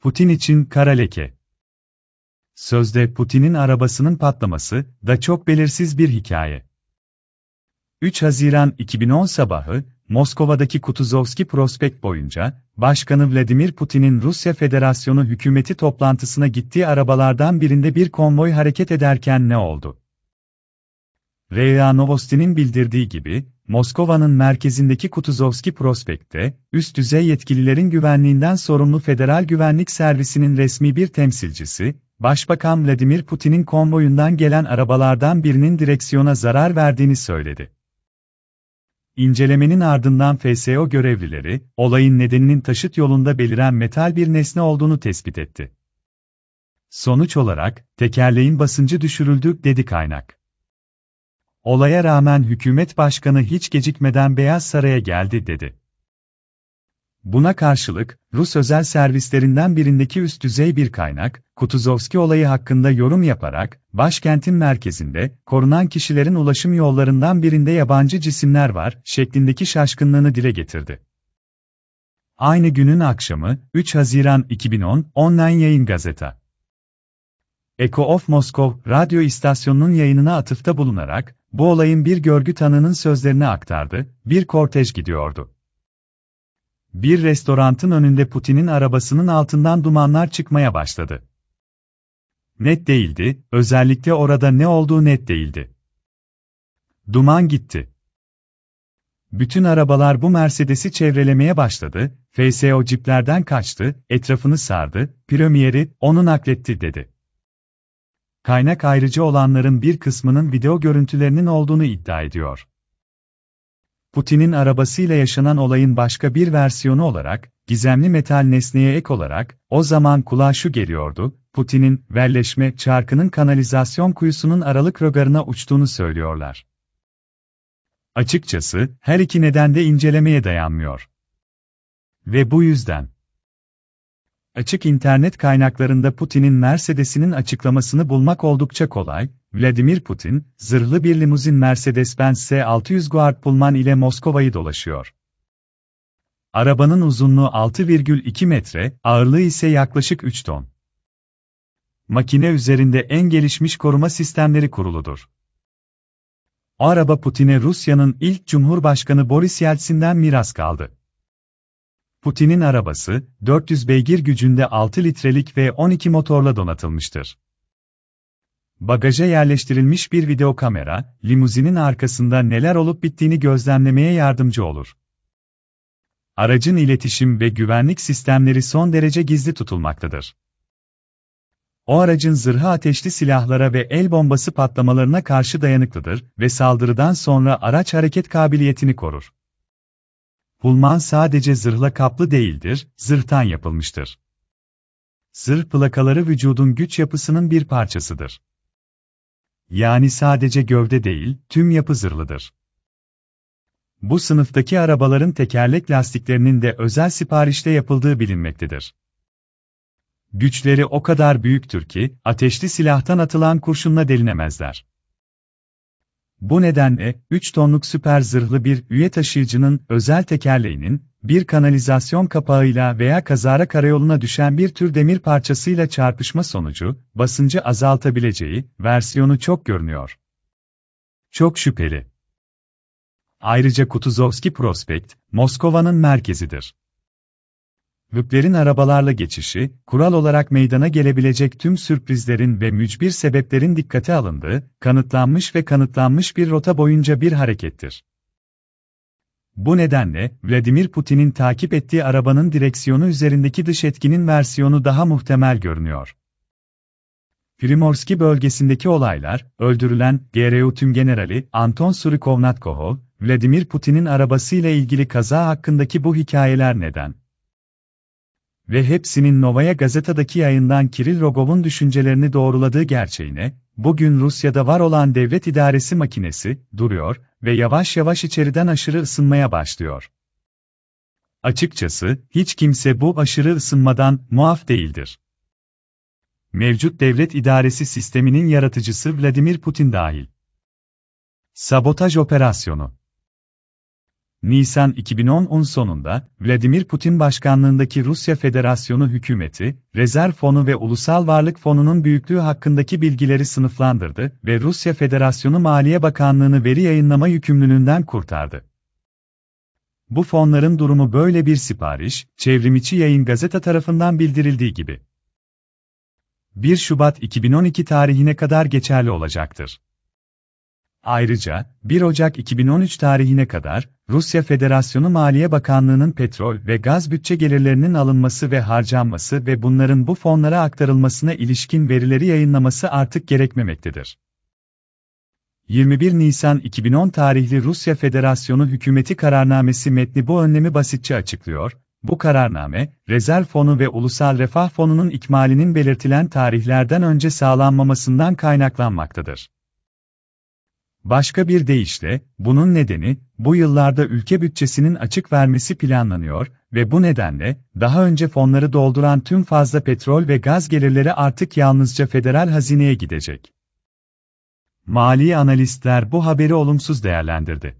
Putin için kara leke. Sözde Putin'in arabasının patlaması da çok belirsiz bir hikaye. 3 Haziran 2010 sabahı, Moskova'daki Kutuzovski Prospekt boyunca, Başkanı Vladimir Putin'in Rusya Federasyonu hükümeti toplantısına gittiği arabalardan birinde bir konvoy hareket ederken ne oldu? RIA Novosti'nin bildirdiği gibi, Moskova'nın merkezindeki Kutuzovski Prospekt'te, üst düzey yetkililerin güvenliğinden sorumlu Federal Güvenlik Servisi'nin resmi bir temsilcisi, Başbakan Vladimir Putin'in konvoyundan gelen arabalardan birinin direksiyona zarar verdiğini söyledi. İncelemenin ardından FSO görevlileri, olayın nedeninin taşıt yolunda beliren metal bir nesne olduğunu tespit etti. Sonuç olarak, tekerleğin basıncı düşürüldü, dedi kaynak. Olaya rağmen hükümet başkanı hiç gecikmeden Beyaz Saray'a geldi dedi. Buna karşılık, Rus özel servislerinden birindeki üst düzey bir kaynak, Kutuzovski olayı hakkında yorum yaparak, başkentin merkezinde, korunan kişilerin ulaşım yollarından birinde yabancı cisimler var, şeklindeki şaşkınlığını dile getirdi. Aynı günün akşamı, 3 Haziran 2010, online yayın gazeta. Eko of Moskov, radyo istasyonunun yayınına atıfta bulunarak, bu olayın bir görgü tanının sözlerini aktardı, bir kortej gidiyordu. Bir restorantın önünde Putin'in arabasının altından dumanlar çıkmaya başladı. Net değildi, özellikle orada ne olduğu net değildi. Duman gitti. Bütün arabalar bu Mercedes'i çevrelemeye başladı, FSO ciplerden kaçtı, etrafını sardı, premieri, onu nakletti dedi kaynak ayrıcı olanların bir kısmının video görüntülerinin olduğunu iddia ediyor. Putin'in arabasıyla yaşanan olayın başka bir versiyonu olarak, gizemli metal nesneye ek olarak, o zaman kulağa şu geliyordu, Putin'in, verleşme çarkının kanalizasyon kuyusunun aralık rögarına uçtuğunu söylüyorlar. Açıkçası, her iki neden de incelemeye dayanmıyor. Ve bu yüzden Açık internet kaynaklarında Putin'in Mercedes'inin açıklamasını bulmak oldukça kolay. Vladimir Putin, zırhlı bir limuzin Mercedes-Benz S600 Guard Pullman ile Moskova'yı dolaşıyor. Arabanın uzunluğu 6,2 metre, ağırlığı ise yaklaşık 3 ton. Makine üzerinde en gelişmiş koruma sistemleri kuruludur. O araba Putin'e Rusya'nın ilk Cumhurbaşkanı Boris Yeltsin'den miras kaldı. Putin'in arabası, 400 beygir gücünde 6 litrelik ve 12 motorla donatılmıştır. Bagaja yerleştirilmiş bir video kamera, limuzinin arkasında neler olup bittiğini gözlemlemeye yardımcı olur. Aracın iletişim ve güvenlik sistemleri son derece gizli tutulmaktadır. O aracın zırhı ateşli silahlara ve el bombası patlamalarına karşı dayanıklıdır ve saldırıdan sonra araç hareket kabiliyetini korur. Pullman sadece zırhla kaplı değildir, zırhtan yapılmıştır. Zırh plakaları vücudun güç yapısının bir parçasıdır. Yani sadece gövde değil, tüm yapı zırhlıdır. Bu sınıftaki arabaların tekerlek lastiklerinin de özel siparişle yapıldığı bilinmektedir. Güçleri o kadar büyüktür ki, ateşli silahtan atılan kurşunla delinemezler. Bu nedenle, 3 tonluk süper zırhlı bir üye taşıyıcının özel tekerleğinin, bir kanalizasyon kapağıyla veya kazara karayoluna düşen bir tür demir parçasıyla çarpışma sonucu, basıncı azaltabileceği, versiyonu çok görünüyor. Çok şüpheli. Ayrıca Kutuzovski Prospekt, Moskova'nın merkezidir. VIP'lerin arabalarla geçişi, kural olarak meydana gelebilecek tüm sürprizlerin ve mücbir sebeplerin dikkate alındığı, kanıtlanmış ve kanıtlanmış bir rota boyunca bir harekettir. Bu nedenle, Vladimir Putin'in takip ettiği arabanın direksiyonu üzerindeki dış etkinin versiyonu daha muhtemel görünüyor. Primorski bölgesindeki olaylar, öldürülen GRU tüm generali Anton Surikovnatkov, Vladimir Putin'in arabasıyla ilgili kaza hakkındaki bu hikayeler neden? ve hepsinin Novaya Gazeta'daki yayından Kiril Rogov'un düşüncelerini doğruladığı gerçeğine, bugün Rusya'da var olan devlet idaresi makinesi, duruyor ve yavaş yavaş içeriden aşırı ısınmaya başlıyor. Açıkçası, hiç kimse bu aşırı ısınmadan muaf değildir. Mevcut devlet idaresi sisteminin yaratıcısı Vladimir Putin dahil. Sabotaj operasyonu Nisan 2010'un sonunda, Vladimir Putin başkanlığındaki Rusya Federasyonu hükümeti, rezerv fonu ve ulusal varlık fonunun büyüklüğü hakkındaki bilgileri sınıflandırdı ve Rusya Federasyonu Maliye Bakanlığı'nı veri yayınlama yükümlülüğünden kurtardı. Bu fonların durumu böyle bir sipariş, çevrimiçi yayın gazeta tarafından bildirildiği gibi. 1 Şubat 2012 tarihine kadar geçerli olacaktır. Ayrıca, 1 Ocak 2013 tarihine kadar, Rusya Federasyonu Maliye Bakanlığı'nın petrol ve gaz bütçe gelirlerinin alınması ve harcanması ve bunların bu fonlara aktarılmasına ilişkin verileri yayınlaması artık gerekmemektedir. 21 Nisan 2010 tarihli Rusya Federasyonu Hükümeti Kararnamesi metni bu önlemi basitçe açıklıyor, bu kararname, rezerv fonu ve ulusal refah fonunun ikmalinin belirtilen tarihlerden önce sağlanmamasından kaynaklanmaktadır. Başka bir deyişle, bunun nedeni, bu yıllarda ülke bütçesinin açık vermesi planlanıyor ve bu nedenle, daha önce fonları dolduran tüm fazla petrol ve gaz gelirleri artık yalnızca federal hazineye gidecek. Mali analistler bu haberi olumsuz değerlendirdi.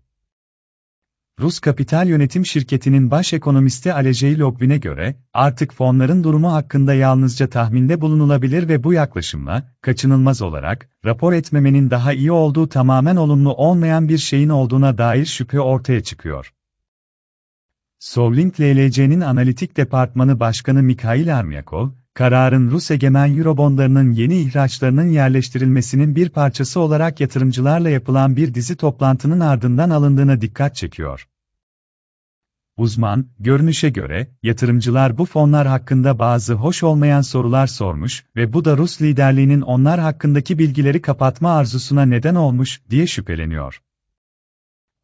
Rus Kapital Yönetim Şirketi'nin baş ekonomisti Alejey Logvin'e göre, artık fonların durumu hakkında yalnızca tahminde bulunulabilir ve bu yaklaşımla, kaçınılmaz olarak, rapor etmemenin daha iyi olduğu tamamen olumlu olmayan bir şeyin olduğuna dair şüphe ortaya çıkıyor. Sovlink LLC'nin analitik departmanı başkanı Mikhail Armyakov, kararın Rus egemen Eurobondlarının yeni ihraçlarının yerleştirilmesinin bir parçası olarak yatırımcılarla yapılan bir dizi toplantının ardından alındığına dikkat çekiyor. Uzman, görünüşe göre, yatırımcılar bu fonlar hakkında bazı hoş olmayan sorular sormuş ve bu da Rus liderliğinin onlar hakkındaki bilgileri kapatma arzusuna neden olmuş diye şüpheleniyor.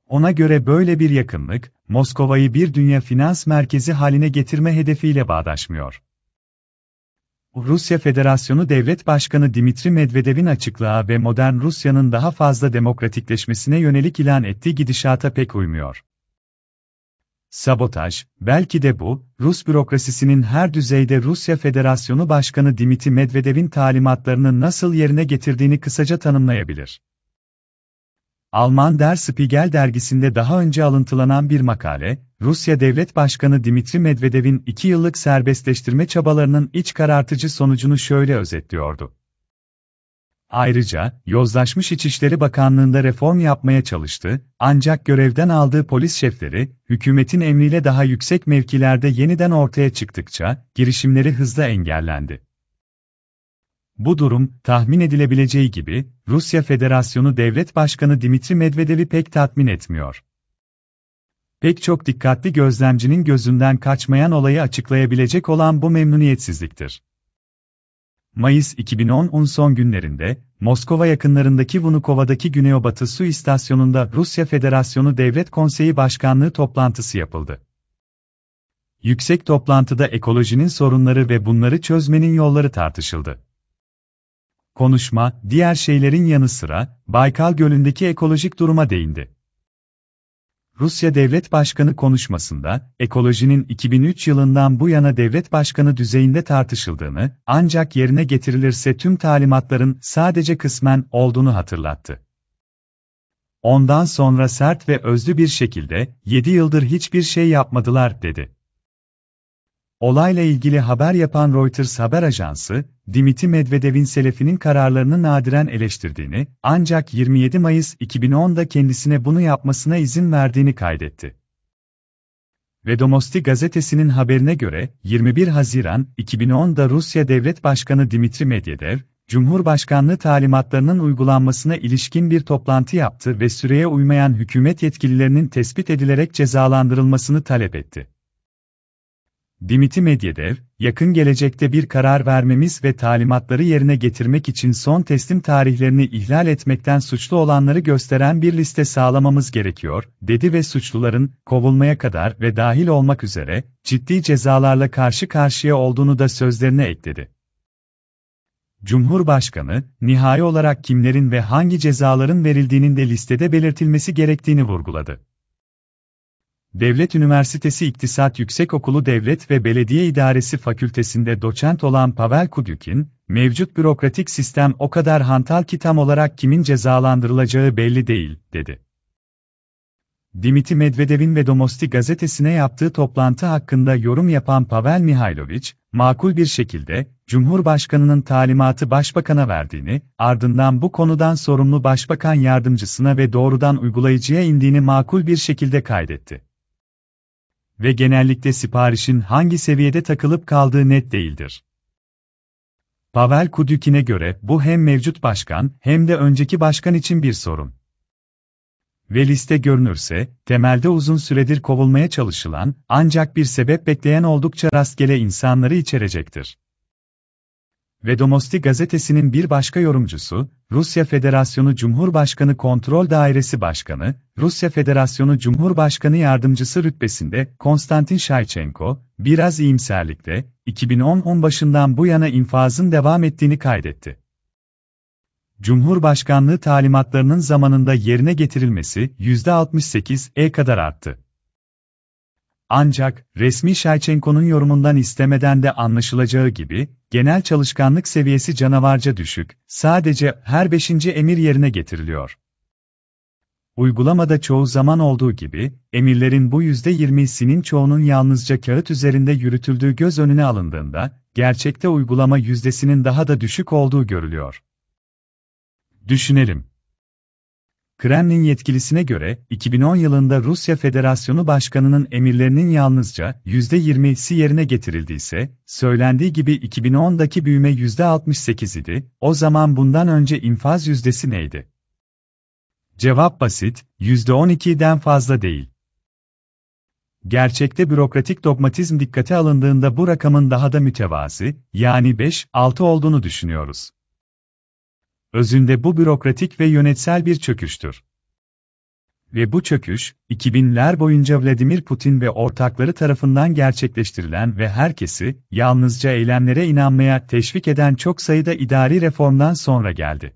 Ona göre böyle bir yakınlık, Moskova'yı bir dünya finans merkezi haline getirme hedefiyle bağdaşmıyor. Rusya Federasyonu Devlet Başkanı Dimitri Medvedev'in açıklığa ve modern Rusya'nın daha fazla demokratikleşmesine yönelik ilan ettiği gidişata pek uymuyor. Sabotaj, belki de bu, Rus bürokrasisinin her düzeyde Rusya Federasyonu Başkanı Dimitri Medvedev'in talimatlarını nasıl yerine getirdiğini kısaca tanımlayabilir. Alman Der Spiegel dergisinde daha önce alıntılanan bir makale, Rusya Devlet Başkanı Dimitri Medvedev'in iki yıllık serbestleştirme çabalarının iç karartıcı sonucunu şöyle özetliyordu. Ayrıca, yozlaşmış İçişleri Bakanlığı'nda reform yapmaya çalıştı, ancak görevden aldığı polis şefleri, hükümetin emriyle daha yüksek mevkilerde yeniden ortaya çıktıkça, girişimleri hızla engellendi. Bu durum, tahmin edilebileceği gibi, Rusya Federasyonu Devlet Başkanı Dimitri Medvedev'i pek tatmin etmiyor. Pek çok dikkatli gözlemcinin gözünden kaçmayan olayı açıklayabilecek olan bu memnuniyetsizliktir. Mayıs 2010'un son günlerinde, Moskova yakınlarındaki Vunukova'daki Güneybatı Su İstasyonu'nda Rusya Federasyonu Devlet Konseyi Başkanlığı toplantısı yapıldı. Yüksek toplantıda ekolojinin sorunları ve bunları çözmenin yolları tartışıldı konuşma, diğer şeylerin yanı sıra, Baykal Gölü'ndeki ekolojik duruma değindi. Rusya Devlet Başkanı konuşmasında, ekolojinin 2003 yılından bu yana devlet başkanı düzeyinde tartışıldığını, ancak yerine getirilirse tüm talimatların sadece kısmen olduğunu hatırlattı. Ondan sonra sert ve özlü bir şekilde, 7 yıldır hiçbir şey yapmadılar, dedi. Olayla ilgili haber yapan Reuters haber ajansı, Dimitri Medvedev'in Selefi'nin kararlarını nadiren eleştirdiğini, ancak 27 Mayıs 2010'da kendisine bunu yapmasına izin verdiğini kaydetti. Vedomosti gazetesinin haberine göre, 21 Haziran 2010'da Rusya Devlet Başkanı Dimitri Medvedev, Cumhurbaşkanlığı talimatlarının uygulanmasına ilişkin bir toplantı yaptı ve süreye uymayan hükümet yetkililerinin tespit edilerek cezalandırılmasını talep etti. Dimiti Medyedev, yakın gelecekte bir karar vermemiz ve talimatları yerine getirmek için son teslim tarihlerini ihlal etmekten suçlu olanları gösteren bir liste sağlamamız gerekiyor, dedi ve suçluların, kovulmaya kadar ve dahil olmak üzere, ciddi cezalarla karşı karşıya olduğunu da sözlerine ekledi. Cumhurbaşkanı, nihai olarak kimlerin ve hangi cezaların verildiğinin de listede belirtilmesi gerektiğini vurguladı. Devlet Üniversitesi İktisat Yüksek Okulu Devlet ve Belediye İdaresi Fakültesinde doçent olan Pavel Kudyukin, mevcut bürokratik sistem o kadar hantal ki tam olarak kimin cezalandırılacağı belli değil, dedi. Dimitri Medvedev'in ve Domosti gazetesine yaptığı toplantı hakkında yorum yapan Pavel Mihailovic, makul bir şekilde, Cumhurbaşkanı'nın talimatı başbakana verdiğini, ardından bu konudan sorumlu başbakan yardımcısına ve doğrudan uygulayıcıya indiğini makul bir şekilde kaydetti ve genellikle siparişin hangi seviyede takılıp kaldığı net değildir. Pavel Kudykin'e göre bu hem mevcut başkan hem de önceki başkan için bir sorun. Ve liste görünürse, temelde uzun süredir kovulmaya çalışılan, ancak bir sebep bekleyen oldukça rastgele insanları içerecektir. Vedomosti gazetesinin bir başka yorumcusu, Rusya Federasyonu Cumhurbaşkanı Kontrol Dairesi Başkanı, Rusya Federasyonu Cumhurbaşkanı Yardımcısı rütbesinde Konstantin Shaychenko, biraz iyimserlikte, 2010 başından bu yana infazın devam ettiğini kaydetti. Cumhurbaşkanlığı talimatlarının zamanında yerine getirilmesi %68'e e kadar arttı. Ancak, resmi Şayçenko'nun yorumundan istemeden de anlaşılacağı gibi, genel çalışkanlık seviyesi canavarca düşük, sadece her beşinci emir yerine getiriliyor. Uygulamada çoğu zaman olduğu gibi, emirlerin bu yüzde %20'sinin çoğunun yalnızca kağıt üzerinde yürütüldüğü göz önüne alındığında, gerçekte uygulama yüzdesinin daha da düşük olduğu görülüyor. Düşünelim. Kremlin yetkilisine göre, 2010 yılında Rusya Federasyonu Başkanı'nın emirlerinin yalnızca %20'si yerine getirildiyse, söylendiği gibi 2010'daki büyüme %68 idi, o zaman bundan önce infaz yüzdesi neydi? Cevap basit, %12'den fazla değil. Gerçekte bürokratik dogmatizm dikkate alındığında bu rakamın daha da mütevazi, yani 5-6 olduğunu düşünüyoruz. Özünde bu bürokratik ve yönetsel bir çöküştür. Ve bu çöküş, 2000'ler boyunca Vladimir Putin ve ortakları tarafından gerçekleştirilen ve herkesi yalnızca eylemlere inanmaya teşvik eden çok sayıda idari reformdan sonra geldi.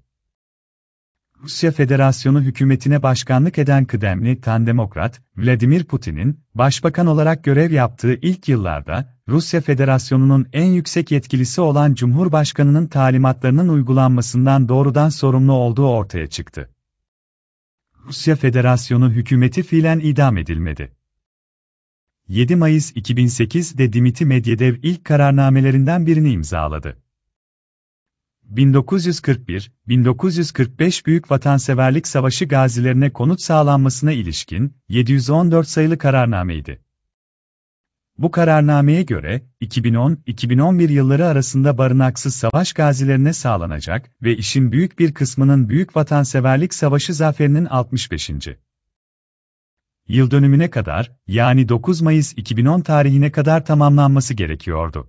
Rusya Federasyonu hükümetine başkanlık eden kıdemli Tan Demokrat, Vladimir Putin'in, başbakan olarak görev yaptığı ilk yıllarda, Rusya Federasyonu'nun en yüksek yetkilisi olan Cumhurbaşkanı'nın talimatlarının uygulanmasından doğrudan sorumlu olduğu ortaya çıktı. Rusya Federasyonu hükümeti fiilen idam edilmedi. 7 Mayıs 2008'de Dimitri Medvedev ilk kararnamelerinden birini imzaladı. 1941-1945 Büyük Vatanseverlik Savaşı gazilerine konut sağlanmasına ilişkin 714 sayılı kararnameydi. Bu kararnameye göre 2010-2011 yılları arasında barınaksız savaş gazilerine sağlanacak ve işin büyük bir kısmının Büyük Vatanseverlik Savaşı zaferinin 65. yıl dönümüne kadar yani 9 Mayıs 2010 tarihine kadar tamamlanması gerekiyordu.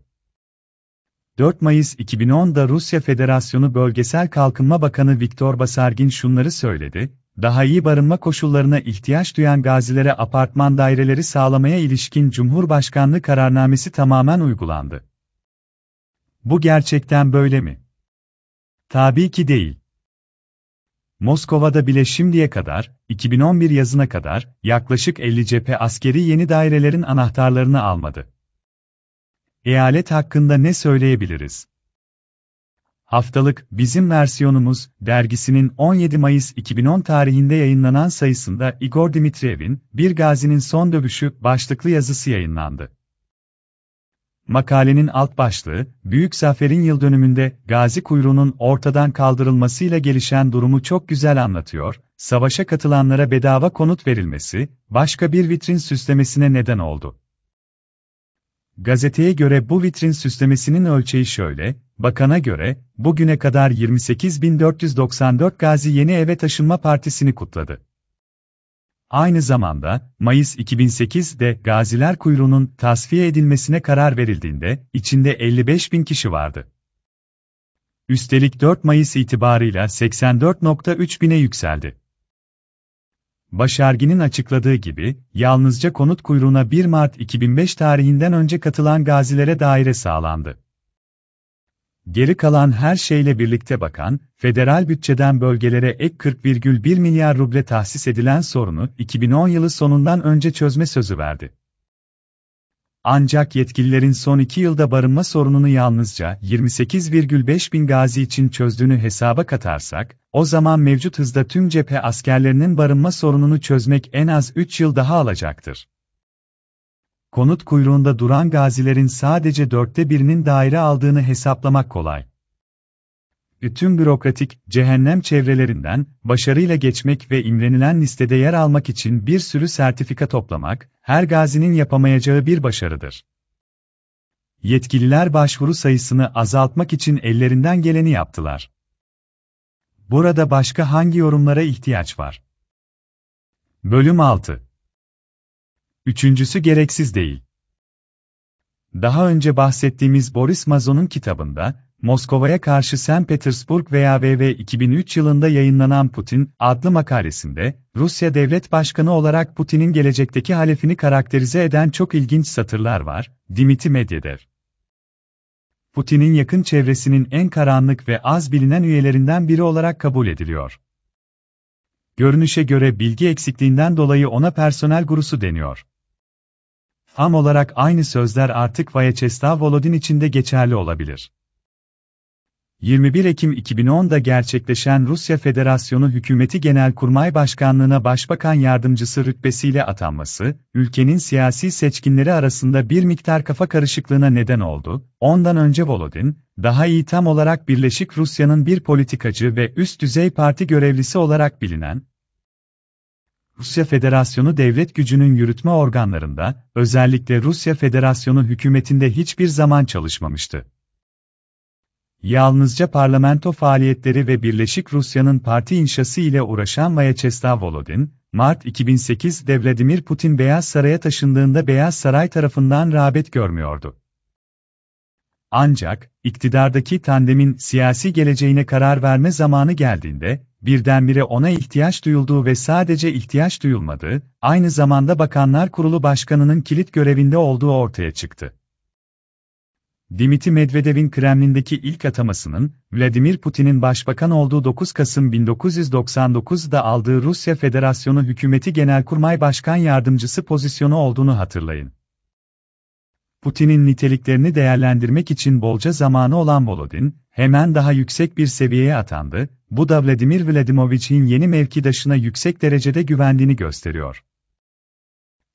4 Mayıs 2010'da Rusya Federasyonu Bölgesel Kalkınma Bakanı Viktor Basargin şunları söyledi, daha iyi barınma koşullarına ihtiyaç duyan gazilere apartman daireleri sağlamaya ilişkin Cumhurbaşkanlığı kararnamesi tamamen uygulandı. Bu gerçekten böyle mi? Tabii ki değil. Moskova'da bile şimdiye kadar, 2011 yazına kadar, yaklaşık 50 cephe askeri yeni dairelerin anahtarlarını almadı. Eyalet hakkında ne söyleyebiliriz? Haftalık Bizim Versiyonumuz dergisinin 17 Mayıs 2010 tarihinde yayınlanan sayısında Igor Dimitriev'in Bir Gazi'nin Son Dövüşü başlıklı yazısı yayınlandı. Makalenin alt başlığı, Büyük Zafer'in yıl dönümünde gazi kuyruğunun ortadan kaldırılmasıyla gelişen durumu çok güzel anlatıyor, savaşa katılanlara bedava konut verilmesi, başka bir vitrin süslemesine neden oldu. Gazeteye göre bu vitrin süslemesinin ölçeği şöyle, bakana göre, bugüne kadar 28.494 gazi yeni eve taşınma partisini kutladı. Aynı zamanda, Mayıs 2008'de gaziler kuyruğunun tasfiye edilmesine karar verildiğinde, içinde 55.000 kişi vardı. Üstelik 4 Mayıs itibarıyla 84.3 bine yükseldi. Başergin'in açıkladığı gibi, yalnızca konut kuyruğuna 1 Mart 2005 tarihinden önce katılan gazilere daire sağlandı. Geri kalan her şeyle birlikte bakan, federal bütçeden bölgelere ek 40,1 milyar ruble tahsis edilen sorunu 2010 yılı sonundan önce çözme sözü verdi. Ancak yetkililerin son iki yılda barınma sorununu yalnızca 28,5 bin gazi için çözdüğünü hesaba katarsak, o zaman mevcut hızda tüm cephe askerlerinin barınma sorununu çözmek en az 3 yıl daha alacaktır. Konut kuyruğunda duran gazilerin sadece dörtte birinin daire aldığını hesaplamak kolay bütün bürokratik cehennem çevrelerinden başarıyla geçmek ve imrenilen listede yer almak için bir sürü sertifika toplamak, her gazinin yapamayacağı bir başarıdır. Yetkililer başvuru sayısını azaltmak için ellerinden geleni yaptılar. Burada başka hangi yorumlara ihtiyaç var? Bölüm 6 Üçüncüsü gereksiz değil. Daha önce bahsettiğimiz Boris Mazo'nun kitabında, Moskova'ya karşı St. Petersburg veya VV 2003 yılında yayınlanan Putin adlı makalesinde, Rusya Devlet Başkanı olarak Putin'in gelecekteki halefini karakterize eden çok ilginç satırlar var, Dimiti Medvedev. Putin'in yakın çevresinin en karanlık ve az bilinen üyelerinden biri olarak kabul ediliyor. Görünüşe göre bilgi eksikliğinden dolayı ona personel gurusu deniyor. Tam olarak aynı sözler artık Vyacheslav Volodin için de geçerli olabilir. 21 Ekim 2010'da gerçekleşen Rusya Federasyonu Hükümeti Genelkurmay Başkanlığına Başbakan Yardımcısı rütbesiyle atanması, ülkenin siyasi seçkinleri arasında bir miktar kafa karışıklığına neden oldu. Ondan önce Volodin, daha iyi tam olarak Birleşik Rusya'nın bir politikacı ve üst düzey parti görevlisi olarak bilinen, Rusya Federasyonu devlet gücünün yürütme organlarında, özellikle Rusya Federasyonu hükümetinde hiçbir zaman çalışmamıştı yalnızca parlamento faaliyetleri ve Birleşik Rusya'nın parti inşası ile uğraşan Vyacheslav Volodin, Mart 2008'de Vladimir Putin Beyaz Saray'a taşındığında Beyaz Saray tarafından rağbet görmüyordu. Ancak, iktidardaki tandemin siyasi geleceğine karar verme zamanı geldiğinde, birdenbire ona ihtiyaç duyulduğu ve sadece ihtiyaç duyulmadığı, aynı zamanda Bakanlar Kurulu Başkanı'nın kilit görevinde olduğu ortaya çıktı. Dimitri Medvedev'in Kremlin'deki ilk atamasının, Vladimir Putin'in başbakan olduğu 9 Kasım 1999'da aldığı Rusya Federasyonu Hükümeti Genelkurmay Başkan Yardımcısı pozisyonu olduğunu hatırlayın. Putin'in niteliklerini değerlendirmek için bolca zamanı olan Volodin, hemen daha yüksek bir seviyeye atandı, bu da Vladimir Vladimovich'in yeni mevkidaşına yüksek derecede güvendiğini gösteriyor.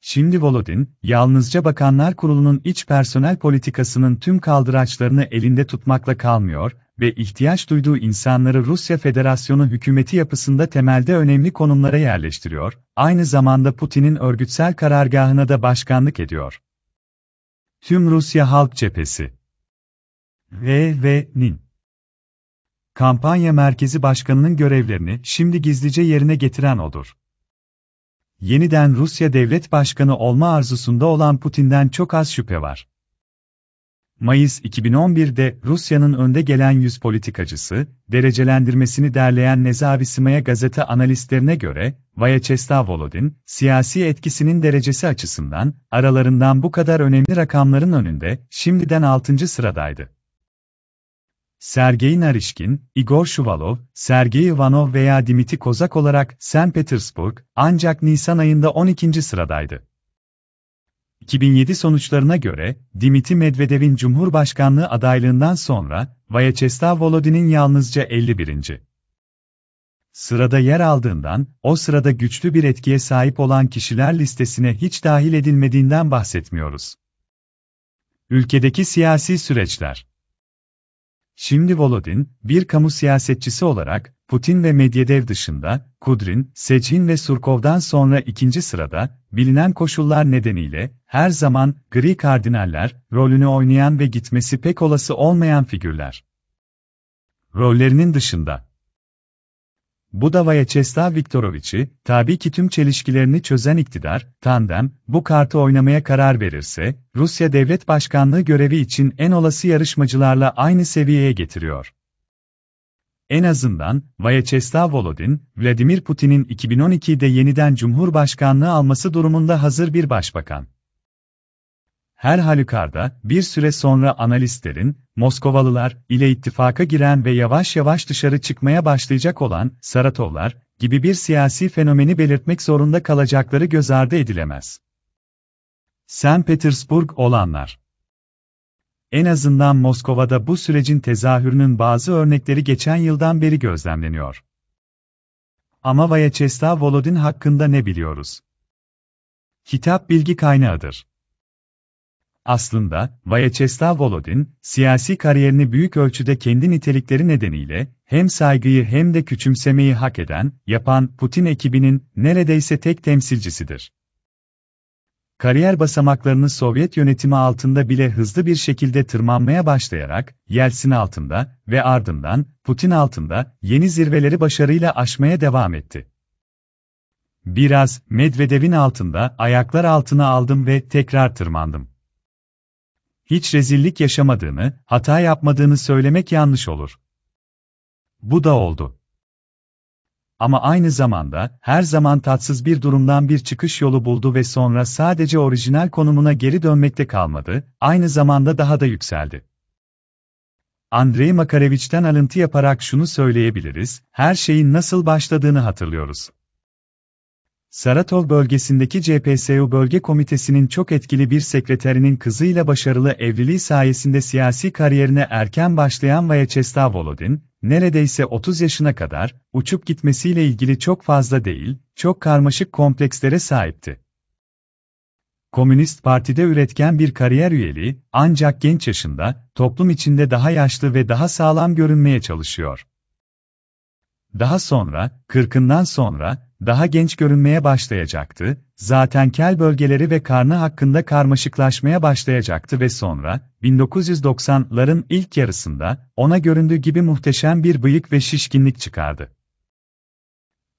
Şimdi Volodin, yalnızca Bakanlar Kurulu'nun iç personel politikasının tüm kaldıraçlarını elinde tutmakla kalmıyor ve ihtiyaç duyduğu insanları Rusya Federasyonu hükümeti yapısında temelde önemli konumlara yerleştiriyor, aynı zamanda Putin'in örgütsel karargahına da başkanlık ediyor. Tüm Rusya Halk Cephesi VV'nin Kampanya Merkezi Başkanı'nın görevlerini şimdi gizlice yerine getiren odur yeniden Rusya devlet başkanı olma arzusunda olan Putin'den çok az şüphe var. Mayıs 2011'de Rusya'nın önde gelen yüz politikacısı, derecelendirmesini derleyen Nezavisimaya gazete analistlerine göre, Vyacheslav Volodin, siyasi etkisinin derecesi açısından, aralarından bu kadar önemli rakamların önünde, şimdiden 6. sıradaydı. Sergey Narishkin, Igor Shuvalov, Sergey Ivanov veya Dimitri Kozak olarak St. Petersburg, ancak Nisan ayında 12. sıradaydı. 2007 sonuçlarına göre, Dimitri Medvedev'in Cumhurbaşkanlığı adaylığından sonra, Vyacheslav Volodin'in yalnızca 51. sırada yer aldığından, o sırada güçlü bir etkiye sahip olan kişiler listesine hiç dahil edilmediğinden bahsetmiyoruz. Ülkedeki siyasi süreçler Şimdi Volodin, bir kamu siyasetçisi olarak, Putin ve Medvedev dışında, Kudrin, Sechin ve Surkov'dan sonra ikinci sırada, bilinen koşullar nedeniyle, her zaman, gri kardinaller, rolünü oynayan ve gitmesi pek olası olmayan figürler. Rollerinin dışında, Budava Vyacheslav Viktorovic'i, tabi ki tüm çelişkilerini çözen iktidar, tandem, bu kartı oynamaya karar verirse, Rusya Devlet Başkanlığı görevi için en olası yarışmacılarla aynı seviyeye getiriyor. En azından, Vyacheslav Volodin, Vladimir Putin'in 2012'de yeniden Cumhurbaşkanlığı alması durumunda hazır bir başbakan. Her halükarda, bir süre sonra analistlerin, Moskovalılar ile ittifaka giren ve yavaş yavaş dışarı çıkmaya başlayacak olan Saratovlar gibi bir siyasi fenomeni belirtmek zorunda kalacakları göz ardı edilemez. St. Petersburg olanlar En azından Moskova'da bu sürecin tezahürünün bazı örnekleri geçen yıldan beri gözlemleniyor. Ama Vyacheslav Volodin hakkında ne biliyoruz? Kitap bilgi kaynağıdır. Aslında, Vyacheslav Volodin, siyasi kariyerini büyük ölçüde kendi nitelikleri nedeniyle, hem saygıyı hem de küçümsemeyi hak eden, yapan Putin ekibinin neredeyse tek temsilcisidir. Kariyer basamaklarını Sovyet yönetimi altında bile hızlı bir şekilde tırmanmaya başlayarak, Yeltsin altında ve ardından Putin altında yeni zirveleri başarıyla aşmaya devam etti. Biraz Medvedev'in altında ayaklar altına aldım ve tekrar tırmandım hiç rezillik yaşamadığını, hata yapmadığını söylemek yanlış olur. Bu da oldu. Ama aynı zamanda, her zaman tatsız bir durumdan bir çıkış yolu buldu ve sonra sadece orijinal konumuna geri dönmekte kalmadı, aynı zamanda daha da yükseldi. Andrei Makarevich'ten alıntı yaparak şunu söyleyebiliriz, her şeyin nasıl başladığını hatırlıyoruz. Saratov bölgesindeki CPSU Bölge Komitesi'nin çok etkili bir sekreterinin kızıyla başarılı evliliği sayesinde siyasi kariyerine erken başlayan Vyacheslav Volodin, neredeyse 30 yaşına kadar, uçup gitmesiyle ilgili çok fazla değil, çok karmaşık komplekslere sahipti. Komünist Parti'de üretken bir kariyer üyeliği, ancak genç yaşında, toplum içinde daha yaşlı ve daha sağlam görünmeye çalışıyor. Daha sonra, kırkından sonra, daha genç görünmeye başlayacaktı, zaten kel bölgeleri ve karnı hakkında karmaşıklaşmaya başlayacaktı ve sonra, 1990'ların ilk yarısında, ona göründüğü gibi muhteşem bir bıyık ve şişkinlik çıkardı.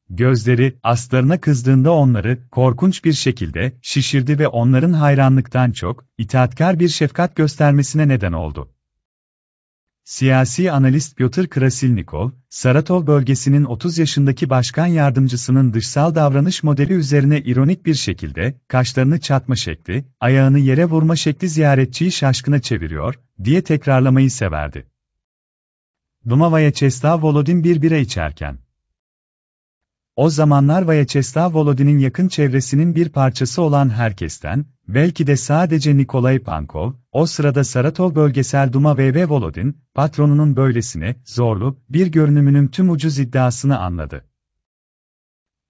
Gözleri, aslarına kızdığında onları, korkunç bir şekilde, şişirdi ve onların hayranlıktan çok, itaatkar bir şefkat göstermesine neden oldu. Siyasi analist Piotr Krasilnikov, Saratov bölgesinin 30 yaşındaki başkan yardımcısının dışsal davranış modeli üzerine ironik bir şekilde, kaşlarını çatma şekli, ayağını yere vurma şekli ziyaretçiyi şaşkına çeviriyor, diye tekrarlamayı severdi. Dumavaya Çesta Volodin bir bira içerken. O zamanlar Vyacheslav Volodin'in yakın çevresinin bir parçası olan herkesten, belki de sadece Nikolay Pankov, o sırada Saratov Bölgesel Duma ve Volodin, patronunun böylesine, zorlu, bir görünümünün tüm ucuz iddiasını anladı.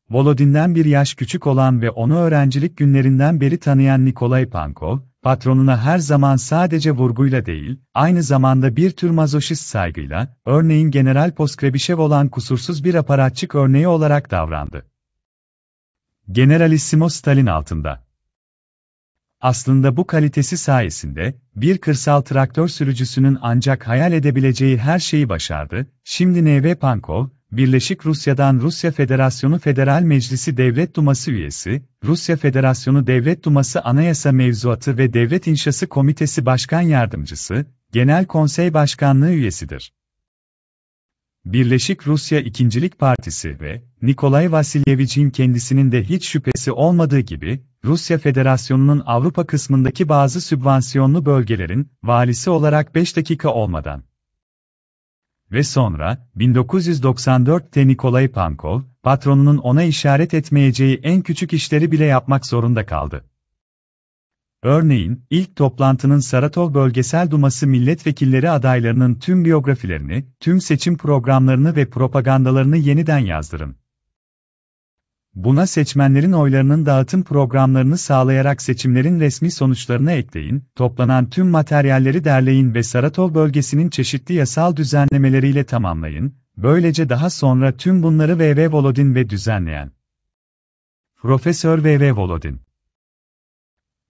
Volodin'den bir yaş küçük olan ve onu öğrencilik günlerinden beri tanıyan Nikolay Pankov, patronuna her zaman sadece vurguyla değil, aynı zamanda bir tür mazoşist saygıyla, örneğin General Poskrebişev olan kusursuz bir aparatçık örneği olarak davrandı. Generalissimo Stalin altında. Aslında bu kalitesi sayesinde, bir kırsal traktör sürücüsünün ancak hayal edebileceği her şeyi başardı, şimdi Neve Pankov, Birleşik Rusya'dan Rusya Federasyonu Federal Meclisi Devlet Duması üyesi, Rusya Federasyonu Devlet Duması Anayasa Mevzuatı ve Devlet İnşası Komitesi Başkan Yardımcısı, Genel Konsey Başkanlığı üyesidir. Birleşik Rusya İkincilik Partisi ve Nikolay Vasilyevich'in kendisinin de hiç şüphesi olmadığı gibi, Rusya Federasyonu'nun Avrupa kısmındaki bazı sübvansiyonlu bölgelerin valisi olarak 5 dakika olmadan ve sonra 1994'te Nikolay Pankov, patronunun ona işaret etmeyeceği en küçük işleri bile yapmak zorunda kaldı. Örneğin, ilk toplantının Saratov Bölgesel Duması milletvekilleri adaylarının tüm biyografilerini, tüm seçim programlarını ve propagandalarını yeniden yazdırın. Buna seçmenlerin oylarının dağıtım programlarını sağlayarak seçimlerin resmi sonuçlarını ekleyin, toplanan tüm materyalleri derleyin ve Saratov bölgesinin çeşitli yasal düzenlemeleriyle tamamlayın, böylece daha sonra tüm bunları V.V. Volodin ve düzenleyen. Profesör V.V. Volodin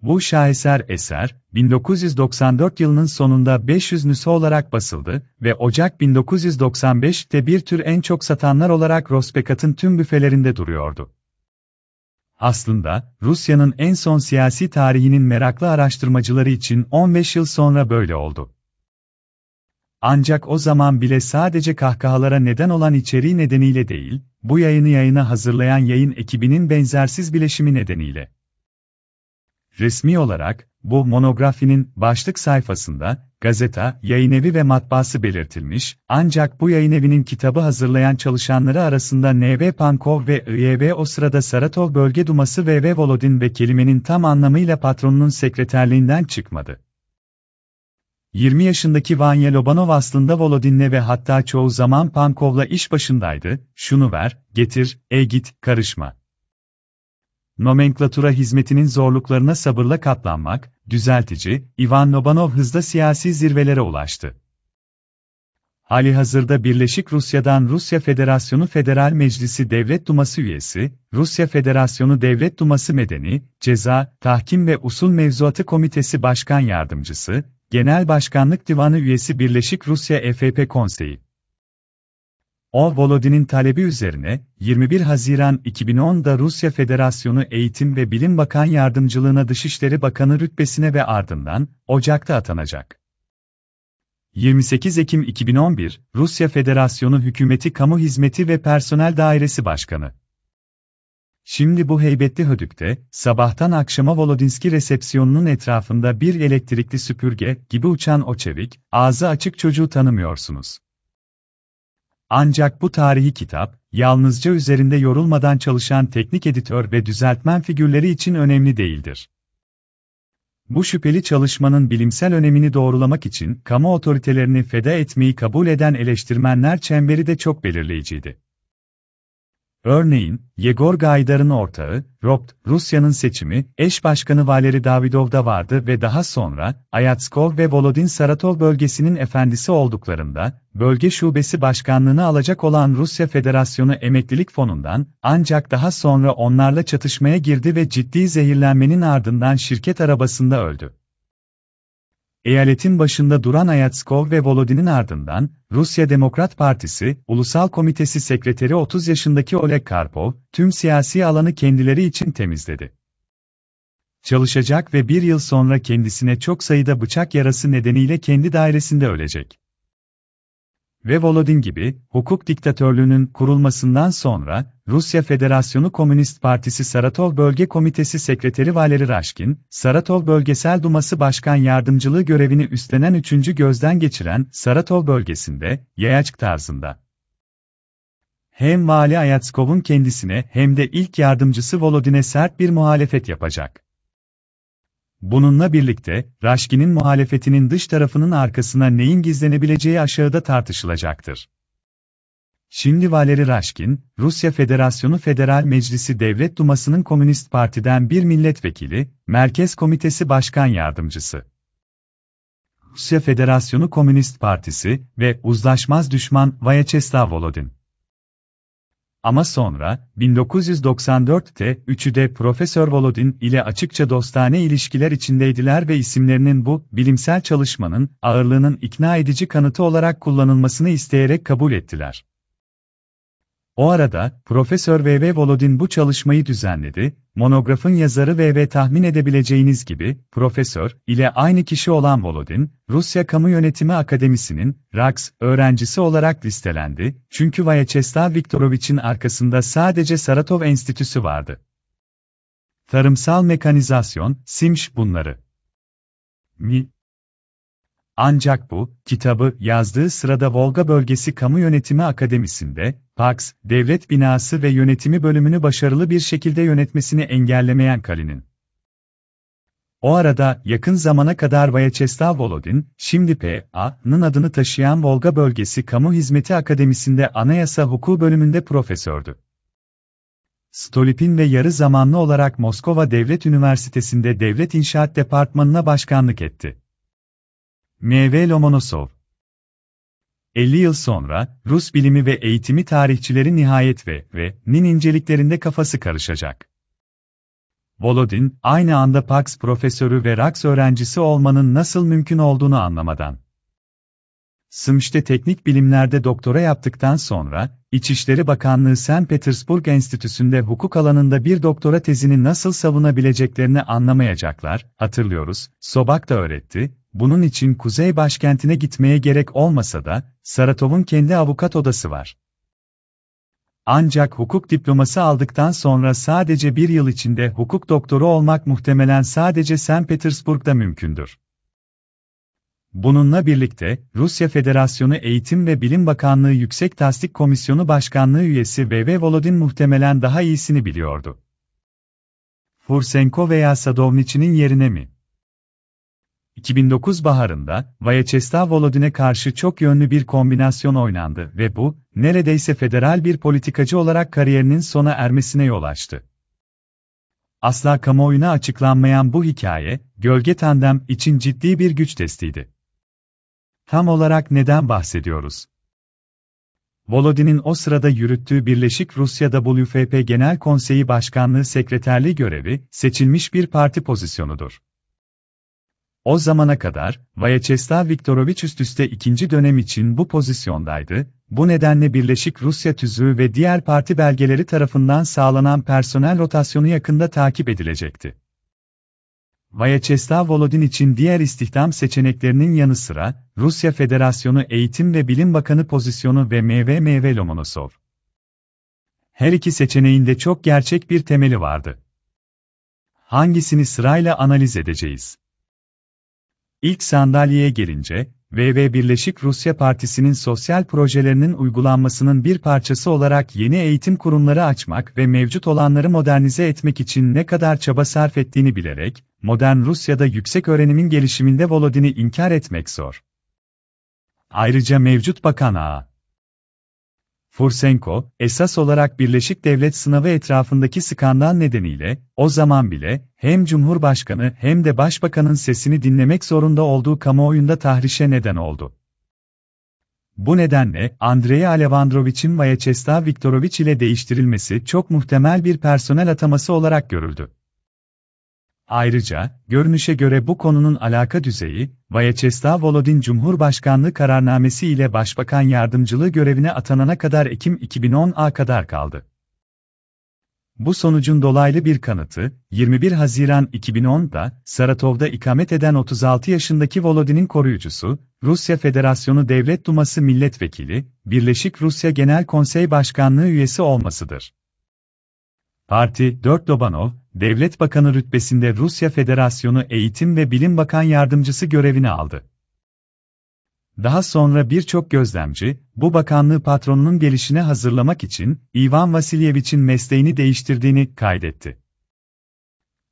bu şaheser eser, 1994 yılının sonunda 500 nüsha olarak basıldı ve Ocak 1995'te bir tür en çok satanlar olarak Rospekat'ın tüm büfelerinde duruyordu. Aslında, Rusya'nın en son siyasi tarihinin meraklı araştırmacıları için 15 yıl sonra böyle oldu. Ancak o zaman bile sadece kahkahalara neden olan içeriği nedeniyle değil, bu yayını yayına hazırlayan yayın ekibinin benzersiz bileşimi nedeniyle. Resmi olarak, bu monografinin başlık sayfasında, gazeta, yayınevi ve matbaası belirtilmiş, ancak bu yayınevinin kitabı hazırlayan çalışanları arasında N.V. Pankov ve I.E.V. o sırada Saratov Bölge Duması ve V. Volodin ve kelimenin tam anlamıyla patronunun sekreterliğinden çıkmadı. 20 yaşındaki Vanya Lobanov aslında Volodin'le ve hatta çoğu zaman Pankov'la iş başındaydı, şunu ver, getir, e git, karışma nomenklatura hizmetinin zorluklarına sabırla katlanmak, düzeltici, Ivan Lobanov hızla siyasi zirvelere ulaştı. Hali hazırda Birleşik Rusya'dan Rusya Federasyonu Federal Meclisi Devlet Duması üyesi, Rusya Federasyonu Devlet Duması Medeni, Ceza, Tahkim ve Usul Mevzuatı Komitesi Başkan Yardımcısı, Genel Başkanlık Divanı üyesi Birleşik Rusya EFP Konseyi. O Volodin'in talebi üzerine 21 Haziran 2010'da Rusya Federasyonu Eğitim ve Bilim Bakan Yardımcılığına Dışişleri Bakanı rütbesine ve ardından Ocak'ta atanacak. 28 Ekim 2011 Rusya Federasyonu Hükümeti Kamu Hizmeti ve Personel Dairesi Başkanı. Şimdi bu heybetli hödükte, sabahtan akşama Volodinski resepsiyonunun etrafında bir elektrikli süpürge gibi uçan o çevik, ağzı açık çocuğu tanımıyorsunuz. Ancak bu tarihi kitap, yalnızca üzerinde yorulmadan çalışan teknik editör ve düzeltmen figürleri için önemli değildir. Bu şüpheli çalışmanın bilimsel önemini doğrulamak için kamu otoritelerini feda etmeyi kabul eden eleştirmenler çemberi de çok belirleyiciydi. Örneğin, Yegor Gaydar'ın ortağı, Robt, Rusya'nın seçimi, eş başkanı Valeri Davidov'da vardı ve daha sonra, Ayatskov ve Volodin Saratov bölgesinin efendisi olduklarında, bölge şubesi başkanlığını alacak olan Rusya Federasyonu Emeklilik Fonu'ndan, ancak daha sonra onlarla çatışmaya girdi ve ciddi zehirlenmenin ardından şirket arabasında öldü. Eyaletin başında duran Ayatskov ve Volodin'in ardından, Rusya Demokrat Partisi, Ulusal Komitesi Sekreteri 30 yaşındaki Oleg Karpov, tüm siyasi alanı kendileri için temizledi. Çalışacak ve bir yıl sonra kendisine çok sayıda bıçak yarası nedeniyle kendi dairesinde ölecek ve Volodin gibi hukuk diktatörlüğünün kurulmasından sonra Rusya Federasyonu Komünist Partisi Saratov Bölge Komitesi Sekreteri Valeri Raşkin, Saratov Bölgesel Duması Başkan Yardımcılığı görevini üstlenen üçüncü gözden geçiren Saratov bölgesinde yayaçk tarzında hem Vali Ayatskov'un kendisine hem de ilk yardımcısı Volodin'e sert bir muhalefet yapacak. Bununla birlikte, Raşki'nin muhalefetinin dış tarafının arkasına neyin gizlenebileceği aşağıda tartışılacaktır. Şimdi Valeri Raşkin, Rusya Federasyonu Federal Meclisi Devlet Duması'nın Komünist Parti'den bir milletvekili, Merkez Komitesi Başkan Yardımcısı. Rusya Federasyonu Komünist Partisi ve uzlaşmaz düşman Vyacheslav Volodin. Ama sonra, 1994'te üçü de Profesör Volodin ile açıkça dostane ilişkiler içindeydiler ve isimlerinin bu bilimsel çalışmanın ağırlığının ikna edici kanıtı olarak kullanılmasını isteyerek kabul ettiler. O arada, Profesör V.V. Volodin bu çalışmayı düzenledi, monografın yazarı V.V. tahmin edebileceğiniz gibi, profesör ile aynı kişi olan Volodin, Rusya Kamu Yönetimi Akademisi'nin, RAKS, öğrencisi olarak listelendi, çünkü Vyacheslav Viktorovich'in arkasında sadece Saratov Enstitüsü vardı. Tarımsal mekanizasyon, Simş bunları. Mi? Ancak bu, kitabı yazdığı sırada Volga Bölgesi Kamu Yönetimi Akademisi'nde, Pax, Devlet Binası ve Yönetimi bölümünü başarılı bir şekilde yönetmesini engellemeyen Kalin'in. O arada, yakın zamana kadar Vyacheslav Volodin, şimdi P.A.'nın adını taşıyan Volga Bölgesi Kamu Hizmeti Akademisi'nde Anayasa Hukuku bölümünde profesördü. Stolipin ve yarı zamanlı olarak Moskova Devlet Üniversitesi'nde Devlet İnşaat Departmanı'na başkanlık etti. M.V. Lomonosov 50 yıl sonra, Rus bilimi ve eğitimi tarihçileri nihayet ve, ve, nin inceliklerinde kafası karışacak. Volodin, aynı anda Pax profesörü ve Rax öğrencisi olmanın nasıl mümkün olduğunu anlamadan, SMİŞ'te teknik bilimlerde doktora yaptıktan sonra, İçişleri Bakanlığı St. Petersburg Enstitüsü'nde hukuk alanında bir doktora tezini nasıl savunabileceklerini anlamayacaklar, hatırlıyoruz, Sobak da öğretti, bunun için kuzey başkentine gitmeye gerek olmasa da, Saratov'un kendi avukat odası var. Ancak hukuk diploması aldıktan sonra sadece bir yıl içinde hukuk doktoru olmak muhtemelen sadece St. Petersburg'da mümkündür. Bununla birlikte, Rusya Federasyonu Eğitim ve Bilim Bakanlığı Yüksek Tasdik Komisyonu Başkanlığı üyesi V.V. Volodin muhtemelen daha iyisini biliyordu. Fursenko veya Sadovniç'inin yerine mi? 2009 baharında, Vyacheslav Volodin'e karşı çok yönlü bir kombinasyon oynandı ve bu, neredeyse federal bir politikacı olarak kariyerinin sona ermesine yol açtı. Asla kamuoyuna açıklanmayan bu hikaye, gölge tandem için ciddi bir güç testiydi. Tam olarak neden bahsediyoruz? Volodin'in o sırada yürüttüğü Birleşik Rusya'da WFP Genel Konseyi Başkanlığı Sekreterliği görevi, seçilmiş bir parti pozisyonudur. O zamana kadar, Vyacheslav Viktorovich üst üste ikinci dönem için bu pozisyondaydı, bu nedenle Birleşik Rusya tüzüğü ve diğer parti belgeleri tarafından sağlanan personel rotasyonu yakında takip edilecekti. Vyacheslav Volodin için diğer istihdam seçeneklerinin yanı sıra, Rusya Federasyonu Eğitim ve Bilim Bakanı pozisyonu ve MVMV Lomonosov. Her iki seçeneğinde çok gerçek bir temeli vardı. Hangisini sırayla analiz edeceğiz? İlk sandalyeye gelince, VV Birleşik Rusya Partisi'nin sosyal projelerinin uygulanmasının bir parçası olarak yeni eğitim kurumları açmak ve mevcut olanları modernize etmek için ne kadar çaba sarf ettiğini bilerek, modern Rusya'da yüksek öğrenimin gelişiminde Volodin'i inkar etmek zor. Ayrıca mevcut Bakan A. Fursenko, esas olarak Birleşik Devlet sınavı etrafındaki skandal nedeniyle, o zaman bile, hem Cumhurbaşkanı hem de Başbakanın sesini dinlemek zorunda olduğu kamuoyunda tahrişe neden oldu. Bu nedenle, Andrei Alevandrovich'in Vyacheslav Viktorovich ile değiştirilmesi çok muhtemel bir personel ataması olarak görüldü. Ayrıca, görünüşe göre bu konunun alaka düzeyi, Vyacheslav Volodin Cumhurbaşkanlığı kararnamesi ile Başbakan Yardımcılığı görevine atanana kadar Ekim 2010'a kadar kaldı. Bu sonucun dolaylı bir kanıtı, 21 Haziran 2010'da, Saratov'da ikamet eden 36 yaşındaki Volodin'in koruyucusu, Rusya Federasyonu Devlet Duması Milletvekili, Birleşik Rusya Genel Konsey Başkanlığı üyesi olmasıdır. Parti 4 Lobanov, Devlet Bakanı rütbesinde Rusya Federasyonu Eğitim ve Bilim Bakan Yardımcısı görevini aldı. Daha sonra birçok gözlemci, bu bakanlığı patronunun gelişine hazırlamak için Ivan Vasilyevich'in mesleğini değiştirdiğini kaydetti.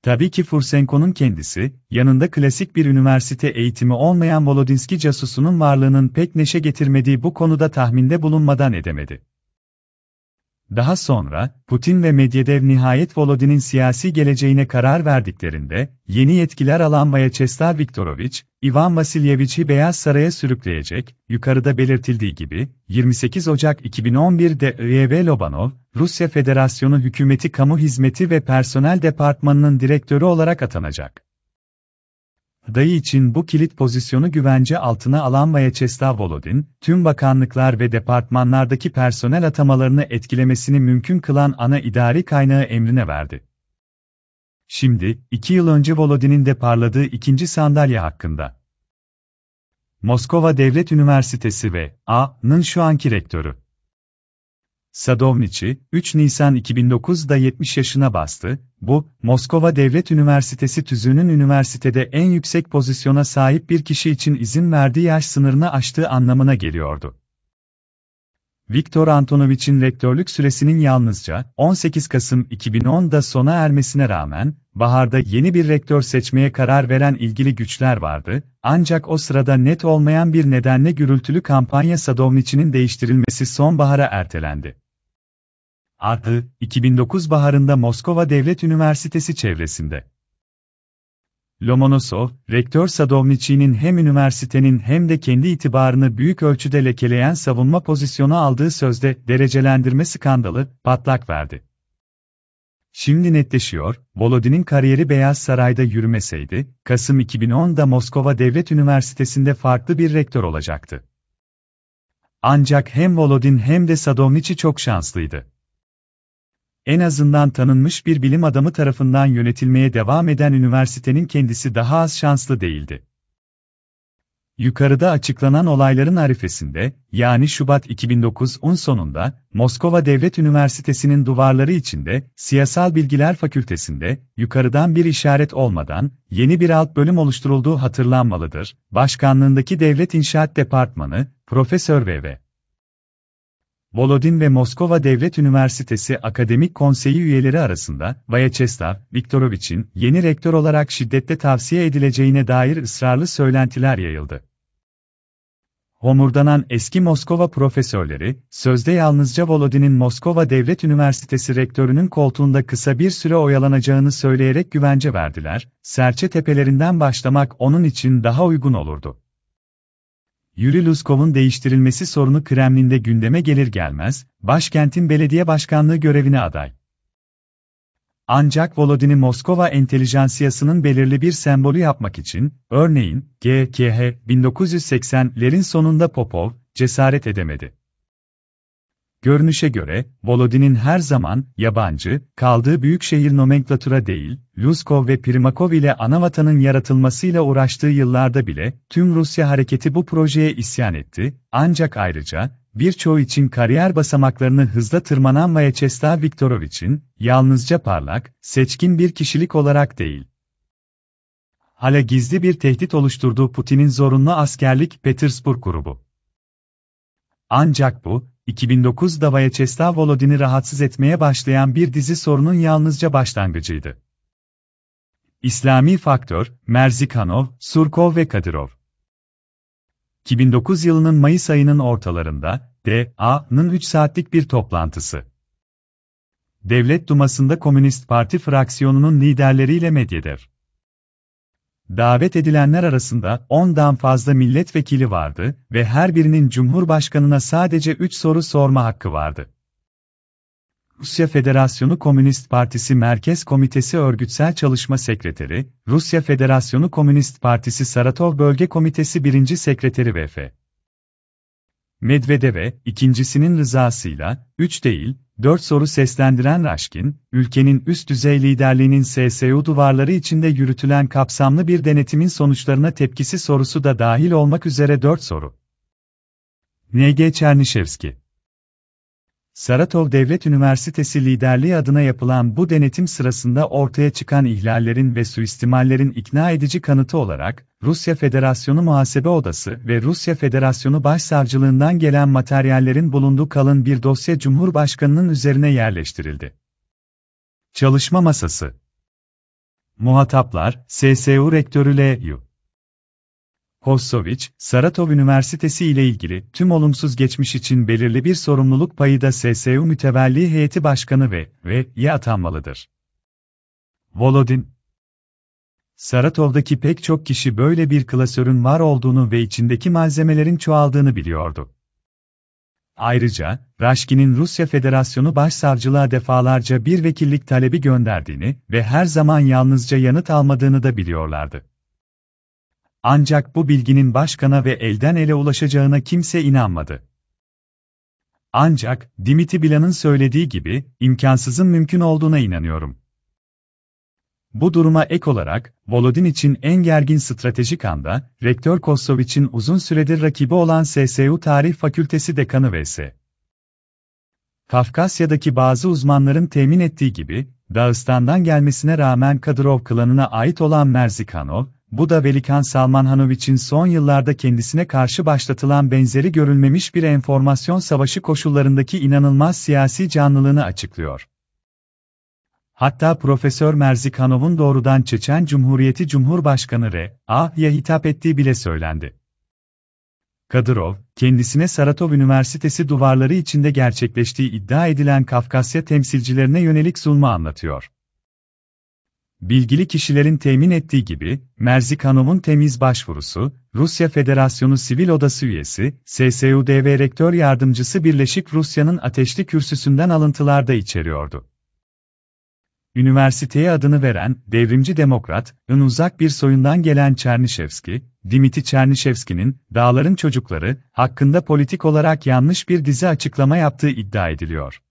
Tabii ki Fursenko'nun kendisi, yanında klasik bir üniversite eğitimi olmayan Volodinski casusunun varlığının pek neşe getirmediği bu konuda tahminde bulunmadan edemedi. Daha sonra, Putin ve Medvedev nihayet Volodin'in siyasi geleceğine karar verdiklerinde, yeni yetkiler alan Vyacheslav Viktorovich, Ivan Vasilyevich'i Beyaz Saray'a sürükleyecek, yukarıda belirtildiği gibi, 28 Ocak 2011'de Öyev Lobanov, Rusya Federasyonu Hükümeti Kamu Hizmeti ve Personel Departmanı'nın direktörü olarak atanacak. Dayı için bu kilit pozisyonu güvence altına alan Vyacheslav Volodin, tüm bakanlıklar ve departmanlardaki personel atamalarını etkilemesini mümkün kılan ana idari kaynağı emrine verdi. Şimdi, iki yıl önce Volodin'in de parladığı ikinci sandalye hakkında. Moskova Devlet Üniversitesi ve A.'nın şu anki rektörü. Sadovniçi, 3 Nisan 2009'da 70 yaşına bastı, bu, Moskova Devlet Üniversitesi tüzüğünün üniversitede en yüksek pozisyona sahip bir kişi için izin verdiği yaş sınırını aştığı anlamına geliyordu. Viktor Antonovich'in rektörlük süresinin yalnızca 18 Kasım 2010'da sona ermesine rağmen, baharda yeni bir rektör seçmeye karar veren ilgili güçler vardı, ancak o sırada net olmayan bir nedenle gürültülü kampanya Sadovniç'inin değiştirilmesi sonbahara ertelendi. Artı, 2009 baharında Moskova Devlet Üniversitesi çevresinde. Lomonosov, rektör Sadovniçi'nin hem üniversitenin hem de kendi itibarını büyük ölçüde lekeleyen savunma pozisyonu aldığı sözde derecelendirme skandalı patlak verdi. Şimdi netleşiyor, Volodin'in kariyeri Beyaz Saray'da yürümeseydi, Kasım 2010'da Moskova Devlet Üniversitesi'nde farklı bir rektör olacaktı. Ancak hem Volodin hem de Sadovniçi çok şanslıydı en azından tanınmış bir bilim adamı tarafından yönetilmeye devam eden üniversitenin kendisi daha az şanslı değildi. Yukarıda açıklanan olayların arifesinde, yani Şubat 2009'un sonunda, Moskova Devlet Üniversitesi'nin duvarları içinde, Siyasal Bilgiler Fakültesi'nde, yukarıdan bir işaret olmadan, yeni bir alt bölüm oluşturulduğu hatırlanmalıdır. Başkanlığındaki Devlet İnşaat Departmanı, Profesör V.V. Volodin ve Moskova Devlet Üniversitesi Akademik Konseyi üyeleri arasında Vyacheslav Viktorovic'in yeni rektör olarak şiddetle tavsiye edileceğine dair ısrarlı söylentiler yayıldı. Homurdanan eski Moskova profesörleri, sözde yalnızca Volodin'in Moskova Devlet Üniversitesi rektörünün koltuğunda kısa bir süre oyalanacağını söyleyerek güvence verdiler, serçe tepelerinden başlamak onun için daha uygun olurdu. Yuri Luzkov'un değiştirilmesi sorunu Kremlin'de gündeme gelir gelmez, başkentin belediye başkanlığı görevine aday. Ancak Volodin'i Moskova entelijansiyasının belirli bir sembolü yapmak için, örneğin, GKH 1980'lerin sonunda Popov, cesaret edemedi. Görünüşe göre, Volodin'in her zaman, yabancı, kaldığı büyük şehir nomenklatura değil, Luskov ve Primakov ile anavatanın yaratılmasıyla uğraştığı yıllarda bile, tüm Rusya hareketi bu projeye isyan etti, ancak ayrıca, birçoğu için kariyer basamaklarını hızla tırmanan Vyacheslav Viktorovich'in yalnızca parlak, seçkin bir kişilik olarak değil, hala gizli bir tehdit oluşturduğu Putin'in zorunlu askerlik Petersburg grubu. Ancak bu, 2009 davaya Vyacheslav Volodin'i rahatsız etmeye başlayan bir dizi sorunun yalnızca başlangıcıydı. İslami Faktör, Merzikanov, Surkov ve Kadirov 2009 yılının Mayıs ayının ortalarında, DA'nın 3 saatlik bir toplantısı. Devlet Duması'nda Komünist Parti fraksiyonunun liderleriyle Medyedev. Davet edilenler arasında 10'dan fazla milletvekili vardı ve her birinin Cumhurbaşkanına sadece 3 soru sorma hakkı vardı. Rusya Federasyonu Komünist Partisi Merkez Komitesi Örgütsel Çalışma Sekreteri, Rusya Federasyonu Komünist Partisi Saratov Bölge Komitesi Birinci Sekreteri vf. Medvedev'e, ikincisinin rızasıyla, 3 değil, 4 soru seslendiren Raşkin, ülkenin üst düzey liderliğinin SSU duvarları içinde yürütülen kapsamlı bir denetimin sonuçlarına tepkisi sorusu da dahil olmak üzere 4 soru. N.G. Çernişevski Saratov Devlet Üniversitesi liderliği adına yapılan bu denetim sırasında ortaya çıkan ihlallerin ve suistimallerin ikna edici kanıtı olarak, Rusya Federasyonu Muhasebe Odası ve Rusya Federasyonu Başsavcılığından gelen materyallerin bulunduğu kalın bir dosya Cumhurbaşkanı'nın üzerine yerleştirildi. Çalışma Masası Muhataplar, SSU Rektörü L.Yu Hossoviç, Saratov Üniversitesi ile ilgili tüm olumsuz geçmiş için belirli bir sorumluluk payı da SSU Mütevelli Heyeti Başkanı ve ve ye atanmalıdır. Volodin Saratov'daki pek çok kişi böyle bir klasörün var olduğunu ve içindeki malzemelerin çoğaldığını biliyordu. Ayrıca, Raşkin'in Rusya Federasyonu Başsavcılığa defalarca bir vekillik talebi gönderdiğini ve her zaman yalnızca yanıt almadığını da biliyorlardı. Ancak bu bilginin başkana ve elden ele ulaşacağına kimse inanmadı. Ancak, Dimiti Bilan'ın söylediği gibi, imkansızın mümkün olduğuna inanıyorum. Bu duruma ek olarak, Volodin için en gergin stratejik anda, Rektör için uzun süredir rakibi olan SSU Tarih Fakültesi Dekanı vs. Kafkasya'daki bazı uzmanların temin ettiği gibi, Dağıstan'dan gelmesine rağmen Kadırov klanına ait olan Merzikanov, bu da Velikan Salmanhanovic'in son yıllarda kendisine karşı başlatılan benzeri görülmemiş bir enformasyon savaşı koşullarındaki inanılmaz siyasi canlılığını açıklıyor. Hatta Profesör Merzikanov'un doğrudan Çeçen Cumhuriyeti Cumhurbaşkanı R.A.'ya hitap ettiği bile söylendi. Kadırov, kendisine Saratov Üniversitesi duvarları içinde gerçekleştiği iddia edilen Kafkasya temsilcilerine yönelik zulmü anlatıyor. Bilgili kişilerin temin ettiği gibi, Merzik Hanım'ın temiz başvurusu, Rusya Federasyonu Sivil Odası üyesi, SSUDV Rektör Yardımcısı Birleşik Rusya'nın ateşli kürsüsünden alıntılarda içeriyordu. Üniversiteye adını veren, devrimci demokrat, ın uzak bir soyundan gelen Çernişevski, Dimiti Çernişevski'nin, Dağların Çocukları, hakkında politik olarak yanlış bir dizi açıklama yaptığı iddia ediliyor.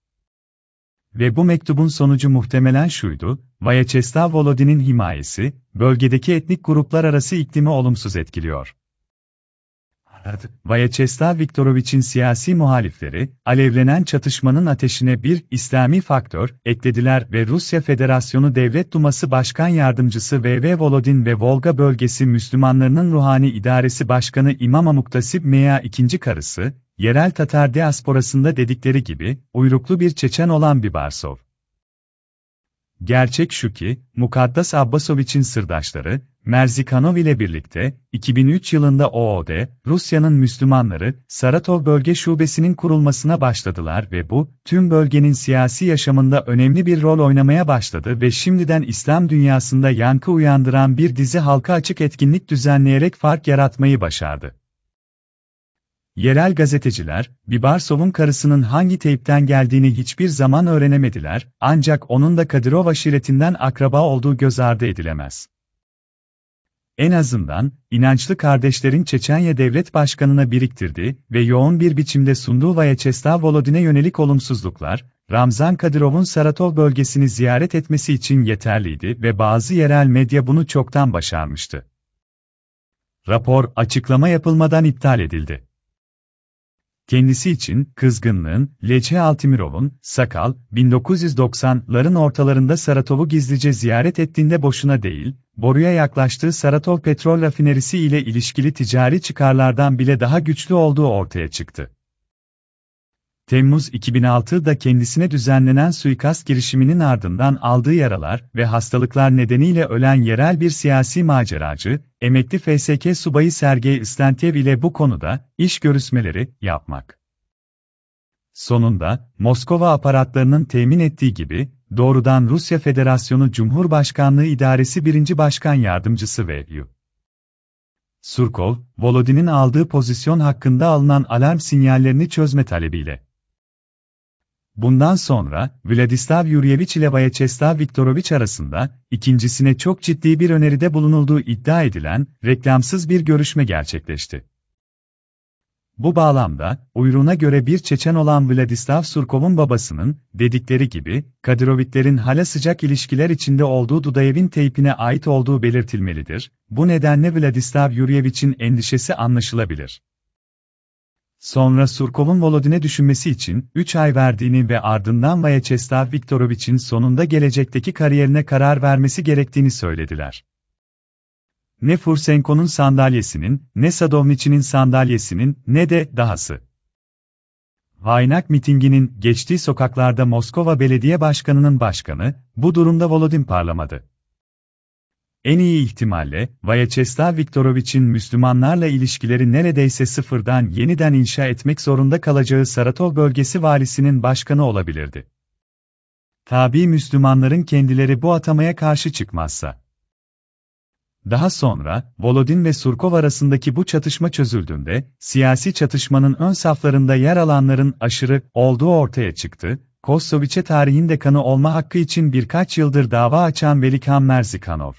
Ve bu mektubun sonucu muhtemelen şuydu, Vyacheslav Volodin'in himayesi, bölgedeki etnik gruplar arası iklimi olumsuz etkiliyor. Vyacheslav Viktorovich'in siyasi muhalifleri, alevlenen çatışmanın ateşine bir İslami faktör eklediler ve Rusya Federasyonu Devlet Duması Başkan Yardımcısı V.V. Volodin ve Volga Bölgesi Müslümanlarının Ruhani İdaresi Başkanı İmam Amuktasip Meya ikinci karısı, yerel Tatar diasporasında dedikleri gibi, uyruklu bir Çeçen olan bir Barsov. Gerçek şu ki, Mukaddas Abbasoviç'in sırdaşları, Merzikanov ile birlikte, 2003 yılında OOD, Rusya'nın Müslümanları, Saratov Bölge Şubesi'nin kurulmasına başladılar ve bu, tüm bölgenin siyasi yaşamında önemli bir rol oynamaya başladı ve şimdiden İslam dünyasında yankı uyandıran bir dizi halka açık etkinlik düzenleyerek fark yaratmayı başardı. Yerel gazeteciler, Bibarsov'un karısının hangi teypten geldiğini hiçbir zaman öğrenemediler, ancak onun da Kadirov aşiretinden akraba olduğu göz ardı edilemez. En azından, inançlı kardeşlerin Çeçenya devlet başkanına biriktirdiği ve yoğun bir biçimde sunduğu Vyacheslav Volodin'e yönelik olumsuzluklar, Ramzan Kadirov'un Saratov bölgesini ziyaret etmesi için yeterliydi ve bazı yerel medya bunu çoktan başarmıştı. Rapor, açıklama yapılmadan iptal edildi kendisi için kızgınlığın, Leçe Altimirov'un, Sakal, 1990'ların ortalarında Saratov'u gizlice ziyaret ettiğinde boşuna değil, boruya yaklaştığı Saratov petrol rafinerisi ile ilişkili ticari çıkarlardan bile daha güçlü olduğu ortaya çıktı. Temmuz 2006'da kendisine düzenlenen suikast girişiminin ardından aldığı yaralar ve hastalıklar nedeniyle ölen yerel bir siyasi maceracı, emekli FSK subayı Sergey Istentiev ile bu konuda iş görüşmeleri yapmak. Sonunda, Moskova aparatlarının temin ettiği gibi, doğrudan Rusya Federasyonu Cumhurbaşkanlığı İdaresi 1. Başkan Yardımcısı ve Yu. Surkov, Volodin'in aldığı pozisyon hakkında alınan alarm sinyallerini çözme talebiyle Bundan sonra, Vladislav Yuryeviç ile Vyacheslav Viktoroviç arasında, ikincisine çok ciddi bir öneride bulunulduğu iddia edilen, reklamsız bir görüşme gerçekleşti. Bu bağlamda, uyruğuna göre bir Çeçen olan Vladislav Surkov'un babasının, dedikleri gibi, Kadirovitlerin hala sıcak ilişkiler içinde olduğu Dudayev'in teypine ait olduğu belirtilmelidir, bu nedenle Vladislav Yuryeviç'in endişesi anlaşılabilir. Sonra Surkov'un Volodin'e düşünmesi için 3 ay verdiğini ve ardından Vyacheslav Viktorovic'in sonunda gelecekteki kariyerine karar vermesi gerektiğini söylediler. Ne Fursenko'nun sandalyesinin, ne Sadovniç'inin sandalyesinin, ne de dahası. Vaynak mitinginin geçtiği sokaklarda Moskova Belediye Başkanı'nın başkanı, bu durumda Volodin parlamadı. En iyi ihtimalle, Vyacheslav Viktorovic'in Müslümanlarla ilişkileri neredeyse sıfırdan yeniden inşa etmek zorunda kalacağı Saratov bölgesi valisinin başkanı olabilirdi. Tabi Müslümanların kendileri bu atamaya karşı çıkmazsa. Daha sonra, Volodin ve Surkov arasındaki bu çatışma çözüldüğünde, siyasi çatışmanın ön saflarında yer alanların aşırı olduğu ortaya çıktı, Kosoviç'e tarihin dekanı olma hakkı için birkaç yıldır dava açan Velikhan Merzikanov.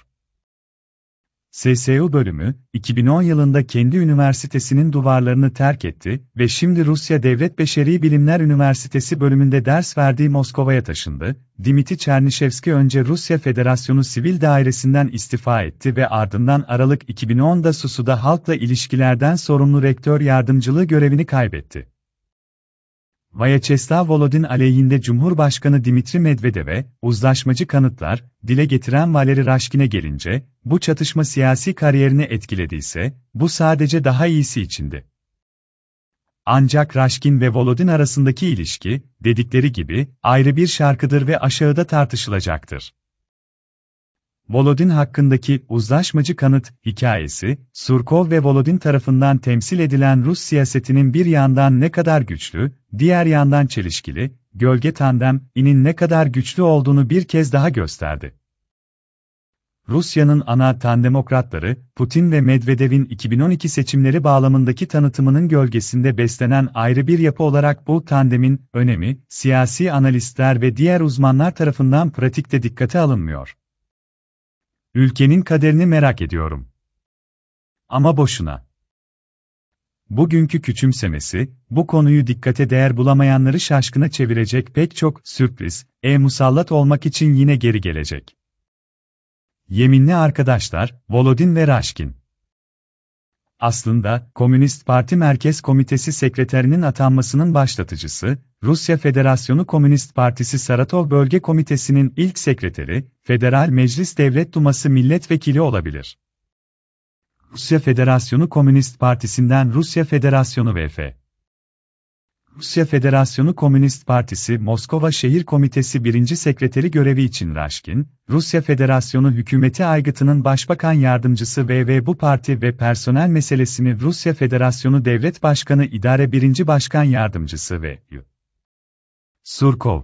SSU bölümü, 2010 yılında kendi üniversitesinin duvarlarını terk etti ve şimdi Rusya Devlet Beşeri Bilimler Üniversitesi bölümünde ders verdiği Moskova'ya taşındı. Dimiti Çernişevski önce Rusya Federasyonu Sivil Dairesi'nden istifa etti ve ardından Aralık 2010'da Susu'da halkla ilişkilerden sorumlu rektör yardımcılığı görevini kaybetti. Vyacheslav Volodin aleyhinde Cumhurbaşkanı Dimitri Medvedev'e, uzlaşmacı kanıtlar, dile getiren Valeri Raşkin'e gelince, bu çatışma siyasi kariyerini etkilediyse, bu sadece daha iyisi içindi. Ancak Raşkin ve Volodin arasındaki ilişki, dedikleri gibi, ayrı bir şarkıdır ve aşağıda tartışılacaktır. Volodin hakkındaki uzlaşmacı kanıt hikayesi, Surkov ve Volodin tarafından temsil edilen Rus siyasetinin bir yandan ne kadar güçlü, diğer yandan çelişkili, gölge tandem, inin ne kadar güçlü olduğunu bir kez daha gösterdi. Rusya'nın ana tandemokratları, Putin ve Medvedev'in 2012 seçimleri bağlamındaki tanıtımının gölgesinde beslenen ayrı bir yapı olarak bu tandemin önemi, siyasi analistler ve diğer uzmanlar tarafından pratikte dikkate alınmıyor. Ülkenin kaderini merak ediyorum. Ama boşuna. Bugünkü küçümsemesi, bu konuyu dikkate değer bulamayanları şaşkına çevirecek pek çok sürpriz, e-musallat olmak için yine geri gelecek. Yeminli arkadaşlar, Volodin ve Raşkin. Aslında, Komünist Parti Merkez Komitesi Sekreterinin atanmasının başlatıcısı, Rusya Federasyonu Komünist Partisi Saratov Bölge Komitesi'nin ilk sekreteri, Federal Meclis Devlet Duması Milletvekili olabilir. Rusya Federasyonu Komünist Partisi'nden Rusya Federasyonu VF Rusya Federasyonu Komünist Partisi Moskova Şehir Komitesi 1. Sekreteri görevi için Raşkin, Rusya Federasyonu Hükümeti Aygıtı'nın Başbakan Yardımcısı ve ve bu parti ve personel meselesini Rusya Federasyonu Devlet Başkanı İdare 1. Başkan Yardımcısı ve Surkov.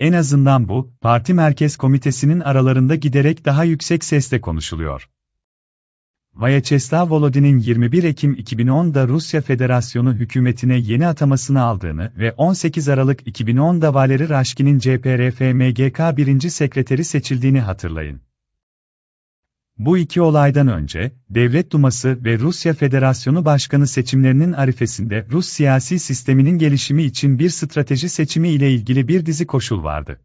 En azından bu, parti merkez komitesinin aralarında giderek daha yüksek sesle konuşuluyor. Vyacheslav Volodin'in 21 Ekim 2010'da Rusya Federasyonu hükümetine yeni atamasını aldığını ve 18 Aralık 2010'da Valeri Raşkin'in CPRFMGK birinci Sekreteri seçildiğini hatırlayın. Bu iki olaydan önce, Devlet Duması ve Rusya Federasyonu Başkanı seçimlerinin arifesinde Rus siyasi sisteminin gelişimi için bir strateji seçimi ile ilgili bir dizi koşul vardı.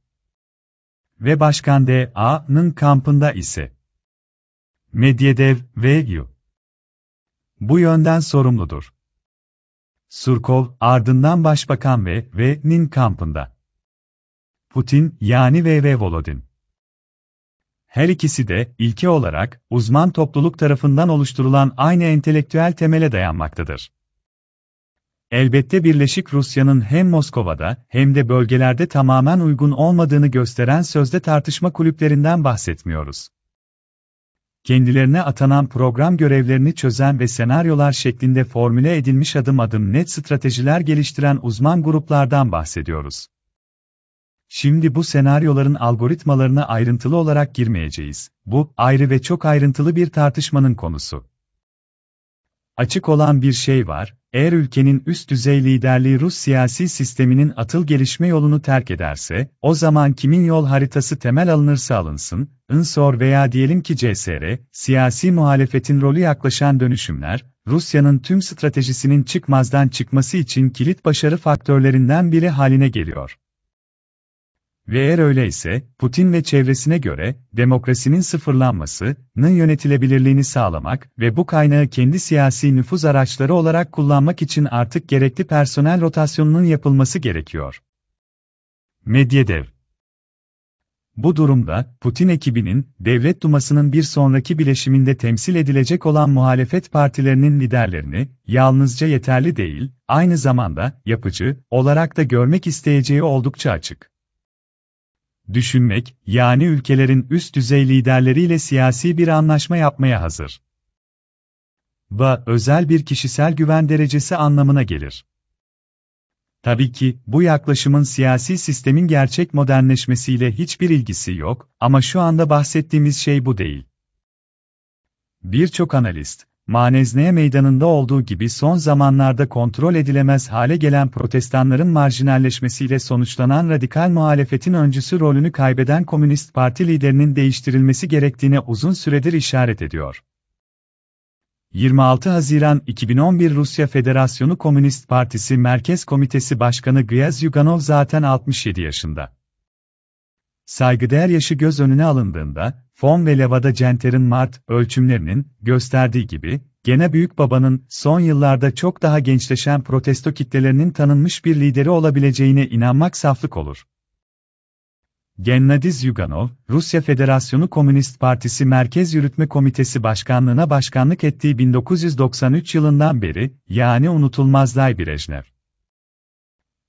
Ve Başkan D.A.'nın kampında ise, Medyedev ve Egyu. Bu yönden sorumludur. Surkov ardından başbakan ve ve Nin kampında. Putin yani ve ve Volodin. Her ikisi de ilke olarak uzman topluluk tarafından oluşturulan aynı entelektüel temele dayanmaktadır. Elbette Birleşik Rusya'nın hem Moskova'da hem de bölgelerde tamamen uygun olmadığını gösteren sözde tartışma kulüplerinden bahsetmiyoruz kendilerine atanan program görevlerini çözen ve senaryolar şeklinde formüle edilmiş adım adım net stratejiler geliştiren uzman gruplardan bahsediyoruz. Şimdi bu senaryoların algoritmalarına ayrıntılı olarak girmeyeceğiz. Bu, ayrı ve çok ayrıntılı bir tartışmanın konusu. Açık olan bir şey var, eğer ülkenin üst düzey liderliği Rus siyasi sisteminin atıl gelişme yolunu terk ederse, o zaman kimin yol haritası temel alınırsa alınsın, INSOR veya diyelim ki CSR, siyasi muhalefetin rolü yaklaşan dönüşümler, Rusya'nın tüm stratejisinin çıkmazdan çıkması için kilit başarı faktörlerinden biri haline geliyor. Ve eğer öyleyse, Putin ve çevresine göre, demokrasinin sıfırlanmasının yönetilebilirliğini sağlamak ve bu kaynağı kendi siyasi nüfuz araçları olarak kullanmak için artık gerekli personel rotasyonunun yapılması gerekiyor. Medyedev bu durumda, Putin ekibinin, Devlet Duması'nın bir sonraki bileşiminde temsil edilecek olan muhalefet partilerinin liderlerini, yalnızca yeterli değil, aynı zamanda, yapıcı, olarak da görmek isteyeceği oldukça açık düşünmek, yani ülkelerin üst düzey liderleriyle siyasi bir anlaşma yapmaya hazır. Ba, özel bir kişisel güven derecesi anlamına gelir. Tabii ki, bu yaklaşımın siyasi sistemin gerçek modernleşmesiyle hiçbir ilgisi yok ama şu anda bahsettiğimiz şey bu değil. Birçok analist, Manezneye meydanında olduğu gibi son zamanlarda kontrol edilemez hale gelen protestanların marjinalleşmesiyle sonuçlanan radikal muhalefetin öncüsü rolünü kaybeden Komünist Parti liderinin değiştirilmesi gerektiğine uzun süredir işaret ediyor. 26 Haziran 2011 Rusya Federasyonu Komünist Partisi Merkez Komitesi Başkanı Gyaz Yuganov zaten 67 yaşında. Saygıdeğer yaşı göz önüne alındığında, Fon ve Levada Center'in Mart ölçümlerinin gösterdiği gibi, gene büyük babanın son yıllarda çok daha gençleşen protesto kitlelerinin tanınmış bir lideri olabileceğine inanmak saflık olur. Gennadiz Yuganov, Rusya Federasyonu Komünist Partisi Merkez Yürütme Komitesi Başkanlığına başkanlık ettiği 1993 yılından beri, yani unutulmaz Day Brejnev.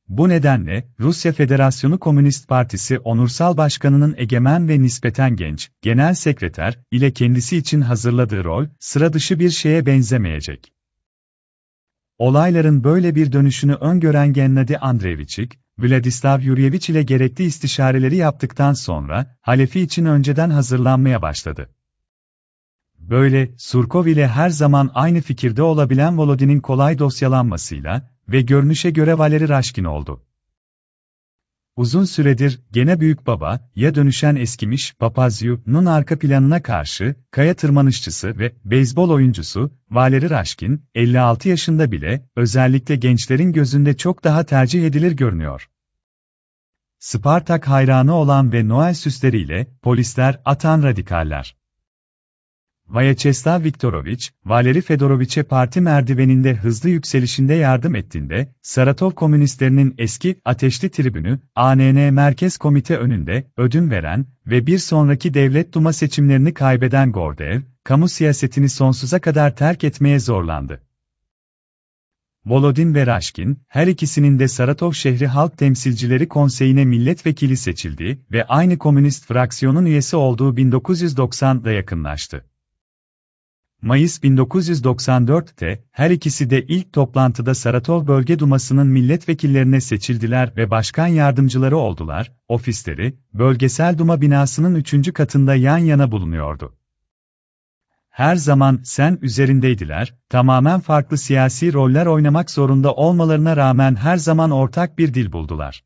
Bu nedenle, Rusya Federasyonu Komünist Partisi onursal başkanının egemen ve nispeten genç, genel sekreter, ile kendisi için hazırladığı rol, sıra dışı bir şeye benzemeyecek. Olayların böyle bir dönüşünü öngören Gennady Andreevichik, Vladislav Yuryeviç ile gerekli istişareleri yaptıktan sonra, Halefi için önceden hazırlanmaya başladı. Böyle, Surkov ile her zaman aynı fikirde olabilen Volodin'in kolay dosyalanmasıyla, ve görünüşe göre Valeri Raşkin oldu. Uzun süredir gene büyük baba ya dönüşen eskimiş Papazyu'nun arka planına karşı kaya tırmanışçısı ve beyzbol oyuncusu Valeri Raşkin 56 yaşında bile özellikle gençlerin gözünde çok daha tercih edilir görünüyor. Spartak hayranı olan ve Noel süsleriyle polisler atan radikaller. Vyacheslav Viktorovich, Valeri Fedoroviç'e parti merdiveninde hızlı yükselişinde yardım ettiğinde, Saratov komünistlerinin eski ateşli tribünü, ANN Merkez Komite önünde ödün veren ve bir sonraki devlet duma seçimlerini kaybeden Gordev, kamu siyasetini sonsuza kadar terk etmeye zorlandı. Volodin ve Raşkin, her ikisinin de Saratov Şehri Halk Temsilcileri Konseyi'ne milletvekili seçildiği ve aynı komünist fraksiyonun üyesi olduğu 1990'da yakınlaştı. Mayıs 1994'te her ikisi de ilk toplantıda Saratov Bölge Duması'nın milletvekillerine seçildiler ve başkan yardımcıları oldular. Ofisleri Bölgesel Duma binasının 3. katında yan yana bulunuyordu. Her zaman sen üzerindeydiler. Tamamen farklı siyasi roller oynamak zorunda olmalarına rağmen her zaman ortak bir dil buldular.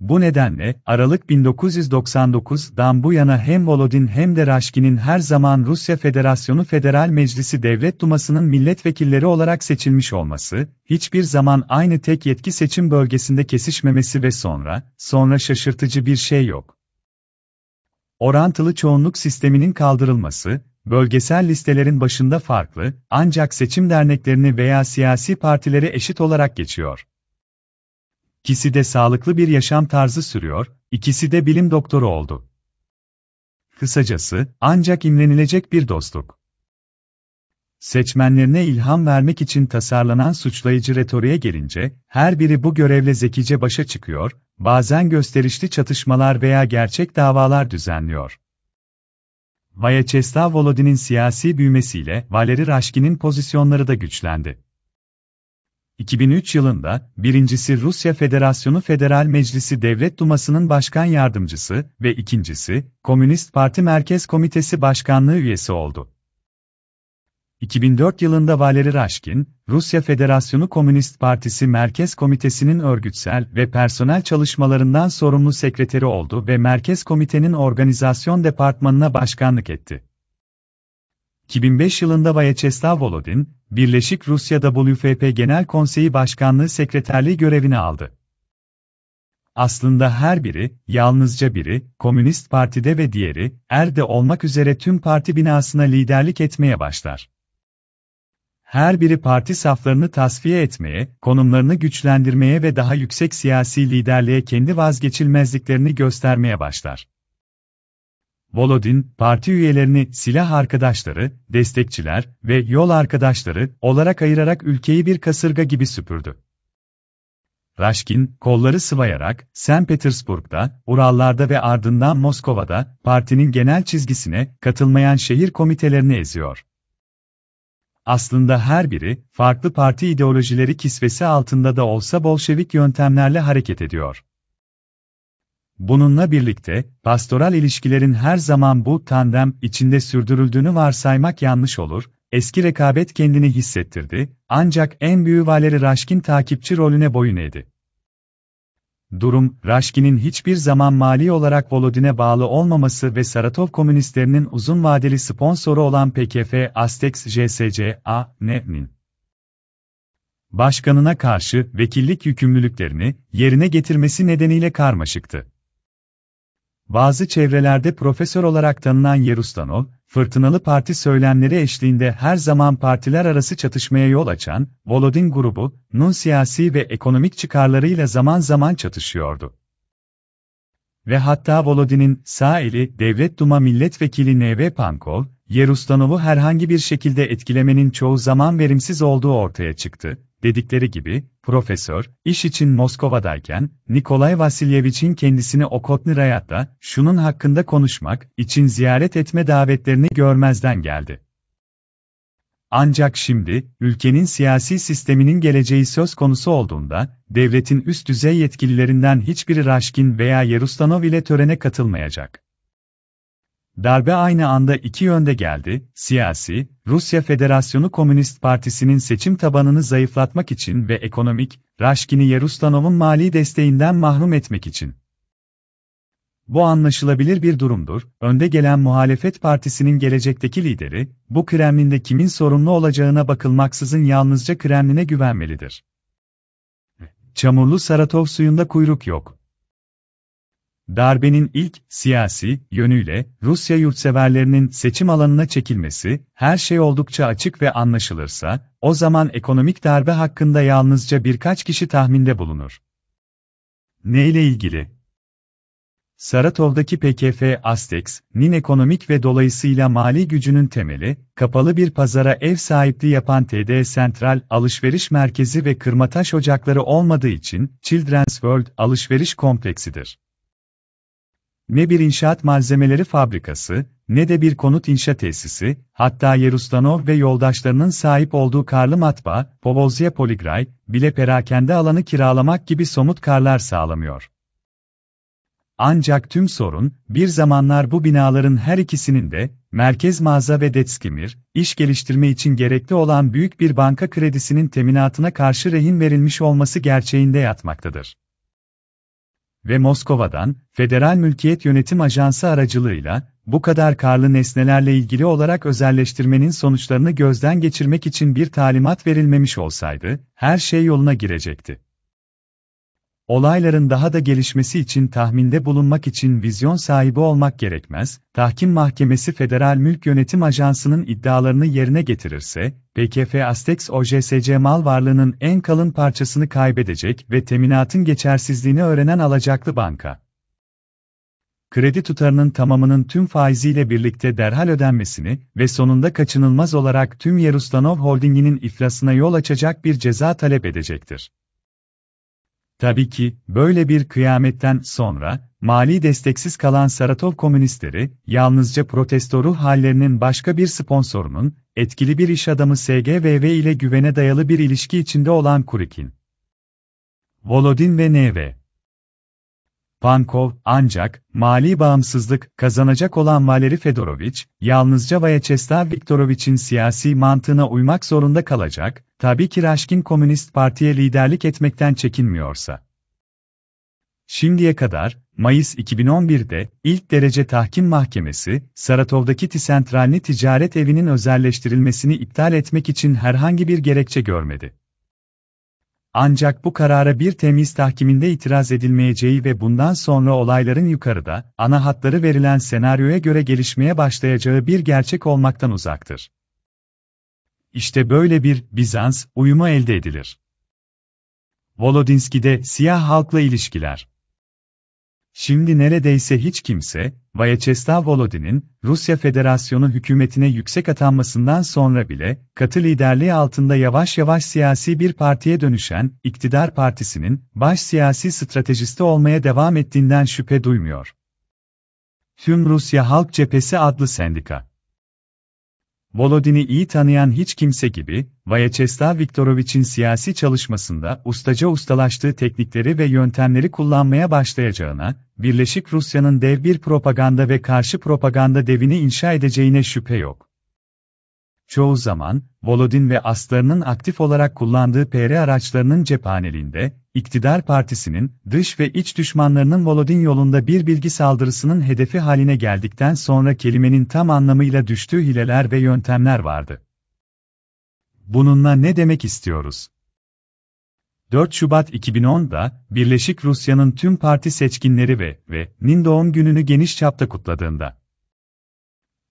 Bu nedenle, Aralık 1999'dan bu yana hem Volodin hem de Raşkin'in her zaman Rusya Federasyonu Federal Meclisi Devlet Duması'nın milletvekilleri olarak seçilmiş olması, hiçbir zaman aynı tek yetki seçim bölgesinde kesişmemesi ve sonra, sonra şaşırtıcı bir şey yok. Orantılı çoğunluk sisteminin kaldırılması, bölgesel listelerin başında farklı, ancak seçim derneklerini veya siyasi partileri eşit olarak geçiyor. İkisi de sağlıklı bir yaşam tarzı sürüyor, ikisi de bilim doktoru oldu. Kısacası, ancak imlenilecek bir dostluk. Seçmenlerine ilham vermek için tasarlanan suçlayıcı retoriğe gelince, her biri bu görevle zekice başa çıkıyor, bazen gösterişli çatışmalar veya gerçek davalar düzenliyor. Vyacheslav Volodin'in siyasi büyümesiyle Valeri Raşkin'in pozisyonları da güçlendi. 2003 yılında, birincisi Rusya Federasyonu Federal Meclisi Devlet Duması'nın başkan yardımcısı ve ikincisi, Komünist Parti Merkez Komitesi Başkanlığı üyesi oldu. 2004 yılında Valeri Raşkin, Rusya Federasyonu Komünist Partisi Merkez Komitesi'nin örgütsel ve personel çalışmalarından sorumlu sekreteri oldu ve Merkez Komitenin organizasyon departmanına başkanlık etti. 2005 yılında Vyacheslav Volodin, Birleşik Rusya'da WFP Genel Konseyi Başkanlığı Sekreterliği görevini aldı. Aslında her biri, yalnızca biri, Komünist Parti'de ve diğeri, Er'de olmak üzere tüm parti binasına liderlik etmeye başlar. Her biri parti saflarını tasfiye etmeye, konumlarını güçlendirmeye ve daha yüksek siyasi liderliğe kendi vazgeçilmezliklerini göstermeye başlar. Volodin, parti üyelerini silah arkadaşları, destekçiler ve yol arkadaşları olarak ayırarak ülkeyi bir kasırga gibi süpürdü. Raşkin, kolları sıvayarak, St. Petersburg'da, Urallarda ve ardından Moskova'da, partinin genel çizgisine katılmayan şehir komitelerini eziyor. Aslında her biri, farklı parti ideolojileri kisvesi altında da olsa Bolşevik yöntemlerle hareket ediyor. Bununla birlikte, pastoral ilişkilerin her zaman bu tandem içinde sürdürüldüğünü varsaymak yanlış olur, eski rekabet kendini hissettirdi, ancak en büyüğü Valeri Raşkin takipçi rolüne boyun eğdi. Durum, Raşkin'in hiçbir zaman mali olarak Volodin'e bağlı olmaması ve Saratov komünistlerinin uzun vadeli sponsoru olan PKF Aztex JSC AN'nin başkanına karşı vekillik yükümlülüklerini yerine getirmesi nedeniyle karmaşıktı. Bazı çevrelerde profesör olarak tanınan Yerustanov, fırtınalı parti söylemleri eşliğinde her zaman partiler arası çatışmaya yol açan, Volodin grubu, nun siyasi ve ekonomik çıkarlarıyla zaman zaman çatışıyordu ve hatta Volodin'in sağ eli Devlet Duma Milletvekili Neve Pankov, Yerustanov'u herhangi bir şekilde etkilemenin çoğu zaman verimsiz olduğu ortaya çıktı. Dedikleri gibi, profesör, iş için Moskova'dayken, Nikolay Vasilyevich'in kendisini Okotni Rayat'ta, şunun hakkında konuşmak için ziyaret etme davetlerini görmezden geldi. Ancak şimdi, ülkenin siyasi sisteminin geleceği söz konusu olduğunda, devletin üst düzey yetkililerinden hiçbiri Raşkin veya Yerustanov ile törene katılmayacak. Darbe aynı anda iki yönde geldi, siyasi, Rusya Federasyonu Komünist Partisi'nin seçim tabanını zayıflatmak için ve ekonomik, Raşkin'i Yerustanov'un mali desteğinden mahrum etmek için. Bu anlaşılabilir bir durumdur. Önde gelen muhalefet partisinin gelecekteki lideri, bu Kremlin'de kimin sorumlu olacağına bakılmaksızın yalnızca Kremlin'e güvenmelidir. Çamurlu Saratov suyunda kuyruk yok. Darbenin ilk, siyasi, yönüyle, Rusya yurtseverlerinin seçim alanına çekilmesi, her şey oldukça açık ve anlaşılırsa, o zaman ekonomik darbe hakkında yalnızca birkaç kişi tahminde bulunur. Ne ile ilgili? Saratov'daki PKF Astex, Nin ekonomik ve dolayısıyla mali gücünün temeli, kapalı bir pazara ev sahipliği yapan TD Central Alışveriş Merkezi ve Kırmataş Ocakları olmadığı için Children's World alışveriş kompleksidir. Ne bir inşaat malzemeleri fabrikası, ne de bir konut inşa tesisi, hatta Yerustanov ve yoldaşlarının sahip olduğu karlı matbaa, Povozya Poligray, bile perakende alanı kiralamak gibi somut karlar sağlamıyor. Ancak tüm sorun, bir zamanlar bu binaların her ikisinin de, merkez mağaza ve Detskimir, iş geliştirme için gerekli olan büyük bir banka kredisinin teminatına karşı rehin verilmiş olması gerçeğinde yatmaktadır. Ve Moskova'dan, Federal Mülkiyet Yönetim Ajansı aracılığıyla, bu kadar karlı nesnelerle ilgili olarak özelleştirmenin sonuçlarını gözden geçirmek için bir talimat verilmemiş olsaydı, her şey yoluna girecekti. Olayların daha da gelişmesi için tahminde bulunmak için vizyon sahibi olmak gerekmez, tahkim mahkemesi Federal Mülk Yönetim Ajansı'nın iddialarını yerine getirirse, PKF Astex OJSC mal varlığının en kalın parçasını kaybedecek ve teminatın geçersizliğini öğrenen alacaklı banka. Kredi tutarının tamamının tüm faiziyle birlikte derhal ödenmesini ve sonunda kaçınılmaz olarak tüm Yerustanov Holding'inin iflasına yol açacak bir ceza talep edecektir. Tabii ki, böyle bir kıyametten sonra, mali desteksiz kalan Saratov komünistleri, yalnızca protesto hallerinin başka bir sponsorunun, etkili bir iş adamı SGVV ile güvene dayalı bir ilişki içinde olan Kurikin, Volodin ve Neve Pankov, ancak, mali bağımsızlık kazanacak olan Valeri Fedoroviç, yalnızca Vyacheslav Viktoroviç'in siyasi mantığına uymak zorunda kalacak, tabii ki Raşkin Komünist Parti'ye liderlik etmekten çekinmiyorsa. Şimdiye kadar, Mayıs 2011'de, ilk derece tahkim mahkemesi, Saratov'daki Tisentralni ticaret evinin özelleştirilmesini iptal etmek için herhangi bir gerekçe görmedi. Ancak bu karara bir temiz tahkiminde itiraz edilmeyeceği ve bundan sonra olayların yukarıda, ana hatları verilen senaryoya göre gelişmeye başlayacağı bir gerçek olmaktan uzaktır. İşte böyle bir Bizans uyumu elde edilir. Volodinski'de siyah halkla ilişkiler Şimdi neredeyse hiç kimse, Vyacheslav Volodin'in, Rusya Federasyonu hükümetine yüksek atanmasından sonra bile, katı liderliği altında yavaş yavaş siyasi bir partiye dönüşen, iktidar partisinin, baş siyasi stratejisti olmaya devam ettiğinden şüphe duymuyor. Tüm Rusya Halk Cephesi adlı sendika Volodin'i iyi tanıyan hiç kimse gibi, Vyacheslav Viktorovic'in siyasi çalışmasında ustaca ustalaştığı teknikleri ve yöntemleri kullanmaya başlayacağına, Birleşik Rusya'nın dev bir propaganda ve karşı propaganda devini inşa edeceğine şüphe yok çoğu zaman, Volodin ve aslarının aktif olarak kullandığı PR araçlarının cephaneliğinde, iktidar partisinin, dış ve iç düşmanlarının Volodin yolunda bir bilgi saldırısının hedefi haline geldikten sonra kelimenin tam anlamıyla düştüğü hileler ve yöntemler vardı. Bununla ne demek istiyoruz? 4 Şubat 2010'da, Birleşik Rusya'nın tüm parti seçkinleri ve, ve, nin doğum gününü geniş çapta kutladığında,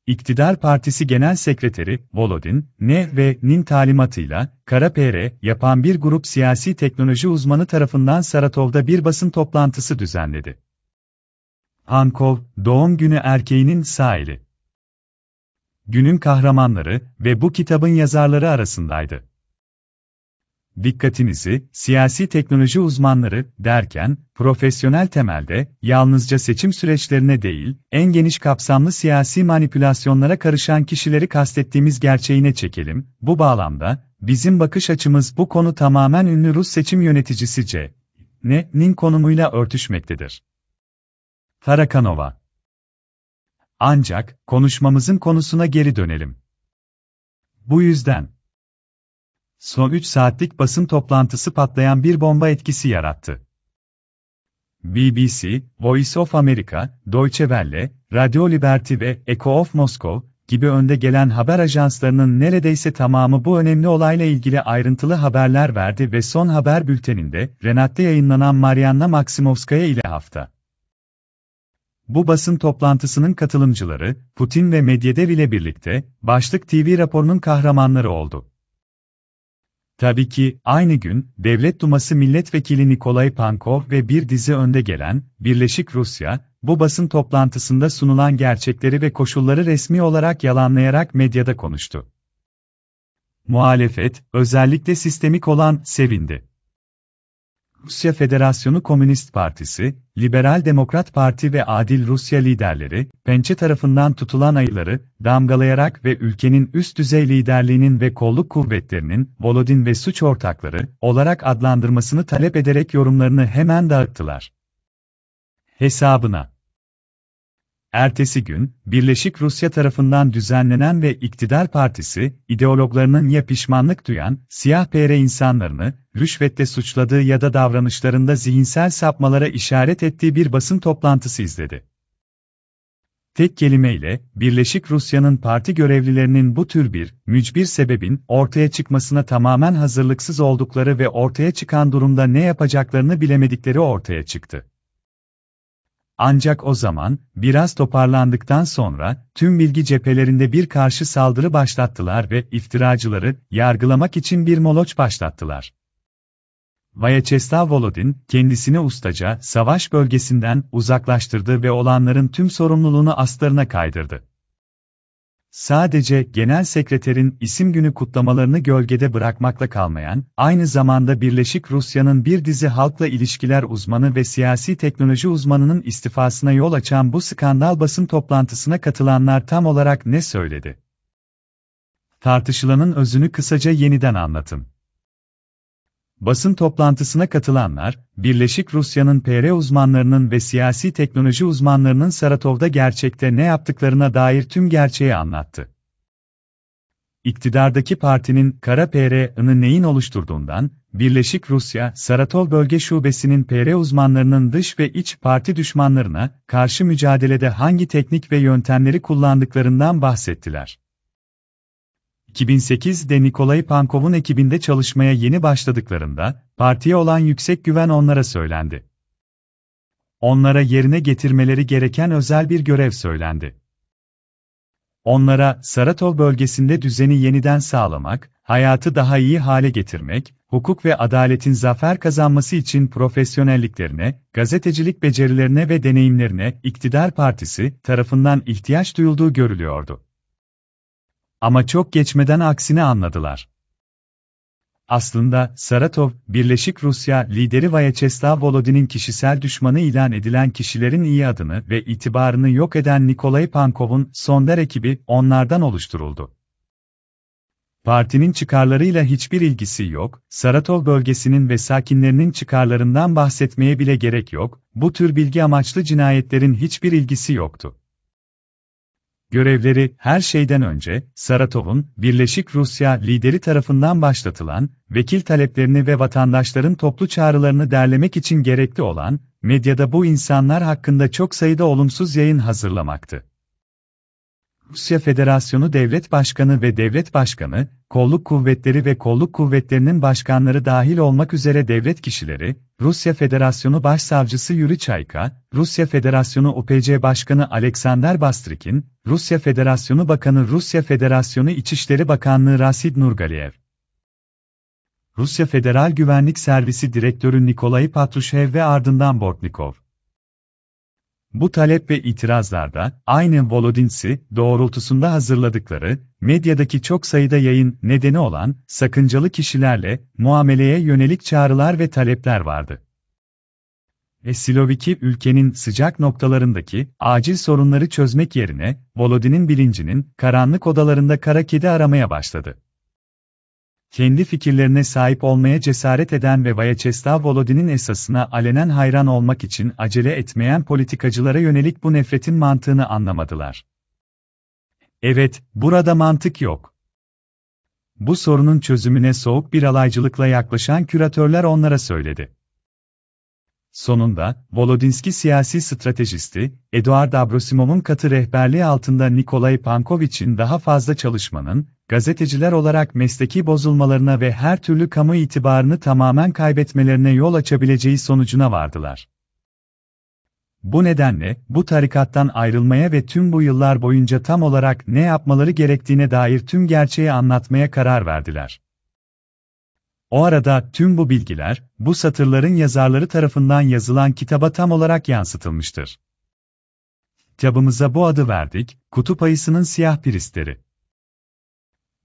İktidar Partisi Genel Sekreteri Volodin Ne ve Nin talimatıyla Kara yapan bir grup siyasi teknoloji uzmanı tarafından Saratov'da bir basın toplantısı düzenledi. Hankov, doğum günü erkeğinin sahili. Günün kahramanları ve bu kitabın yazarları arasındaydı dikkatinizi siyasi teknoloji uzmanları derken profesyonel temelde yalnızca seçim süreçlerine değil, en geniş kapsamlı siyasi manipülasyonlara karışan kişileri kastettiğimiz gerçeğine çekelim. Bu bağlamda bizim bakış açımız bu konu tamamen ünlü Rus seçim yöneticisi C. N'nin konumuyla örtüşmektedir. Tarakanova Ancak konuşmamızın konusuna geri dönelim. Bu yüzden Son 3 saatlik basın toplantısı patlayan bir bomba etkisi yarattı. BBC, Voice of America, Deutsche Welle, Radio Liberty ve Echo of Moscow gibi önde gelen haber ajanslarının neredeyse tamamı bu önemli olayla ilgili ayrıntılı haberler verdi ve son haber bülteninde Renat'te yayınlanan Marianna Maksimovskaya ile hafta. Bu basın toplantısının katılımcıları, Putin ve Medvedev ile birlikte, başlık TV raporunun kahramanları oldu. Tabii ki, aynı gün, Devlet Duması Milletvekili Nikolay Pankov ve bir dizi önde gelen, Birleşik Rusya, bu basın toplantısında sunulan gerçekleri ve koşulları resmi olarak yalanlayarak medyada konuştu. Muhalefet, özellikle sistemik olan, sevindi. Rusya Federasyonu Komünist Partisi, Liberal Demokrat Parti ve Adil Rusya liderleri, pençe tarafından tutulan ayıları, damgalayarak ve ülkenin üst düzey liderliğinin ve kolluk kuvvetlerinin, Volodin ve suç ortakları, olarak adlandırmasını talep ederek yorumlarını hemen dağıttılar. Hesabına Ertesi gün, Birleşik Rusya tarafından düzenlenen ve iktidar partisi, ideologlarının ya pişmanlık duyan, siyah pere insanlarını, rüşvetle suçladığı ya da davranışlarında zihinsel sapmalara işaret ettiği bir basın toplantısı izledi. Tek kelimeyle, Birleşik Rusya'nın parti görevlilerinin bu tür bir, mücbir sebebin ortaya çıkmasına tamamen hazırlıksız oldukları ve ortaya çıkan durumda ne yapacaklarını bilemedikleri ortaya çıktı. Ancak o zaman, biraz toparlandıktan sonra, tüm bilgi cephelerinde bir karşı saldırı başlattılar ve iftiracıları, yargılamak için bir moloç başlattılar. Vyacheslav Volodin, kendisini ustaca, savaş bölgesinden uzaklaştırdı ve olanların tüm sorumluluğunu aslarına kaydırdı sadece genel sekreterin isim günü kutlamalarını gölgede bırakmakla kalmayan, aynı zamanda Birleşik Rusya'nın bir dizi halkla ilişkiler uzmanı ve siyasi teknoloji uzmanının istifasına yol açan bu skandal basın toplantısına katılanlar tam olarak ne söyledi? Tartışılanın özünü kısaca yeniden anlatın. Basın toplantısına katılanlar, Birleşik Rusya'nın PR uzmanlarının ve siyasi teknoloji uzmanlarının Saratov'da gerçekte ne yaptıklarına dair tüm gerçeği anlattı. İktidardaki partinin kara PR'ını neyin oluşturduğundan, Birleşik Rusya, Saratov Bölge Şubesi'nin PR uzmanlarının dış ve iç parti düşmanlarına karşı mücadelede hangi teknik ve yöntemleri kullandıklarından bahsettiler. 2008'de Nikolay Pankov'un ekibinde çalışmaya yeni başladıklarında, partiye olan yüksek güven onlara söylendi. Onlara yerine getirmeleri gereken özel bir görev söylendi. Onlara, Saratov bölgesinde düzeni yeniden sağlamak, hayatı daha iyi hale getirmek, hukuk ve adaletin zafer kazanması için profesyonelliklerine, gazetecilik becerilerine ve deneyimlerine iktidar partisi tarafından ihtiyaç duyulduğu görülüyordu. Ama çok geçmeden aksini anladılar. Aslında, Saratov, Birleşik Rusya lideri Vyacheslav Volodin'in kişisel düşmanı ilan edilen kişilerin iyi adını ve itibarını yok eden Nikolay Pankov'un Sonder ekibi onlardan oluşturuldu. Partinin çıkarlarıyla hiçbir ilgisi yok, Saratov bölgesinin ve sakinlerinin çıkarlarından bahsetmeye bile gerek yok, bu tür bilgi amaçlı cinayetlerin hiçbir ilgisi yoktu görevleri her şeyden önce Saratov'un Birleşik Rusya lideri tarafından başlatılan vekil taleplerini ve vatandaşların toplu çağrılarını derlemek için gerekli olan medyada bu insanlar hakkında çok sayıda olumsuz yayın hazırlamaktı. Rusya Federasyonu Devlet Başkanı ve Devlet Başkanı, Kolluk Kuvvetleri ve Kolluk Kuvvetlerinin başkanları dahil olmak üzere devlet kişileri, Rusya Federasyonu Başsavcısı Yuri Çayka, Rusya Federasyonu OPC Başkanı Alexander Bastrikin, Rusya Federasyonu Bakanı Rusya Federasyonu İçişleri Bakanlığı Rasid Nurgaliyev. Rusya Federal Güvenlik Servisi Direktörü Nikolay Patrushev ve ardından Bortnikov. Bu talep ve itirazlarda, aynı Volodinsi doğrultusunda hazırladıkları, medyadaki çok sayıda yayın nedeni olan sakıncalı kişilerle muameleye yönelik çağrılar ve talepler vardı. E, Siloviki ülkenin sıcak noktalarındaki acil sorunları çözmek yerine Volodin'in bilincinin karanlık odalarında kara kedi aramaya başladı kendi fikirlerine sahip olmaya cesaret eden ve Vyacheslav Volodin'in esasına alenen hayran olmak için acele etmeyen politikacılara yönelik bu nefretin mantığını anlamadılar. Evet, burada mantık yok. Bu sorunun çözümüne soğuk bir alaycılıkla yaklaşan küratörler onlara söyledi. Sonunda, Volodinski siyasi stratejisti, Eduard Abrosimov'un katı rehberliği altında Nikolay Pankovich'in daha fazla çalışmanın, gazeteciler olarak mesleki bozulmalarına ve her türlü kamu itibarını tamamen kaybetmelerine yol açabileceği sonucuna vardılar. Bu nedenle, bu tarikattan ayrılmaya ve tüm bu yıllar boyunca tam olarak ne yapmaları gerektiğine dair tüm gerçeği anlatmaya karar verdiler. O arada tüm bu bilgiler, bu satırların yazarları tarafından yazılan kitaba tam olarak yansıtılmıştır. Kitabımıza bu adı verdik, Kutup Ayısının Siyah Piristleri.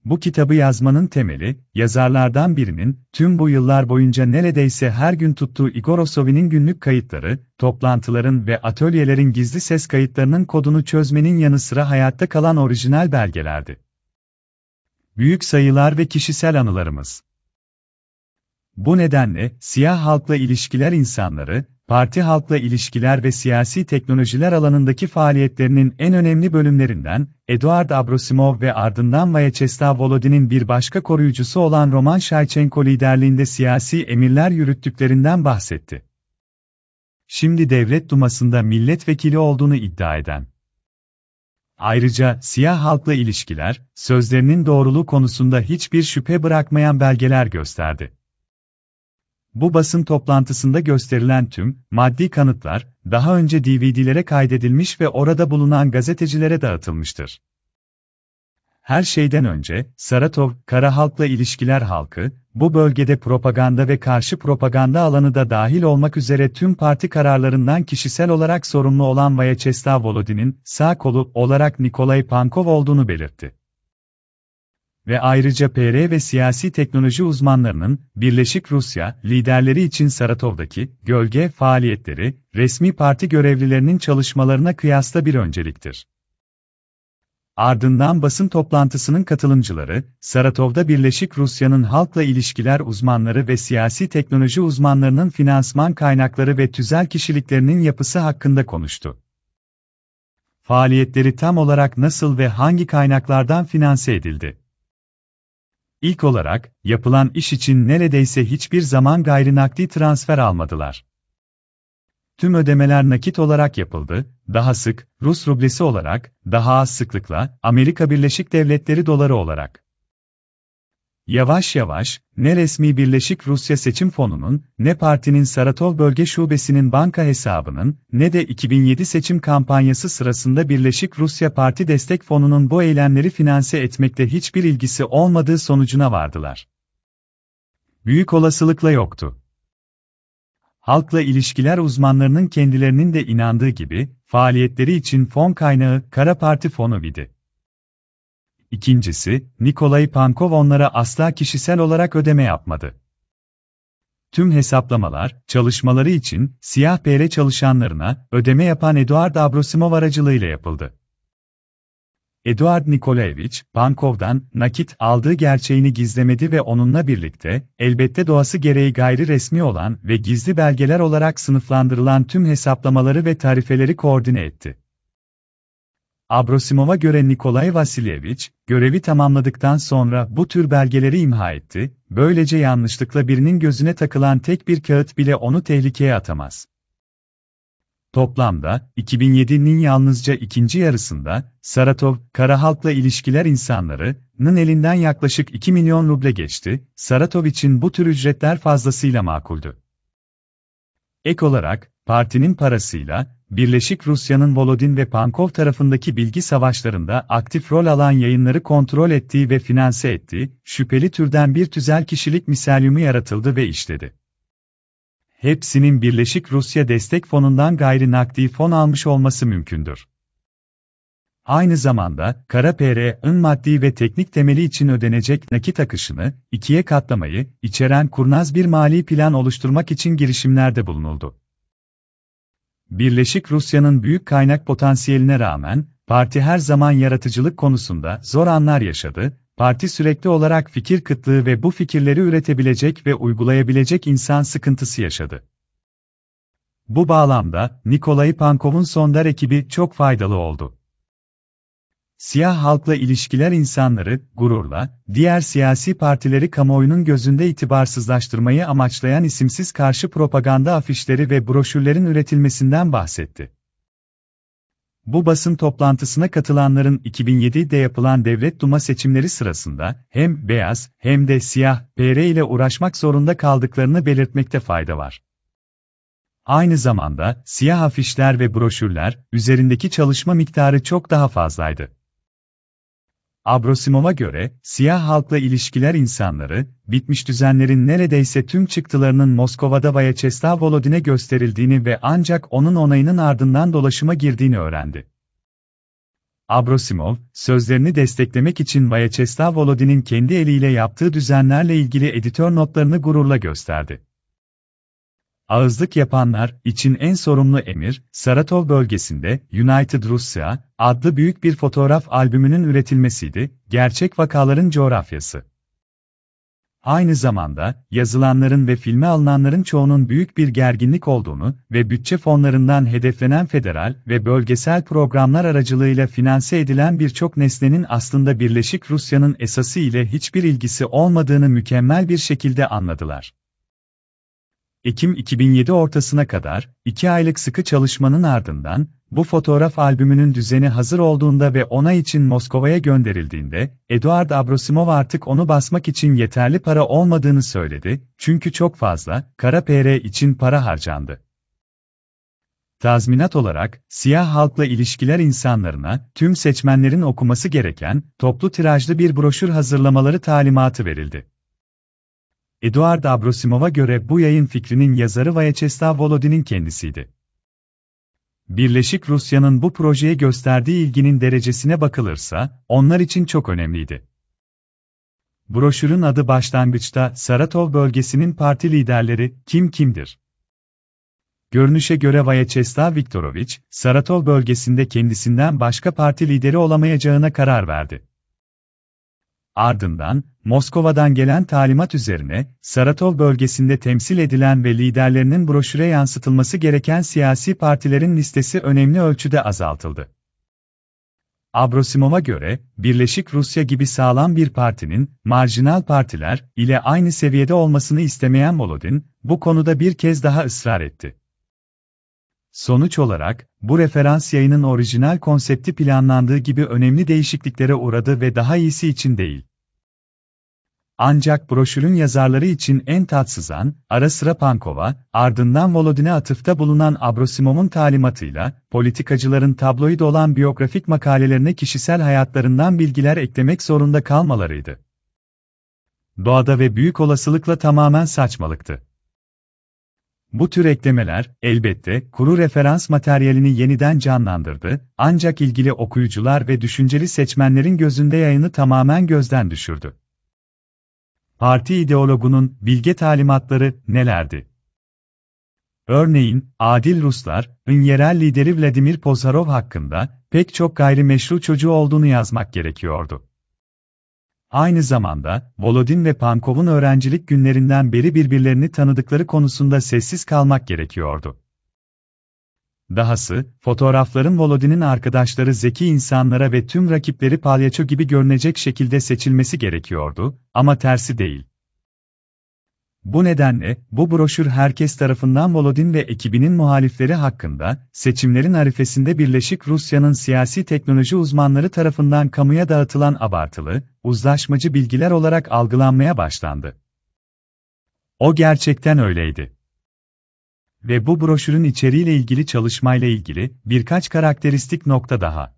Bu kitabı yazmanın temeli, yazarlardan birinin, tüm bu yıllar boyunca neredeyse her gün tuttuğu Igorosovi'nin günlük kayıtları, toplantıların ve atölyelerin gizli ses kayıtlarının kodunu çözmenin yanı sıra hayatta kalan orijinal belgelerdi. Büyük sayılar ve kişisel anılarımız bu nedenle, siyah halkla ilişkiler insanları, parti halkla ilişkiler ve siyasi teknolojiler alanındaki faaliyetlerinin en önemli bölümlerinden, Eduard Abrosimov ve ardından Vyacheslav Volodin'in bir başka koruyucusu olan Roman Shaychenko liderliğinde siyasi emirler yürüttüklerinden bahsetti. Şimdi devlet dumasında milletvekili olduğunu iddia eden. Ayrıca siyah halkla ilişkiler, sözlerinin doğruluğu konusunda hiçbir şüphe bırakmayan belgeler gösterdi. Bu basın toplantısında gösterilen tüm maddi kanıtlar daha önce DVD'lere kaydedilmiş ve orada bulunan gazetecilere dağıtılmıştır. Her şeyden önce, Saratov, Kara Halkla ilişkiler Halkı, bu bölgede propaganda ve karşı propaganda alanı da dahil olmak üzere tüm parti kararlarından kişisel olarak sorumlu olan Vyacheslav Volodin'in sağ kolu olarak Nikolay Pankov olduğunu belirtti ve ayrıca PR ve siyasi teknoloji uzmanlarının Birleşik Rusya liderleri için Saratov'daki gölge faaliyetleri resmi parti görevlilerinin çalışmalarına kıyasla bir önceliktir. Ardından basın toplantısının katılımcıları, Saratov'da Birleşik Rusya'nın halkla ilişkiler uzmanları ve siyasi teknoloji uzmanlarının finansman kaynakları ve tüzel kişiliklerinin yapısı hakkında konuştu. Faaliyetleri tam olarak nasıl ve hangi kaynaklardan finanse edildi? İlk olarak, yapılan iş için neredeyse hiçbir zaman gayri nakdi transfer almadılar. Tüm ödemeler nakit olarak yapıldı, daha sık, Rus rublesi olarak, daha az sıklıkla, Amerika Birleşik Devletleri doları olarak. Yavaş yavaş, ne resmi Birleşik Rusya Seçim Fonu'nun, ne partinin Saratov Bölge Şubesi'nin banka hesabının, ne de 2007 seçim kampanyası sırasında Birleşik Rusya Parti Destek Fonu'nun bu eylemleri finanse etmekte hiçbir ilgisi olmadığı sonucuna vardılar. Büyük olasılıkla yoktu. Halkla ilişkiler uzmanlarının kendilerinin de inandığı gibi, faaliyetleri için fon kaynağı Kara Parti Fonu idi. İkincisi, Nikolay Pankov onlara asla kişisel olarak ödeme yapmadı. Tüm hesaplamalar, çalışmaları için siyah pele çalışanlarına ödeme yapan Eduard Abrosimov aracılığıyla yapıldı. Eduard Nikolaevich, Pankov'dan nakit aldığı gerçeğini gizlemedi ve onunla birlikte, elbette doğası gereği gayri resmi olan ve gizli belgeler olarak sınıflandırılan tüm hesaplamaları ve tarifeleri koordine etti. Abrosimov'a göre Nikolay Vasilyevich, görevi tamamladıktan sonra bu tür belgeleri imha etti, böylece yanlışlıkla birinin gözüne takılan tek bir kağıt bile onu tehlikeye atamaz. Toplamda, 2007'nin yalnızca ikinci yarısında, Saratov, kara halkla ilişkiler insanları'nın elinden yaklaşık 2 milyon ruble geçti, Saratov için bu tür ücretler fazlasıyla makuldü. Ek olarak, partinin parasıyla, Birleşik Rusya'nın Volodin ve Pankov tarafındaki bilgi savaşlarında aktif rol alan yayınları kontrol ettiği ve finanse ettiği, şüpheli türden bir tüzel kişilik misalyumu yaratıldı ve işledi. Hepsinin Birleşik Rusya Destek Fonu'ndan gayri nakdi fon almış olması mümkündür. Aynı zamanda, kara PR'ın maddi ve teknik temeli için ödenecek nakit akışını, ikiye katlamayı, içeren kurnaz bir mali plan oluşturmak için girişimlerde bulunuldu. Birleşik Rusya'nın büyük kaynak potansiyeline rağmen, parti her zaman yaratıcılık konusunda zor anlar yaşadı, parti sürekli olarak fikir kıtlığı ve bu fikirleri üretebilecek ve uygulayabilecek insan sıkıntısı yaşadı. Bu bağlamda, Nikolay Pankov'un Sondar ekibi çok faydalı oldu. Siyah halkla ilişkiler insanları, gururla, diğer siyasi partileri kamuoyunun gözünde itibarsızlaştırmayı amaçlayan isimsiz karşı propaganda afişleri ve broşürlerin üretilmesinden bahsetti. Bu basın toplantısına katılanların 2007'de yapılan devlet duma seçimleri sırasında hem beyaz hem de siyah PR ile uğraşmak zorunda kaldıklarını belirtmekte fayda var. Aynı zamanda siyah afişler ve broşürler üzerindeki çalışma miktarı çok daha fazlaydı. Abrosimova göre, siyah halkla ilişkiler insanları, bitmiş düzenlerin neredeyse tüm çıktılarının Moskova'da Vyacheslav Volodin'e gösterildiğini ve ancak onun onayının ardından dolaşıma girdiğini öğrendi. Abrosimov, sözlerini desteklemek için Vyacheslav Volodin'in kendi eliyle yaptığı düzenlerle ilgili editör notlarını gururla gösterdi. Ağızlık yapanlar için en sorumlu emir, Saratov bölgesinde United Russia adlı büyük bir fotoğraf albümünün üretilmesiydi, gerçek vakaların coğrafyası. Aynı zamanda, yazılanların ve filme alınanların çoğunun büyük bir gerginlik olduğunu ve bütçe fonlarından hedeflenen federal ve bölgesel programlar aracılığıyla finanse edilen birçok nesnenin aslında Birleşik Rusya'nın esası ile hiçbir ilgisi olmadığını mükemmel bir şekilde anladılar. Ekim 2007 ortasına kadar, 2 aylık sıkı çalışmanın ardından, bu fotoğraf albümünün düzeni hazır olduğunda ve ona için Moskova'ya gönderildiğinde, Eduard Abrosimov artık onu basmak için yeterli para olmadığını söyledi, çünkü çok fazla, kara PR için para harcandı. Tazminat olarak, siyah halkla ilişkiler insanlarına, tüm seçmenlerin okuması gereken, toplu tirajlı bir broşür hazırlamaları talimatı verildi. Eduard Abrosimov'a göre bu yayın fikrinin yazarı Vyacheslav Volodin'in kendisiydi. Birleşik Rusya'nın bu projeye gösterdiği ilginin derecesine bakılırsa, onlar için çok önemliydi. Broşürün adı başlangıçta Saratov bölgesinin parti liderleri kim kimdir? Görünüşe göre Vyacheslav Viktorovich, Saratov bölgesinde kendisinden başka parti lideri olamayacağına karar verdi. Ardından, Moskova'dan gelen talimat üzerine, Saratov bölgesinde temsil edilen ve liderlerinin broşüre yansıtılması gereken siyasi partilerin listesi önemli ölçüde azaltıldı. Abrosimova göre, Birleşik Rusya gibi sağlam bir partinin, marjinal partiler ile aynı seviyede olmasını istemeyen Molodin, bu konuda bir kez daha ısrar etti. Sonuç olarak, bu referans yayının orijinal konsepti planlandığı gibi önemli değişikliklere uğradı ve daha iyisi için değil. Ancak broşürün yazarları için en tatsızan, an, ara sıra Pankova, ardından Volodin'e atıfta bulunan Abrosimom'un talimatıyla, politikacıların tabloid olan biyografik makalelerine kişisel hayatlarından bilgiler eklemek zorunda kalmalarıydı. Doğada ve büyük olasılıkla tamamen saçmalıktı. Bu tür eklemeler, elbette, kuru referans materyalini yeniden canlandırdı, ancak ilgili okuyucular ve düşünceli seçmenlerin gözünde yayını tamamen gözden düşürdü. Parti ideologunun bilge talimatları nelerdi? Örneğin, Adil Ruslar, ün yerel lideri Vladimir Pozarov hakkında, pek çok gayrimeşru çocuğu olduğunu yazmak gerekiyordu. Aynı zamanda, Volodin ve Pankov'un öğrencilik günlerinden beri birbirlerini tanıdıkları konusunda sessiz kalmak gerekiyordu. Dahası, fotoğrafların Volodin'in arkadaşları zeki insanlara ve tüm rakipleri palyaço gibi görünecek şekilde seçilmesi gerekiyordu, ama tersi değil. Bu nedenle, bu broşür herkes tarafından Volodin ve ekibinin muhalifleri hakkında, seçimlerin arifesinde Birleşik Rusya'nın siyasi teknoloji uzmanları tarafından kamuya dağıtılan abartılı, uzlaşmacı bilgiler olarak algılanmaya başlandı. O gerçekten öyleydi. Ve bu broşürün içeriğiyle ilgili çalışmayla ilgili birkaç karakteristik nokta daha.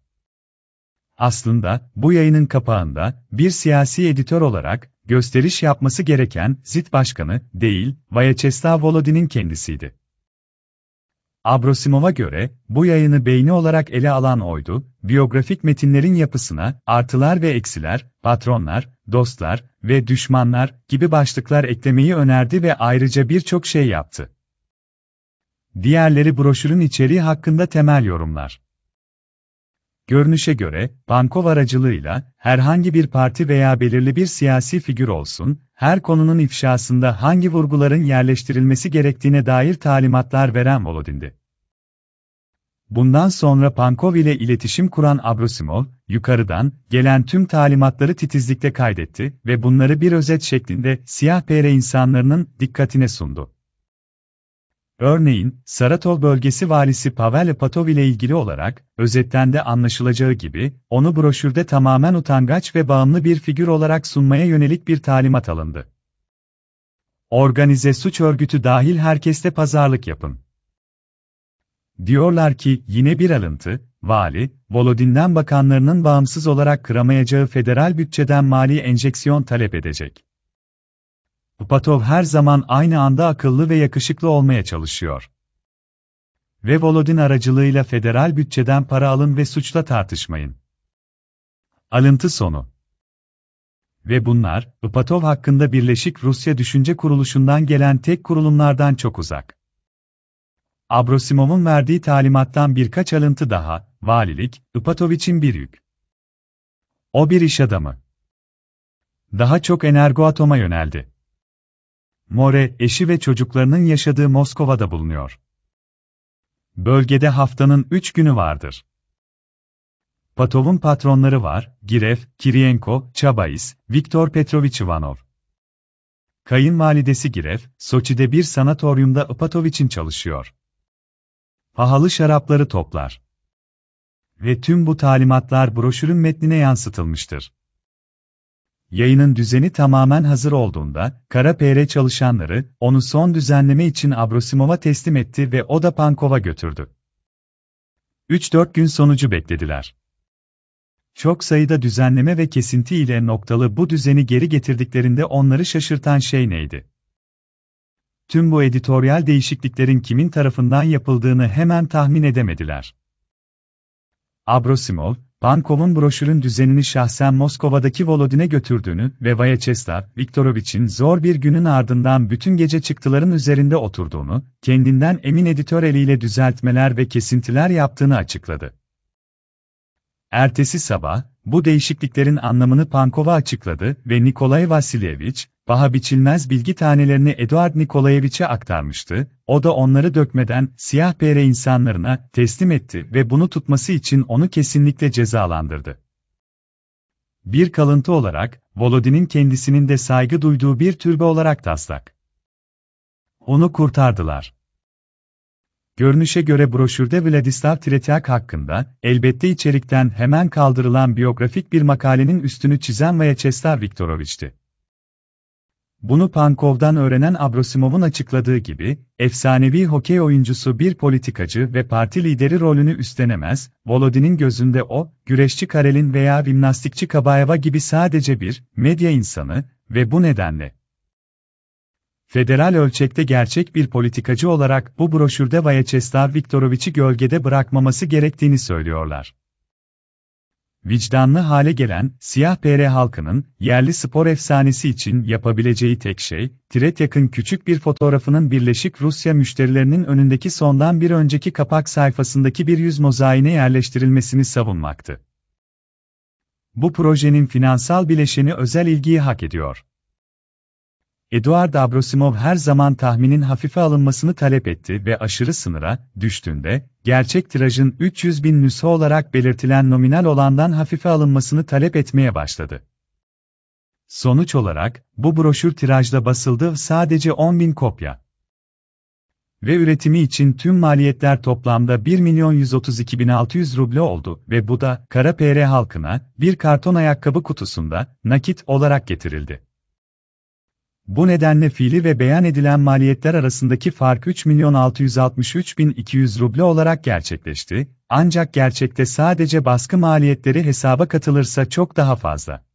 Aslında, bu yayının kapağında, bir siyasi editör olarak, gösteriş yapması gereken ZİT Başkanı değil, Vyacheslav Volodin'in kendisiydi. Abrosimova göre, bu yayını beyni olarak ele alan oydu, biyografik metinlerin yapısına artılar ve eksiler, patronlar, dostlar ve düşmanlar gibi başlıklar eklemeyi önerdi ve ayrıca birçok şey yaptı. Diğerleri broşürün içeriği hakkında temel yorumlar. Görünüşe göre, Bankov aracılığıyla, herhangi bir parti veya belirli bir siyasi figür olsun, her konunun ifşasında hangi vurguların yerleştirilmesi gerektiğine dair talimatlar veren Volodin'di. Bundan sonra Pankov ile iletişim kuran Abrosimov, yukarıdan gelen tüm talimatları titizlikle kaydetti ve bunları bir özet şeklinde siyah pere insanlarının dikkatine sundu. Örneğin, Saratov bölgesi valisi Pavel Patov ile ilgili olarak, özetten de anlaşılacağı gibi, onu broşürde tamamen utangaç ve bağımlı bir figür olarak sunmaya yönelik bir talimat alındı. Organize suç örgütü dahil herkeste pazarlık yapın. Diyorlar ki, yine bir alıntı, vali, Volodin'den bakanlarının bağımsız olarak kıramayacağı federal bütçeden mali enjeksiyon talep edecek. Upatov her zaman aynı anda akıllı ve yakışıklı olmaya çalışıyor. Ve Volodin aracılığıyla federal bütçeden para alın ve suçla tartışmayın. Alıntı sonu. Ve bunlar, Upatov hakkında Birleşik Rusya Düşünce Kuruluşu'ndan gelen tek kurulumlardan çok uzak. Abrosimov'un verdiği talimattan birkaç alıntı daha, valilik, için bir yük. O bir iş adamı. Daha çok Energoatom'a yöneldi. More, eşi ve çocuklarının yaşadığı Moskova'da bulunuyor. Bölgede haftanın 3 günü vardır. Patov'un patronları var, Girev, Kiriyenko, Çabais, Viktor Petrovich Ivanov. Kayınvalidesi Girev, Soçi'de bir sanatoryumda Ipatov için çalışıyor. Pahalı şarapları toplar. Ve tüm bu talimatlar broşürün metnine yansıtılmıştır. Yayının düzeni tamamen hazır olduğunda, Kara PR çalışanları, onu son düzenleme için Abrosimova teslim etti ve o da Pankova götürdü. 3-4 gün sonucu beklediler. Çok sayıda düzenleme ve kesinti ile noktalı bu düzeni geri getirdiklerinde onları şaşırtan şey neydi? Tüm bu editoryal değişikliklerin kimin tarafından yapıldığını hemen tahmin edemediler. Abrosimov, Pankov'un broşürün düzenini şahsen Moskova'daki Volodin'e götürdüğünü ve Vyacheslav Viktorovic'in zor bir günün ardından bütün gece çıktıların üzerinde oturduğunu, kendinden emin editör eliyle düzeltmeler ve kesintiler yaptığını açıkladı. Ertesi sabah, bu değişikliklerin anlamını Pankova açıkladı ve Nikolay Vasilyevich, paha biçilmez bilgi tanelerini Eduard Nikolayeviç'e aktarmıştı, o da onları dökmeden siyah pere insanlarına teslim etti ve bunu tutması için onu kesinlikle cezalandırdı. Bir kalıntı olarak, Volodin'in kendisinin de saygı duyduğu bir türbe olarak taslak. Onu kurtardılar. Görünüşe göre broşürde Vladislav Tretiak hakkında, elbette içerikten hemen kaldırılan biyografik bir makalenin üstünü çizen Vyacheslav Viktorovic'ti. Bunu Pankov'dan öğrenen Abrosimov'un açıkladığı gibi, efsanevi hokey oyuncusu bir politikacı ve parti lideri rolünü üstlenemez, Volodin'in gözünde o, güreşçi Karel'in veya jimnastikçi Kabayeva gibi sadece bir, medya insanı ve bu nedenle, federal ölçekte gerçek bir politikacı olarak bu broşürde Vyacheslav Viktorovic'i gölgede bırakmaması gerektiğini söylüyorlar vicdanlı hale gelen siyah PR halkının yerli spor efsanesi için yapabileceği tek şey, tiret yakın küçük bir fotoğrafının Birleşik Rusya müşterilerinin önündeki sondan bir önceki kapak sayfasındaki bir yüz mozaiğine yerleştirilmesini savunmaktı. Bu projenin finansal bileşeni özel ilgiyi hak ediyor. Eduard Abrosimov her zaman tahminin hafife alınmasını talep etti ve aşırı sınıra, düştüğünde, gerçek tirajın 300 bin nüsha olarak belirtilen nominal olandan hafife alınmasını talep etmeye başladı. Sonuç olarak, bu broşür tirajda basıldı sadece 10 bin kopya. Ve üretimi için tüm maliyetler toplamda 1 milyon 132 bin 600 ruble oldu ve bu da, kara pere halkına, bir karton ayakkabı kutusunda, nakit olarak getirildi. Bu nedenle fiili ve beyan edilen maliyetler arasındaki fark 3.663.200 ruble olarak gerçekleşti, ancak gerçekte sadece baskı maliyetleri hesaba katılırsa çok daha fazla.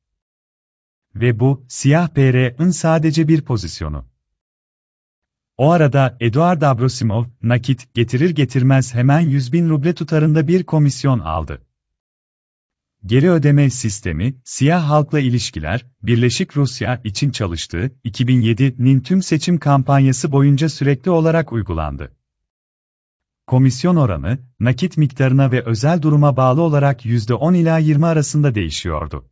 Ve bu, siyah PR'ın sadece bir pozisyonu. O arada Eduard Abrosimov, nakit getirir getirmez hemen 100 bin ruble tutarında bir komisyon aldı. Geri ödeme sistemi, siyah halkla ilişkiler, Birleşik Rusya için çalıştığı 2007'nin tüm seçim kampanyası boyunca sürekli olarak uygulandı. Komisyon oranı, nakit miktarına ve özel duruma bağlı olarak %10 ila 20 arasında değişiyordu.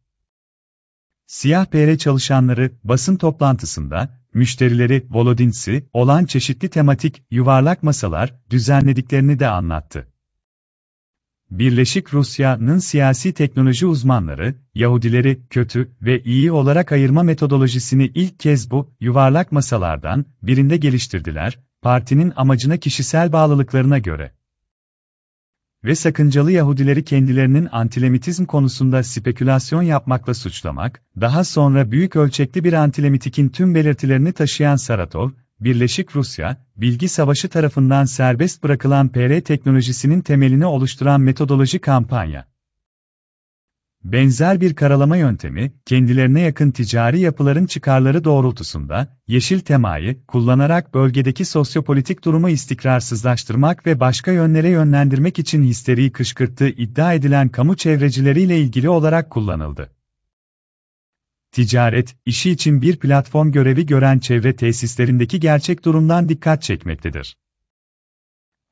Siyah PR çalışanları, basın toplantısında, müşterileri Volodinsi olan çeşitli tematik, yuvarlak masalar düzenlediklerini de anlattı. Birleşik Rusya'nın siyasi teknoloji uzmanları, Yahudileri kötü ve iyi olarak ayırma metodolojisini ilk kez bu yuvarlak masalardan birinde geliştirdiler, partinin amacına kişisel bağlılıklarına göre. Ve sakıncalı Yahudileri kendilerinin antilemitizm konusunda spekülasyon yapmakla suçlamak, daha sonra büyük ölçekli bir antilemitikin tüm belirtilerini taşıyan Saratov, Birleşik Rusya, bilgi savaşı tarafından serbest bırakılan PR teknolojisinin temelini oluşturan metodoloji kampanya. Benzer bir karalama yöntemi, kendilerine yakın ticari yapıların çıkarları doğrultusunda, yeşil temayı kullanarak bölgedeki sosyopolitik durumu istikrarsızlaştırmak ve başka yönlere yönlendirmek için histeriyi kışkırttığı iddia edilen kamu çevrecileriyle ilgili olarak kullanıldı ticaret, işi için bir platform görevi gören çevre tesislerindeki gerçek durumdan dikkat çekmektedir.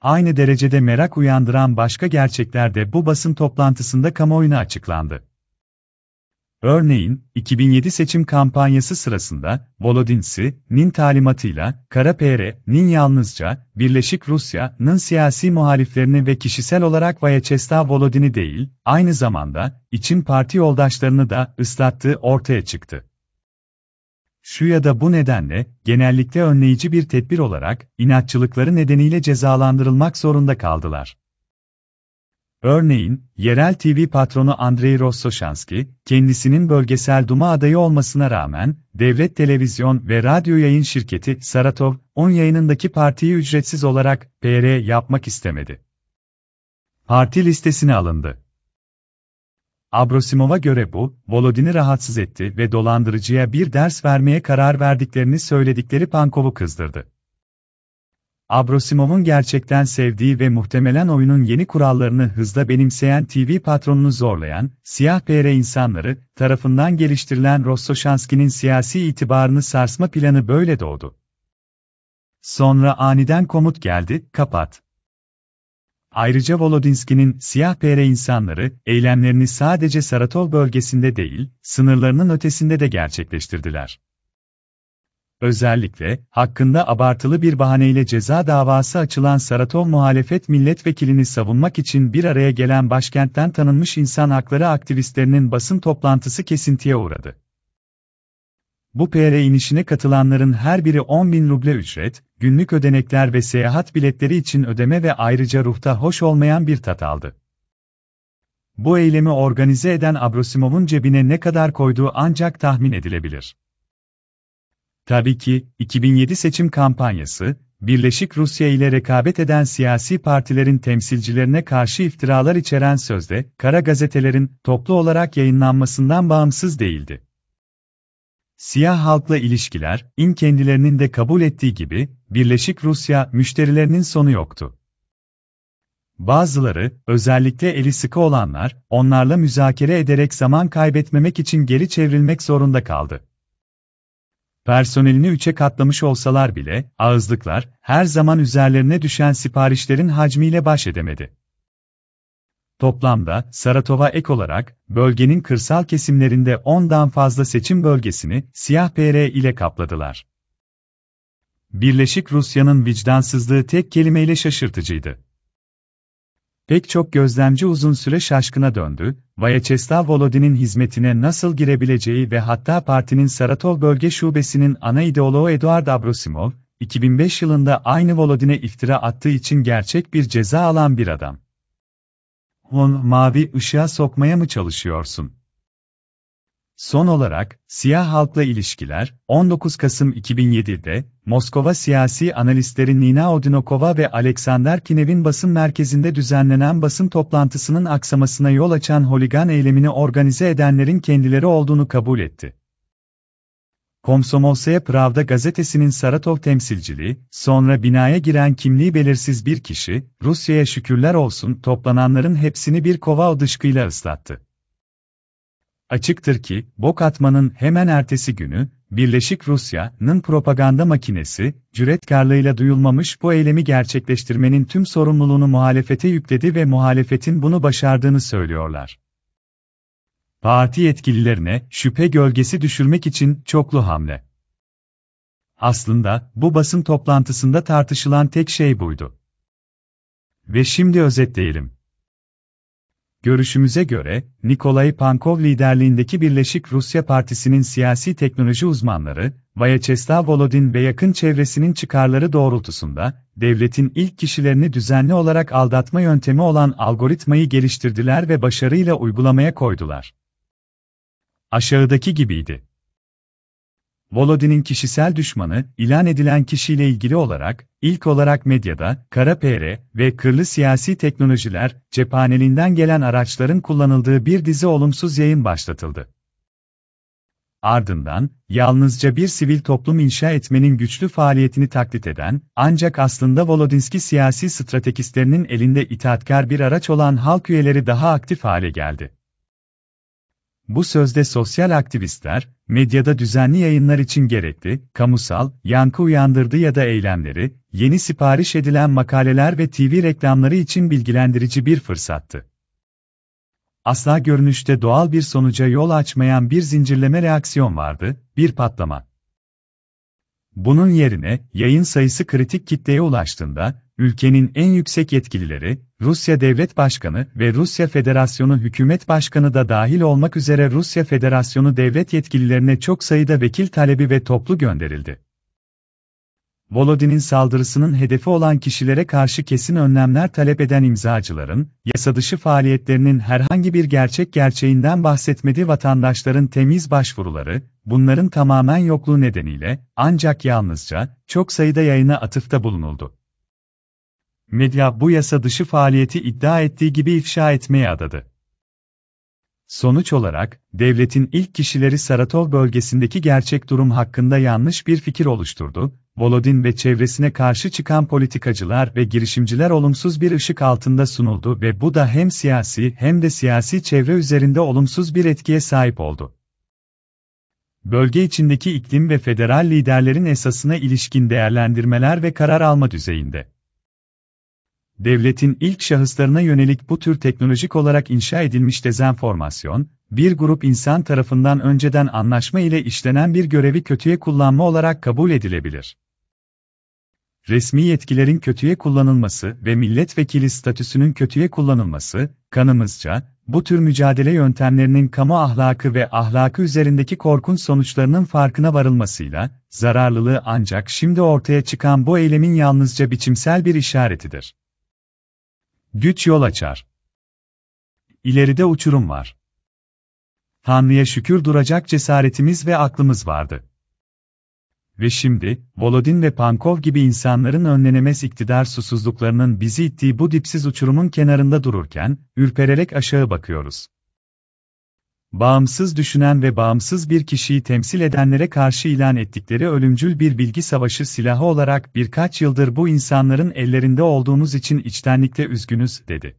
Aynı derecede merak uyandıran başka gerçekler de bu basın toplantısında kamuoyuna açıklandı. Örneğin, 2007 seçim kampanyası sırasında Volodinski'nin talimatıyla Karapere'nin yalnızca Birleşik Rusya'nın siyasi muhaliflerini ve kişisel olarak Vyacheslav Volodin'i değil, aynı zamanda için parti yoldaşlarını da ıslattığı ortaya çıktı. Şu ya da bu nedenle, genellikle önleyici bir tedbir olarak, inatçılıkları nedeniyle cezalandırılmak zorunda kaldılar. Örneğin, yerel TV patronu Andrei Rossoshansky, kendisinin bölgesel Duma adayı olmasına rağmen, devlet televizyon ve radyo yayın şirketi Saratov, 10 yayınındaki partiyi ücretsiz olarak PR yapmak istemedi. Parti listesine alındı. Abrosimov'a göre bu, Volodin'i rahatsız etti ve dolandırıcıya bir ders vermeye karar verdiklerini söyledikleri Pankov'u kızdırdı. Abrosimov'un gerçekten sevdiği ve muhtemelen oyunun yeni kurallarını hızla benimseyen TV patronunu zorlayan, siyah PR insanları, tarafından geliştirilen Rostoshansky'nin siyasi itibarını sarsma planı böyle doğdu. Sonra aniden komut geldi, kapat. Ayrıca Volodinski'nin siyah PR insanları, eylemlerini sadece Saratov bölgesinde değil, sınırlarının ötesinde de gerçekleştirdiler. Özellikle, hakkında abartılı bir bahaneyle ceza davası açılan Saratov muhalefet milletvekilini savunmak için bir araya gelen başkentten tanınmış insan hakları aktivistlerinin basın toplantısı kesintiye uğradı. Bu PR inişine katılanların her biri 10 bin ruble ücret, günlük ödenekler ve seyahat biletleri için ödeme ve ayrıca ruhta hoş olmayan bir tat aldı. Bu eylemi organize eden Abrosimov'un cebine ne kadar koyduğu ancak tahmin edilebilir. Tabii ki, 2007 seçim kampanyası, Birleşik Rusya ile rekabet eden siyasi partilerin temsilcilerine karşı iftiralar içeren sözde, kara gazetelerin toplu olarak yayınlanmasından bağımsız değildi. Siyah halkla ilişkiler, in kendilerinin de kabul ettiği gibi, Birleşik Rusya müşterilerinin sonu yoktu. Bazıları, özellikle eli sıkı olanlar, onlarla müzakere ederek zaman kaybetmemek için geri çevrilmek zorunda kaldı. Personelini üçe katlamış olsalar bile, ağızlıklar, her zaman üzerlerine düşen siparişlerin hacmiyle baş edemedi. Toplamda, Saratov'a ek olarak, bölgenin kırsal kesimlerinde 10'dan fazla seçim bölgesini siyah PR ile kapladılar. Birleşik Rusya'nın vicdansızlığı tek kelimeyle şaşırtıcıydı. Pek çok gözlemci uzun süre şaşkına döndü, Vyacheslav Volodin'in hizmetine nasıl girebileceği ve hatta partinin Saratov Bölge Şubesi'nin ana ideoloğu Eduard Abrosimov, 2005 yılında aynı Volodin'e iftira attığı için gerçek bir ceza alan bir adam. Hon, mavi ışığa sokmaya mı çalışıyorsun? Son olarak, siyah halkla ilişkiler, 19 Kasım 2007'de, Moskova siyasi analistleri Nina Odinokova ve Alexander Kinev'in basın merkezinde düzenlenen basın toplantısının aksamasına yol açan holigan eylemini organize edenlerin kendileri olduğunu kabul etti. Komsomolsaya Pravda gazetesinin Saratov temsilciliği, sonra binaya giren kimliği belirsiz bir kişi, Rusya'ya şükürler olsun toplananların hepsini bir kova dışkıyla ıslattı. Açıktır ki, bok atmanın hemen ertesi günü, Birleşik Rusya'nın propaganda makinesi, cüretkarlığıyla duyulmamış bu eylemi gerçekleştirmenin tüm sorumluluğunu muhalefete yükledi ve muhalefetin bunu başardığını söylüyorlar. Parti yetkililerine şüphe gölgesi düşürmek için çoklu hamle. Aslında bu basın toplantısında tartışılan tek şey buydu. Ve şimdi özetleyelim. Görüşümüze göre, Nikolay Pankov liderliğindeki Birleşik Rusya Partisi'nin siyasi teknoloji uzmanları, Vyacheslav Volodin ve yakın çevresinin çıkarları doğrultusunda, devletin ilk kişilerini düzenli olarak aldatma yöntemi olan algoritmayı geliştirdiler ve başarıyla uygulamaya koydular. Aşağıdaki gibiydi. Volodin'in kişisel düşmanı, ilan edilen kişiyle ilgili olarak, ilk olarak medyada, kara pere ve kırlı siyasi teknolojiler, cephanelinden gelen araçların kullanıldığı bir dizi olumsuz yayın başlatıldı. Ardından, yalnızca bir sivil toplum inşa etmenin güçlü faaliyetini taklit eden, ancak aslında Volodinski siyasi stratejistlerinin elinde itaatkar bir araç olan halk üyeleri daha aktif hale geldi. Bu sözde sosyal aktivistler, medyada düzenli yayınlar için gerekli, kamusal, yankı uyandırdı ya da eylemleri, yeni sipariş edilen makaleler ve TV reklamları için bilgilendirici bir fırsattı. Asla görünüşte doğal bir sonuca yol açmayan bir zincirleme reaksiyon vardı, bir patlama. Bunun yerine, yayın sayısı kritik kitleye ulaştığında, ülkenin en yüksek yetkilileri, Rusya Devlet Başkanı ve Rusya Federasyonu Hükümet Başkanı da dahil olmak üzere Rusya Federasyonu devlet yetkililerine çok sayıda vekil talebi ve toplu gönderildi. Volodin'in saldırısının hedefi olan kişilere karşı kesin önlemler talep eden imzacıların, yasadışı faaliyetlerinin herhangi bir gerçek gerçeğinden bahsetmediği vatandaşların temiz başvuruları, bunların tamamen yokluğu nedeniyle, ancak yalnızca, çok sayıda yayına atıfta bulunuldu. Medya bu yasa dışı faaliyeti iddia ettiği gibi ifşa etmeye adadı. Sonuç olarak, devletin ilk kişileri Saratov bölgesindeki gerçek durum hakkında yanlış bir fikir oluşturdu, Volodin ve çevresine karşı çıkan politikacılar ve girişimciler olumsuz bir ışık altında sunuldu ve bu da hem siyasi hem de siyasi çevre üzerinde olumsuz bir etkiye sahip oldu. Bölge içindeki iklim ve federal liderlerin esasına ilişkin değerlendirmeler ve karar alma düzeyinde devletin ilk şahıslarına yönelik bu tür teknolojik olarak inşa edilmiş dezenformasyon, bir grup insan tarafından önceden anlaşma ile işlenen bir görevi kötüye kullanma olarak kabul edilebilir. Resmi yetkilerin kötüye kullanılması ve milletvekili statüsünün kötüye kullanılması, kanımızca, bu tür mücadele yöntemlerinin kamu ahlakı ve ahlakı üzerindeki korkunç sonuçlarının farkına varılmasıyla, zararlılığı ancak şimdi ortaya çıkan bu eylemin yalnızca biçimsel bir işaretidir. Güç yol açar. İleride uçurum var. Tanrı'ya şükür duracak cesaretimiz ve aklımız vardı. Ve şimdi, Volodin ve Pankov gibi insanların önlenemez iktidar susuzluklarının bizi ittiği bu dipsiz uçurumun kenarında dururken, ürpererek aşağı bakıyoruz bağımsız düşünen ve bağımsız bir kişiyi temsil edenlere karşı ilan ettikleri ölümcül bir bilgi savaşı silahı olarak birkaç yıldır bu insanların ellerinde olduğumuz için içtenlikle üzgünüz, dedi.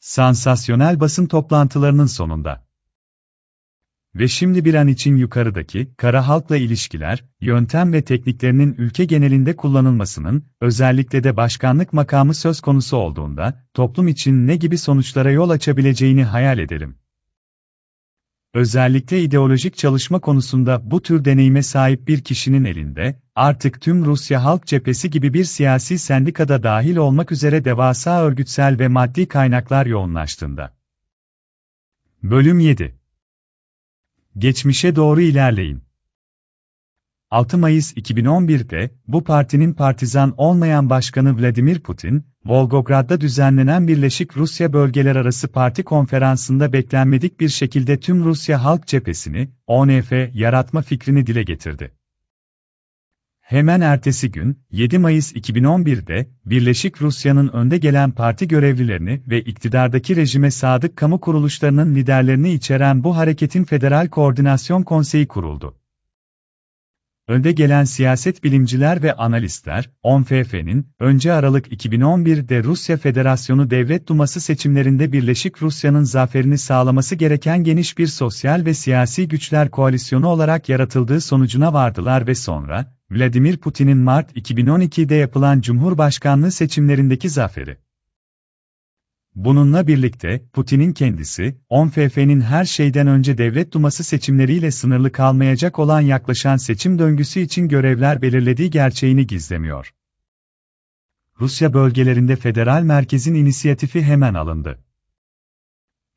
Sansasyonel basın toplantılarının sonunda. Ve şimdi bir an için yukarıdaki, kara halkla ilişkiler, yöntem ve tekniklerinin ülke genelinde kullanılmasının, özellikle de başkanlık makamı söz konusu olduğunda, toplum için ne gibi sonuçlara yol açabileceğini hayal edelim. Özellikle ideolojik çalışma konusunda bu tür deneyime sahip bir kişinin elinde, artık tüm Rusya Halk Cephesi gibi bir siyasi sendikada dahil olmak üzere devasa örgütsel ve maddi kaynaklar yoğunlaştığında. Bölüm 7 Geçmişe doğru ilerleyin. 6 Mayıs 2011'de bu partinin partizan olmayan başkanı Vladimir Putin, Volgograd'da düzenlenen Birleşik Rusya Bölgeler Arası Parti Konferansı'nda beklenmedik bir şekilde tüm Rusya Halk Cephesini, ONF yaratma fikrini dile getirdi. Hemen ertesi gün, 7 Mayıs 2011'de, Birleşik Rusya'nın önde gelen parti görevlilerini ve iktidardaki rejime sadık kamu kuruluşlarının liderlerini içeren bu hareketin Federal Koordinasyon Konseyi kuruldu. Önde gelen siyaset bilimciler ve analistler, OMFF'nin, önce Aralık 2011'de Rusya Federasyonu Devlet Duması seçimlerinde Birleşik Rusya'nın zaferini sağlaması gereken geniş bir sosyal ve siyasi güçler koalisyonu olarak yaratıldığı sonucuna vardılar ve sonra, Vladimir Putin'in Mart 2012'de yapılan Cumhurbaşkanlığı seçimlerindeki zaferi. Bununla birlikte, Putin'in kendisi, 10FF'nin her şeyden önce devlet duması seçimleriyle sınırlı kalmayacak olan yaklaşan seçim döngüsü için görevler belirlediği gerçeğini gizlemiyor. Rusya bölgelerinde federal merkezin inisiyatifi hemen alındı.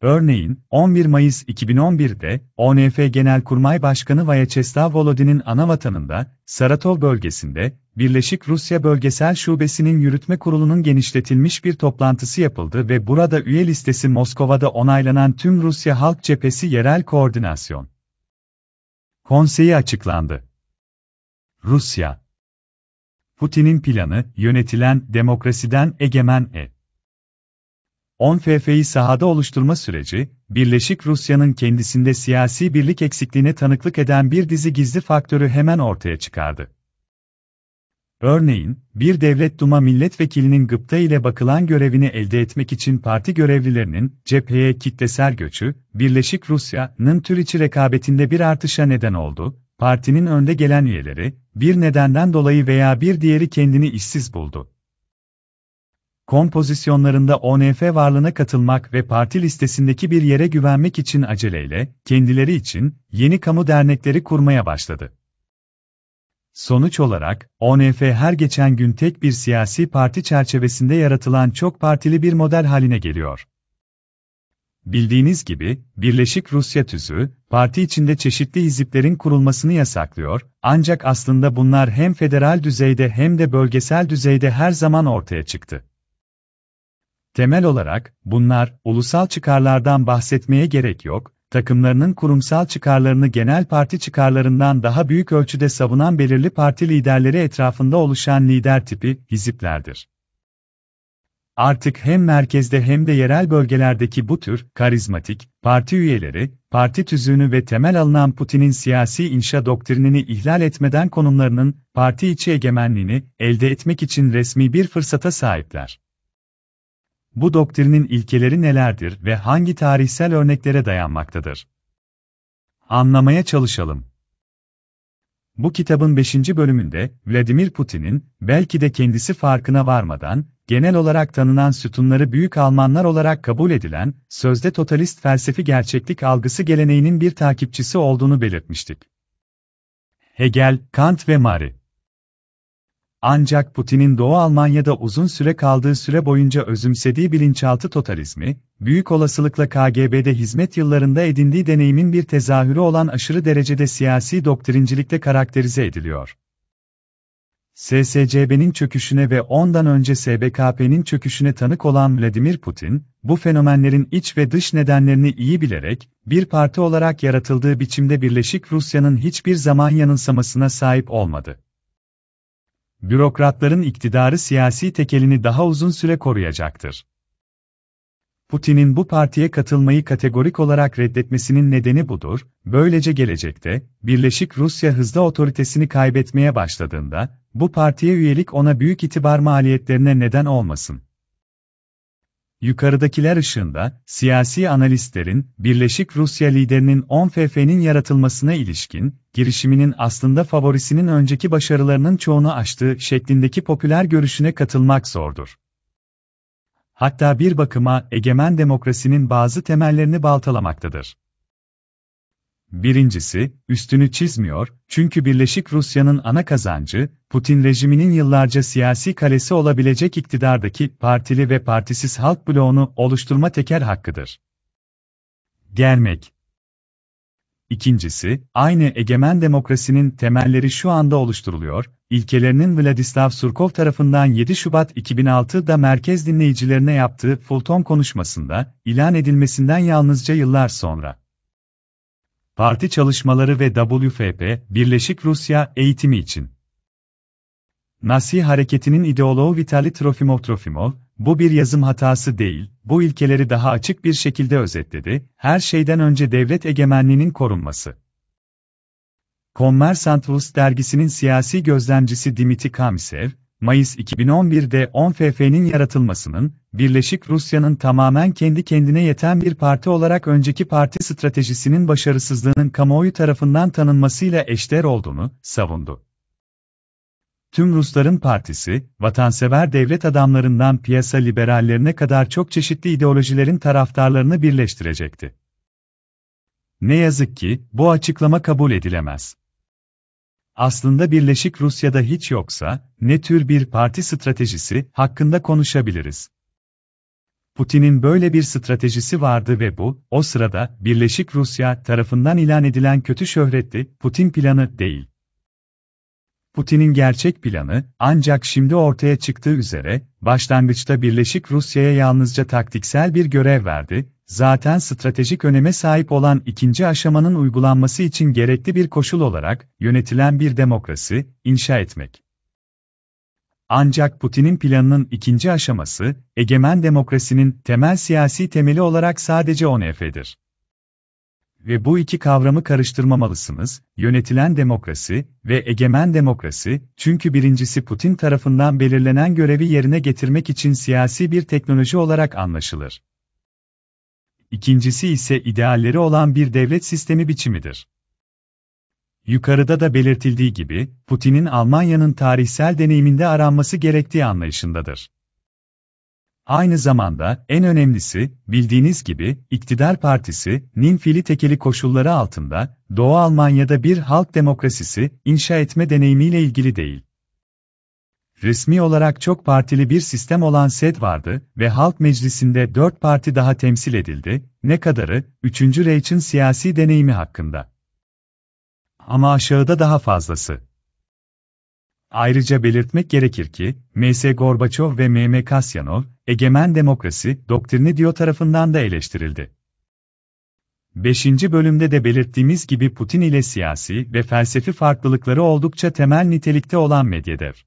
Örneğin, 11 Mayıs 2011'de, ONF Genelkurmay Başkanı Vyacheslav Volodin'in anavatanında Saratov bölgesinde, Birleşik Rusya Bölgesel Şubesi'nin yürütme kurulunun genişletilmiş bir toplantısı yapıldı ve burada üye listesi Moskova'da onaylanan tüm Rusya Halk Cephesi Yerel Koordinasyon Konseyi açıklandı. Rusya Putin'in planı, yönetilen demokrasiden egemen e. 10FF'yi sahada oluşturma süreci, Birleşik Rusya'nın kendisinde siyasi birlik eksikliğine tanıklık eden bir dizi gizli faktörü hemen ortaya çıkardı. Örneğin, bir devlet duma milletvekilinin gıpta ile bakılan görevini elde etmek için parti görevlilerinin cepheye kitlesel göçü, Birleşik Rusya'nın tür içi rekabetinde bir artışa neden oldu, partinin önde gelen üyeleri, bir nedenden dolayı veya bir diğeri kendini işsiz buldu kompozisyonlarında ONF varlığına katılmak ve parti listesindeki bir yere güvenmek için aceleyle, kendileri için, yeni kamu dernekleri kurmaya başladı. Sonuç olarak, ONF her geçen gün tek bir siyasi parti çerçevesinde yaratılan çok partili bir model haline geliyor. Bildiğiniz gibi, Birleşik Rusya tüzüğü, parti içinde çeşitli hiziplerin kurulmasını yasaklıyor, ancak aslında bunlar hem federal düzeyde hem de bölgesel düzeyde her zaman ortaya çıktı. Temel olarak, bunlar, ulusal çıkarlardan bahsetmeye gerek yok, takımlarının kurumsal çıkarlarını genel parti çıkarlarından daha büyük ölçüde savunan belirli parti liderleri etrafında oluşan lider tipi, hiziplerdir. Artık hem merkezde hem de yerel bölgelerdeki bu tür karizmatik parti üyeleri, parti tüzüğünü ve temel alınan Putin'in siyasi inşa doktrinini ihlal etmeden konumlarının parti içi egemenliğini elde etmek için resmi bir fırsata sahipler. Bu doktrinin ilkeleri nelerdir ve hangi tarihsel örneklere dayanmaktadır? Anlamaya çalışalım. Bu kitabın 5. bölümünde Vladimir Putin'in belki de kendisi farkına varmadan genel olarak tanınan sütunları büyük Almanlar olarak kabul edilen sözde totalist felsefi gerçeklik algısı geleneğinin bir takipçisi olduğunu belirtmiştik. Hegel, Kant ve Marx. Ancak Putin'in Doğu Almanya'da uzun süre kaldığı süre boyunca özümsediği bilinçaltı totalizmi, büyük olasılıkla KGB'de hizmet yıllarında edindiği deneyimin bir tezahürü olan aşırı derecede siyasi doktrincilikte karakterize ediliyor. SSCB'nin çöküşüne ve ondan önce SBKP'nin çöküşüne tanık olan Vladimir Putin, bu fenomenlerin iç ve dış nedenlerini iyi bilerek, bir parti olarak yaratıldığı biçimde Birleşik Rusya'nın hiçbir zaman yanılsamasına sahip olmadı bürokratların iktidarı siyasi tekelini daha uzun süre koruyacaktır. Putin'in bu partiye katılmayı kategorik olarak reddetmesinin nedeni budur, böylece gelecekte, Birleşik Rusya hızla otoritesini kaybetmeye başladığında, bu partiye üyelik ona büyük itibar maliyetlerine neden olmasın. Yukarıdakiler ışığında, siyasi analistlerin, Birleşik Rusya liderinin 10FF'nin yaratılmasına ilişkin, girişiminin aslında favorisinin önceki başarılarının çoğunu aştığı şeklindeki popüler görüşüne katılmak zordur. Hatta bir bakıma egemen demokrasinin bazı temellerini baltalamaktadır. Birincisi, üstünü çizmiyor, çünkü Birleşik Rusya'nın ana kazancı, Putin rejiminin yıllarca siyasi kalesi olabilecek iktidardaki partili ve partisiz halk bloğunu oluşturma teker hakkıdır. Germek İkincisi, aynı egemen demokrasinin temelleri şu anda oluşturuluyor, ilkelerinin Vladislav Surkov tarafından 7 Şubat 2006'da merkez dinleyicilerine yaptığı Fulton konuşmasında, ilan edilmesinden yalnızca yıllar sonra. Parti Çalışmaları ve WFP, Birleşik Rusya, eğitimi için. Nazi hareketinin ideoloğu Vitali Trofimov Trofimov, bu bir yazım hatası değil, bu ilkeleri daha açık bir şekilde özetledi, her şeyden önce devlet egemenliğinin korunması. Kommersant Rus dergisinin siyasi gözlemcisi Dimitri Kamisev, Mayıs 2011'de 10FF'nin yaratılmasının, Birleşik Rusya'nın tamamen kendi kendine yeten bir parti olarak önceki parti stratejisinin başarısızlığının kamuoyu tarafından tanınmasıyla eşdeğer olduğunu savundu. Tüm Rusların partisi, vatansever devlet adamlarından piyasa liberallerine kadar çok çeşitli ideolojilerin taraftarlarını birleştirecekti. Ne yazık ki bu açıklama kabul edilemez aslında Birleşik Rusya'da hiç yoksa, ne tür bir parti stratejisi hakkında konuşabiliriz. Putin'in böyle bir stratejisi vardı ve bu, o sırada Birleşik Rusya tarafından ilan edilen kötü şöhretli Putin planı değil. Putin'in gerçek planı, ancak şimdi ortaya çıktığı üzere, başlangıçta Birleşik Rusya'ya yalnızca taktiksel bir görev verdi, zaten stratejik öneme sahip olan ikinci aşamanın uygulanması için gerekli bir koşul olarak yönetilen bir demokrasi inşa etmek. Ancak Putin'in planının ikinci aşaması, egemen demokrasinin temel siyasi temeli olarak sadece ONF'dir. Ve bu iki kavramı karıştırmamalısınız, yönetilen demokrasi ve egemen demokrasi, çünkü birincisi Putin tarafından belirlenen görevi yerine getirmek için siyasi bir teknoloji olarak anlaşılır ikincisi ise idealleri olan bir devlet sistemi biçimidir. Yukarıda da belirtildiği gibi, Putin'in Almanya'nın tarihsel deneyiminde aranması gerektiği anlayışındadır. Aynı zamanda, en önemlisi, bildiğiniz gibi, iktidar partisi, Ninfili tekeli koşulları altında, Doğu Almanya'da bir halk demokrasisi, inşa etme deneyimiyle ilgili değil resmi olarak çok partili bir sistem olan SED vardı ve Halk Meclisi'nde dört parti daha temsil edildi, ne kadarı, 3. Reich'in siyasi deneyimi hakkında. Ama aşağıda daha fazlası. Ayrıca belirtmek gerekir ki, M.S. Gorbaçov ve M.M. Kasyanov, egemen demokrasi doktrini diyor tarafından da eleştirildi. 5. bölümde de belirttiğimiz gibi Putin ile siyasi ve felsefi farklılıkları oldukça temel nitelikte olan medyadır.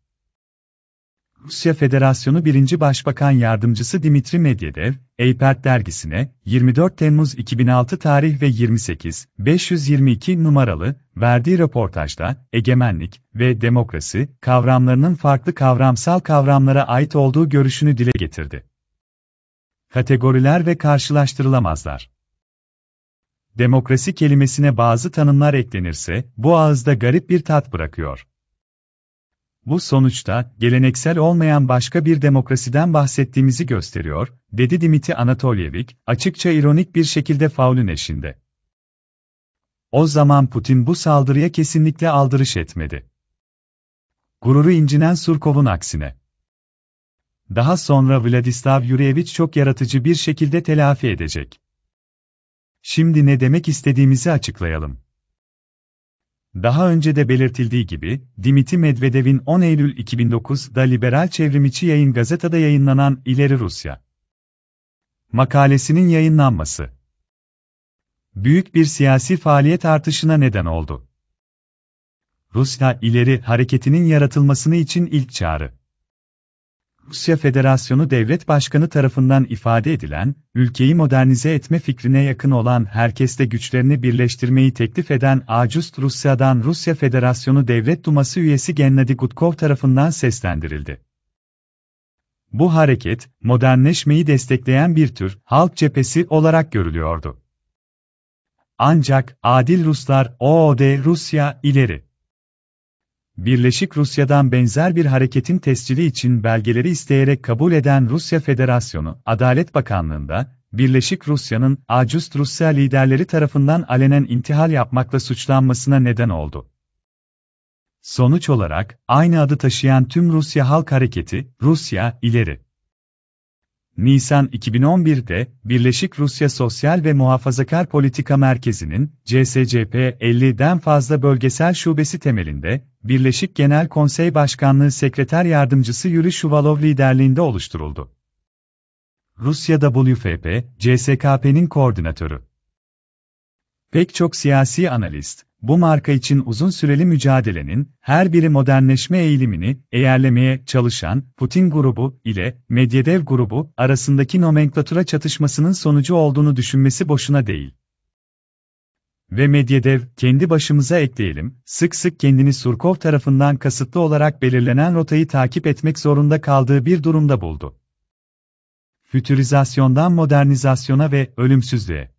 Rusya Federasyonu 1. Başbakan Yardımcısı Dimitri Medvedev, Eypert dergisine 24 Temmuz 2006 tarih ve 28 522 numaralı verdiği röportajda egemenlik ve demokrasi kavramlarının farklı kavramsal kavramlara ait olduğu görüşünü dile getirdi. Kategoriler ve karşılaştırılamazlar demokrasi kelimesine bazı tanımlar eklenirse, bu ağızda garip bir tat bırakıyor. Bu sonuçta, geleneksel olmayan başka bir demokrasiden bahsettiğimizi gösteriyor, dedi Dimiti Anatolievik, açıkça ironik bir şekilde faulün eşinde. O zaman Putin bu saldırıya kesinlikle aldırış etmedi. Gururu incinen Surkov'un aksine. Daha sonra Vladislav Yurevich çok yaratıcı bir şekilde telafi edecek. Şimdi ne demek istediğimizi açıklayalım. Daha önce de belirtildiği gibi, Dimitri Medvedev'in 10 Eylül 2009'da liberal çevrimiçi yayın gazetada yayınlanan İleri Rusya makalesinin yayınlanması büyük bir siyasi faaliyet artışına neden oldu. Rusya İleri hareketinin yaratılmasını için ilk çağrı Rusya Federasyonu Devlet Başkanı tarafından ifade edilen, ülkeyi modernize etme fikrine yakın olan herkeste güçlerini birleştirmeyi teklif eden Acust Rusya'dan Rusya Federasyonu Devlet Duması üyesi Gennady Gutkov tarafından seslendirildi. Bu hareket, modernleşmeyi destekleyen bir tür halk cephesi olarak görülüyordu. Ancak adil Ruslar OOD Rusya ileri Birleşik Rusya'dan benzer bir hareketin tescili için belgeleri isteyerek kabul eden Rusya Federasyonu, Adalet Bakanlığı'nda, Birleşik Rusya'nın Acust Rusya liderleri tarafından alenen intihal yapmakla suçlanmasına neden oldu. Sonuç olarak, aynı adı taşıyan tüm Rusya Halk Hareketi, Rusya, ileri. Nisan 2011'de, Birleşik Rusya Sosyal ve Muhafazakar Politika Merkezi'nin, CSCP 50'den fazla bölgesel şubesi temelinde, Birleşik Genel Konsey Başkanlığı Sekreter Yardımcısı Yuri Shuvalov liderliğinde oluşturuldu. Rusya WFP, CSKP'nin koordinatörü. Pek çok siyasi analist, bu marka için uzun süreli mücadelenin, her biri modernleşme eğilimini eğerlemeye çalışan Putin grubu ile Medvedev grubu arasındaki nomenklatura çatışmasının sonucu olduğunu düşünmesi boşuna değil. Ve Medvedev, kendi başımıza ekleyelim, sık sık kendini Surkov tarafından kasıtlı olarak belirlenen rotayı takip etmek zorunda kaldığı bir durumda buldu. Fütürizasyondan modernizasyona ve ölümsüzlüğe.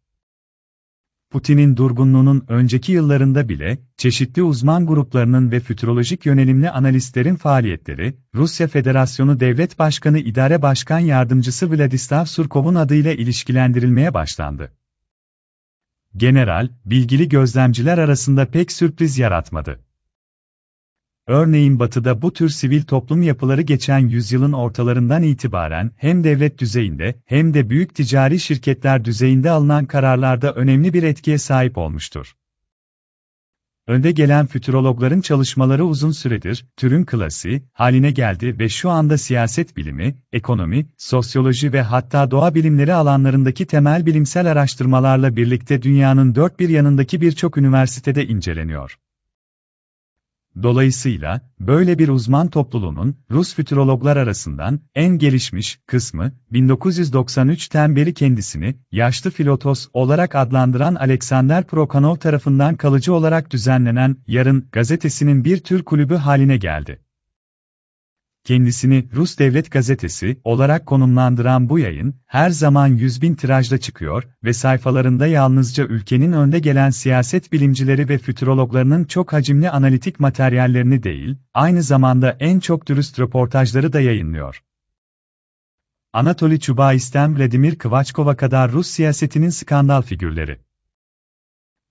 Putin'in durgunluğunun önceki yıllarında bile, çeşitli uzman gruplarının ve fütürolojik yönelimli analistlerin faaliyetleri, Rusya Federasyonu Devlet Başkanı İdare Başkan Yardımcısı Vladislav Surkov'un adıyla ilişkilendirilmeye başlandı. General, bilgili gözlemciler arasında pek sürpriz yaratmadı. Örneğin Batı'da bu tür sivil toplum yapıları geçen yüzyılın ortalarından itibaren hem devlet düzeyinde hem de büyük ticari şirketler düzeyinde alınan kararlarda önemli bir etkiye sahip olmuştur. Önde gelen fütürologların çalışmaları uzun süredir türün klasi haline geldi ve şu anda siyaset bilimi, ekonomi, sosyoloji ve hatta doğa bilimleri alanlarındaki temel bilimsel araştırmalarla birlikte dünyanın dört bir yanındaki birçok üniversitede inceleniyor. Dolayısıyla, böyle bir uzman topluluğunun, Rus fütürologlar arasından, en gelişmiş kısmı, 1993'ten beri kendisini, yaşlı filotos olarak adlandıran Alexander Prokhanov tarafından kalıcı olarak düzenlenen, Yarın, gazetesinin bir tür kulübü haline geldi kendisini Rus devlet gazetesi olarak konumlandıran bu yayın, her zaman 100 bin tirajda çıkıyor ve sayfalarında yalnızca ülkenin önde gelen siyaset bilimcileri ve fütürologlarının çok hacimli analitik materyallerini değil, aynı zamanda en çok dürüst röportajları da yayınlıyor. Anatoli Çubayis'ten Vladimir Kıvaçkova kadar Rus siyasetinin skandal figürleri.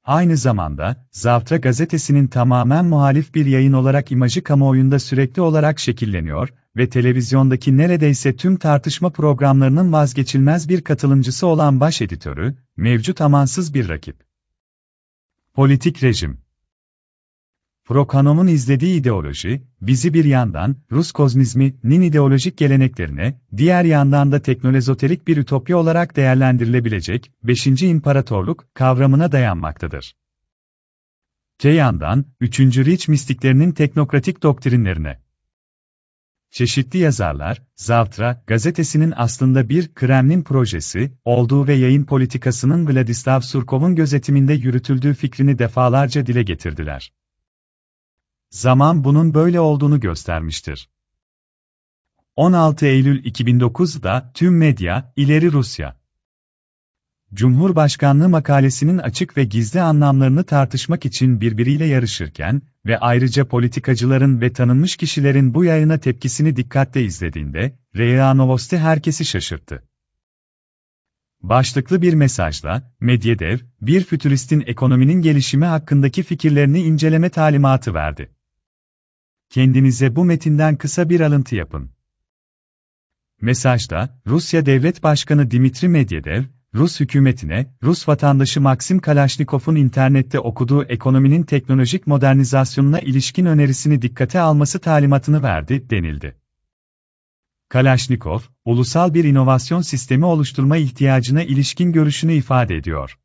Aynı zamanda, Zavtra gazetesinin tamamen muhalif bir yayın olarak imajı kamuoyunda sürekli olarak şekilleniyor ve televizyondaki neredeyse tüm tartışma programlarının vazgeçilmez bir katılımcısı olan baş editörü, mevcut amansız bir rakip. Politik rejim Prokhanom'un izlediği ideoloji, bizi bir yandan Rus kozmizminin ideolojik geleneklerine, diğer yandan da teknolozoterik bir ütopya olarak değerlendirilebilecek 5. İmparatorluk kavramına dayanmaktadır. Te yandan, 3. Rich mistiklerinin teknokratik doktrinlerine. Çeşitli yazarlar, Zavtra gazetesinin aslında bir Kremlin projesi olduğu ve yayın politikasının Vladislav Surkov'un gözetiminde yürütüldüğü fikrini defalarca dile getirdiler. Zaman bunun böyle olduğunu göstermiştir. 16 Eylül 2009'da tüm medya, ileri Rusya. Cumhurbaşkanlığı makalesinin açık ve gizli anlamlarını tartışmak için birbiriyle yarışırken ve ayrıca politikacıların ve tanınmış kişilerin bu yayına tepkisini dikkatle izlediğinde, REA Novosti herkesi şaşırttı. Başlıklı bir mesajla, Medyedev, bir fütüristin ekonominin gelişimi hakkındaki fikirlerini inceleme talimatı verdi. Kendinize bu metinden kısa bir alıntı yapın. Mesajda, Rusya Devlet Başkanı Dimitri Medvedev, Rus hükümetine, Rus vatandaşı Maxim Kalashnikov'un internette okuduğu ekonominin teknolojik modernizasyonuna ilişkin önerisini dikkate alması talimatını verdi, denildi. Kalashnikov, ulusal bir inovasyon sistemi oluşturma ihtiyacına ilişkin görüşünü ifade ediyor.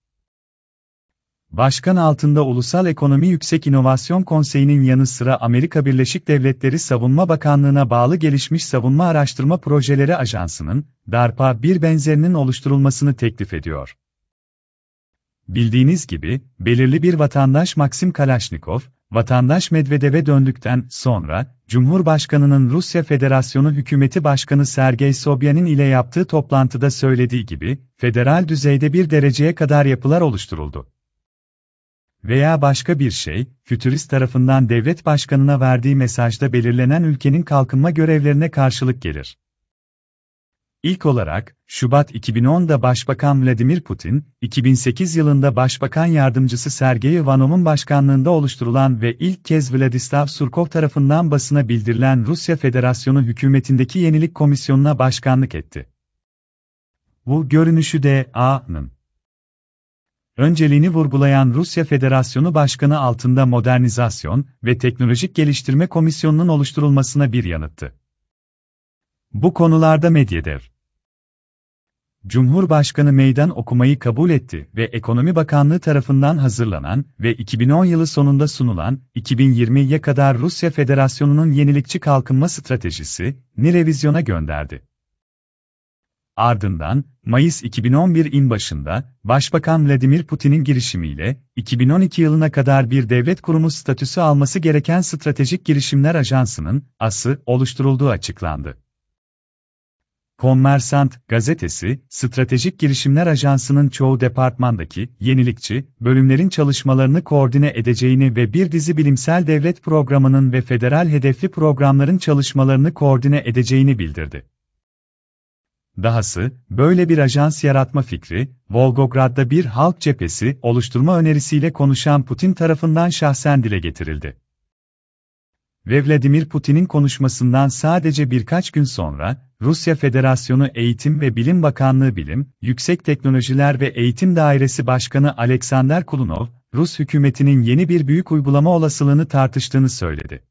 Başkan altında Ulusal Ekonomi Yüksek İnovasyon Konseyi'nin yanı sıra Amerika Birleşik Devletleri Savunma Bakanlığı'na bağlı Gelişmiş Savunma Araştırma Projeleri Ajansı'nın, DARPA bir benzerinin oluşturulmasını teklif ediyor. Bildiğiniz gibi, belirli bir vatandaş Maxim Kalashnikov, vatandaş Medvedev'e döndükten sonra, Cumhurbaşkanı'nın Rusya Federasyonu Hükümeti Başkanı Sergey Sobyanin ile yaptığı toplantıda söylediği gibi, federal düzeyde bir dereceye kadar yapılar oluşturuldu veya başka bir şey, fütürist tarafından devlet başkanına verdiği mesajda belirlenen ülkenin kalkınma görevlerine karşılık gelir. İlk olarak, Şubat 2010'da Başbakan Vladimir Putin, 2008 yılında Başbakan Yardımcısı Sergey Ivanov'un başkanlığında oluşturulan ve ilk kez Vladislav Surkov tarafından basına bildirilen Rusya Federasyonu hükümetindeki yenilik komisyonuna başkanlık etti. Bu görünüşü de A'nın önceliğini vurgulayan Rusya Federasyonu Başkanı altında Modernizasyon ve Teknolojik Geliştirme Komisyonu'nun oluşturulmasına bir yanıttı. Bu konularda Medyedev. Cumhurbaşkanı meydan okumayı kabul etti ve Ekonomi Bakanlığı tarafından hazırlanan ve 2010 yılı sonunda sunulan 2020'ye kadar Rusya Federasyonu'nun yenilikçi kalkınma stratejisi ni revizyona gönderdi. Ardından, Mayıs 2011'in başında, Başbakan Vladimir Putin'in girişimiyle, 2012 yılına kadar bir devlet kurumu statüsü alması gereken Stratejik Girişimler Ajansı'nın, AS'ı, oluşturulduğu açıklandı. Kommersant gazetesi, Stratejik Girişimler Ajansı'nın çoğu departmandaki yenilikçi bölümlerin çalışmalarını koordine edeceğini ve bir dizi bilimsel devlet programının ve federal hedefli programların çalışmalarını koordine edeceğini bildirdi. Dahası, böyle bir ajans yaratma fikri, Volgograd'da bir halk cephesi oluşturma önerisiyle konuşan Putin tarafından şahsen dile getirildi. Ve Vladimir Putin'in konuşmasından sadece birkaç gün sonra, Rusya Federasyonu Eğitim ve Bilim Bakanlığı Bilim, Yüksek Teknolojiler ve Eğitim Dairesi Başkanı Alexander Kulunov, Rus hükümetinin yeni bir büyük uygulama olasılığını tartıştığını söyledi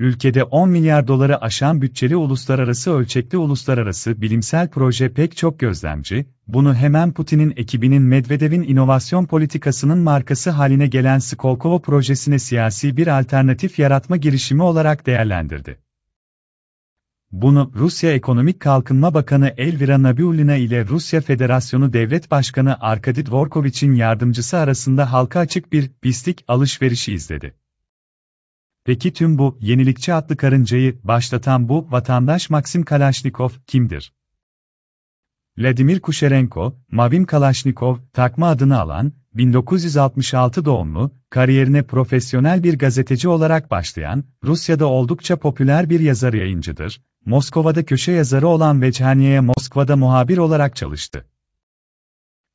ülkede 10 milyar doları aşan bütçeli uluslararası ölçekli uluslararası bilimsel proje pek çok gözlemci, bunu hemen Putin'in ekibinin Medvedev'in inovasyon politikasının markası haline gelen Skolkovo projesine siyasi bir alternatif yaratma girişimi olarak değerlendirdi. Bunu Rusya Ekonomik Kalkınma Bakanı Elvira Nabiullina ile Rusya Federasyonu Devlet Başkanı Arkady Dvorkovic'in yardımcısı arasında halka açık bir pislik alışverişi izledi. Peki tüm bu yenilikçi adlı karıncayı başlatan bu vatandaş Maxim Kalashnikov kimdir? Vladimir Kuşerenko, Mavim Kalashnikov, takma adını alan, 1966 doğumlu, kariyerine profesyonel bir gazeteci olarak başlayan, Rusya'da oldukça popüler bir yazar yayıncıdır. Moskova'da köşe yazarı olan Vechaniye'ye Moskova'da muhabir olarak çalıştı.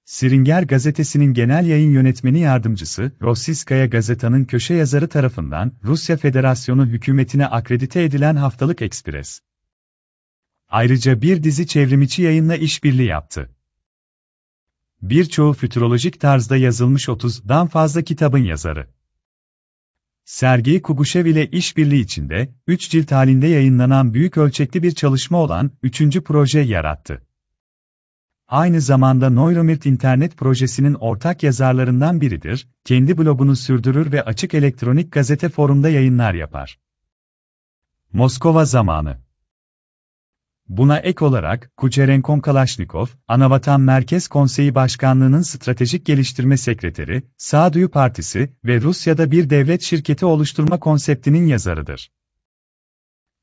Siringer gazetesinin genel yayın yönetmeni yardımcısı, Rossiskaya gazetanın köşe yazarı tarafından Rusya Federasyonu hükümetine akredite edilen Haftalık Ekspres. Ayrıca bir dizi çevrimiçi yayınla işbirliği yaptı. Birçoğu fütürolojik tarzda yazılmış 30'dan fazla kitabın yazarı. Sergey Kugushev ile işbirliği içinde, 3 cilt halinde yayınlanan büyük ölçekli bir çalışma olan 3. proje yarattı aynı zamanda Neuromirt internet projesinin ortak yazarlarından biridir, kendi blogunu sürdürür ve açık elektronik gazete forumda yayınlar yapar. Moskova zamanı Buna ek olarak, Kucherenkon Kalashnikov, Anavatan Merkez Konseyi Başkanlığı'nın Stratejik Geliştirme Sekreteri, Sağduyu Partisi ve Rusya'da bir devlet şirketi oluşturma konseptinin yazarıdır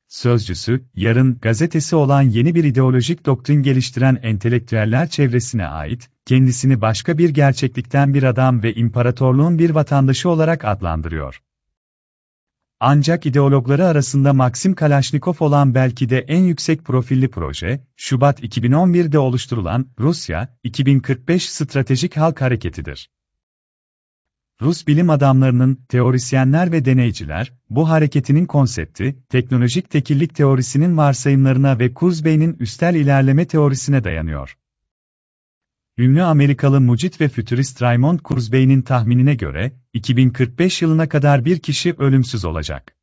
sözcüsü, yarın gazetesi olan yeni bir ideolojik doktrin geliştiren entelektüeller çevresine ait, kendisini başka bir gerçeklikten bir adam ve imparatorluğun bir vatandaşı olarak adlandırıyor. Ancak ideologları arasında Maxim Kalashnikov olan belki de en yüksek profilli proje, Şubat 2011'de oluşturulan Rusya 2045 Stratejik Halk Hareketi'dir. Rus bilim adamlarının, teorisyenler ve deneyciler, bu hareketinin konsepti, teknolojik tekillik teorisinin varsayımlarına ve Kurzweil'in üstel ilerleme teorisine dayanıyor. Ünlü Amerikalı mucit ve fütürist Raymond Kurzweil'in tahminine göre, 2045 yılına kadar bir kişi ölümsüz olacak.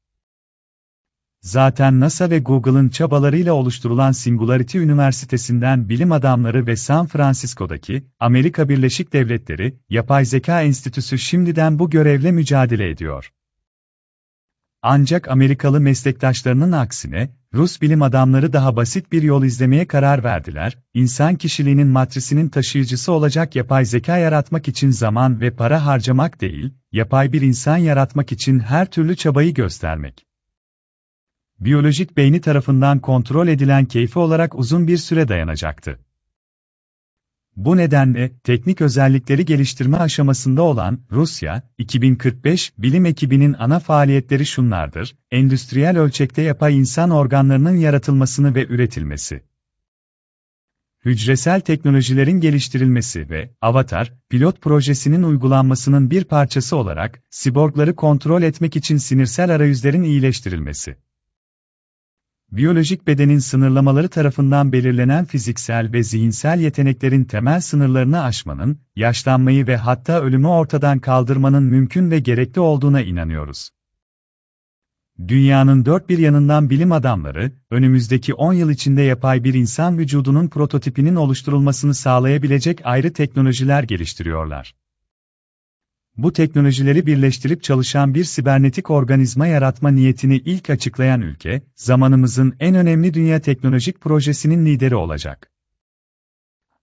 Zaten NASA ve Google'ın çabalarıyla oluşturulan Singularity Üniversitesi'nden bilim adamları ve San Francisco'daki Amerika Birleşik Devletleri Yapay Zeka Enstitüsü şimdiden bu görevle mücadele ediyor. Ancak Amerikalı meslektaşlarının aksine, Rus bilim adamları daha basit bir yol izlemeye karar verdiler, İnsan kişiliğinin matrisinin taşıyıcısı olacak yapay zeka yaratmak için zaman ve para harcamak değil, yapay bir insan yaratmak için her türlü çabayı göstermek biyolojik beyni tarafından kontrol edilen keyfi olarak uzun bir süre dayanacaktı. Bu nedenle, teknik özellikleri geliştirme aşamasında olan Rusya, 2045 bilim ekibinin ana faaliyetleri şunlardır, endüstriyel ölçekte yapay insan organlarının yaratılmasını ve üretilmesi. Hücresel teknolojilerin geliştirilmesi ve Avatar, pilot projesinin uygulanmasının bir parçası olarak, siborgları kontrol etmek için sinirsel arayüzlerin iyileştirilmesi biyolojik bedenin sınırlamaları tarafından belirlenen fiziksel ve zihinsel yeteneklerin temel sınırlarını aşmanın, yaşlanmayı ve hatta ölümü ortadan kaldırmanın mümkün ve gerekli olduğuna inanıyoruz. Dünyanın dört bir yanından bilim adamları, önümüzdeki 10 yıl içinde yapay bir insan vücudunun prototipinin oluşturulmasını sağlayabilecek ayrı teknolojiler geliştiriyorlar bu teknolojileri birleştirip çalışan bir sibernetik organizma yaratma niyetini ilk açıklayan ülke, zamanımızın en önemli dünya teknolojik projesinin lideri olacak.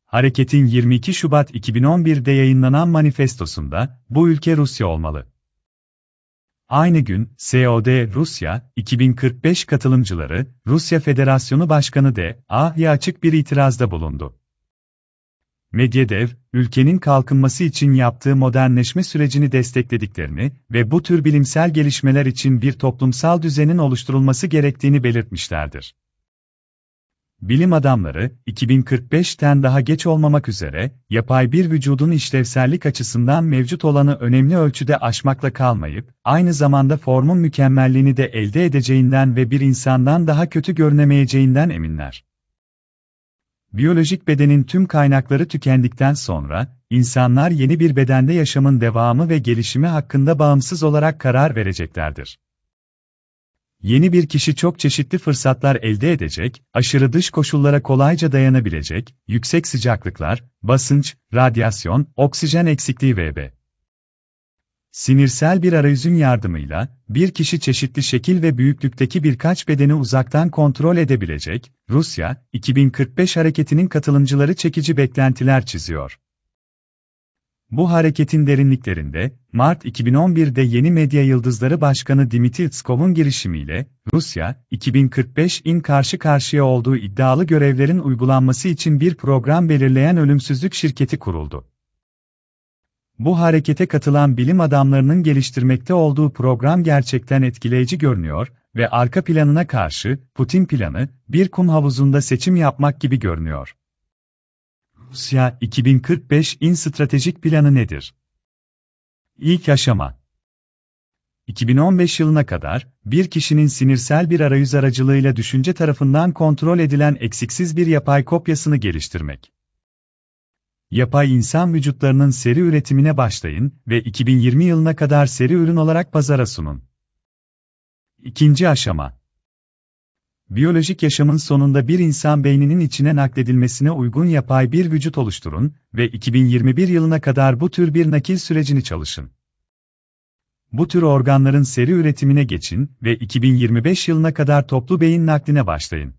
Hareketin 22 Şubat 2011'de yayınlanan manifestosunda, bu ülke Rusya olmalı. Aynı gün, COD Rusya, 2045 katılımcıları, Rusya Federasyonu Başkanı de, Ahya açık bir itirazda bulundu. Medyedev, ülkenin kalkınması için yaptığı modernleşme sürecini desteklediklerini ve bu tür bilimsel gelişmeler için bir toplumsal düzenin oluşturulması gerektiğini belirtmişlerdir. Bilim adamları, 2045'ten daha geç olmamak üzere, yapay bir vücudun işlevsellik açısından mevcut olanı önemli ölçüde aşmakla kalmayıp, aynı zamanda formun mükemmelliğini de elde edeceğinden ve bir insandan daha kötü görünemeyeceğinden eminler. Biyolojik bedenin tüm kaynakları tükendikten sonra, insanlar yeni bir bedende yaşamın devamı ve gelişimi hakkında bağımsız olarak karar vereceklerdir. Yeni bir kişi çok çeşitli fırsatlar elde edecek, aşırı dış koşullara kolayca dayanabilecek, yüksek sıcaklıklar, basınç, radyasyon, oksijen eksikliği vb. Sinirsel bir arayüzün yardımıyla, bir kişi çeşitli şekil ve büyüklükteki birkaç bedeni uzaktan kontrol edebilecek, Rusya, 2045 hareketinin katılımcıları çekici beklentiler çiziyor. Bu hareketin derinliklerinde, Mart 2011'de yeni medya yıldızları başkanı Dimitri Tskov'un girişimiyle, Rusya, 2045'in karşı karşıya olduğu iddialı görevlerin uygulanması için bir program belirleyen ölümsüzlük şirketi kuruldu. Bu harekete katılan bilim adamlarının geliştirmekte olduğu program gerçekten etkileyici görünüyor ve arka planına karşı Putin planı bir kum havuzunda seçim yapmak gibi görünüyor. Rusya 2045 in stratejik planı nedir? İlk aşama 2015 yılına kadar, bir kişinin sinirsel bir arayüz aracılığıyla düşünce tarafından kontrol edilen eksiksiz bir yapay kopyasını geliştirmek yapay insan vücutlarının seri üretimine başlayın ve 2020 yılına kadar seri ürün olarak pazara sunun. İkinci aşama Biyolojik yaşamın sonunda bir insan beyninin içine nakledilmesine uygun yapay bir vücut oluşturun ve 2021 yılına kadar bu tür bir nakil sürecini çalışın. Bu tür organların seri üretimine geçin ve 2025 yılına kadar toplu beyin nakline başlayın.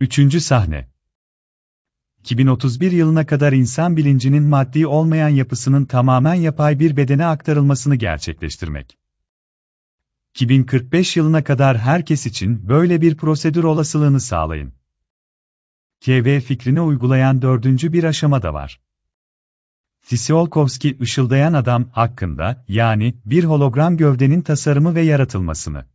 Üçüncü sahne 2031 yılına kadar insan bilincinin maddi olmayan yapısının tamamen yapay bir bedene aktarılmasını gerçekleştirmek. 2045 yılına kadar herkes için böyle bir prosedür olasılığını sağlayın. KV fikrini uygulayan dördüncü bir aşama da var. Sisiolkovski ışıldayan adam hakkında, yani bir hologram gövdenin tasarımı ve yaratılmasını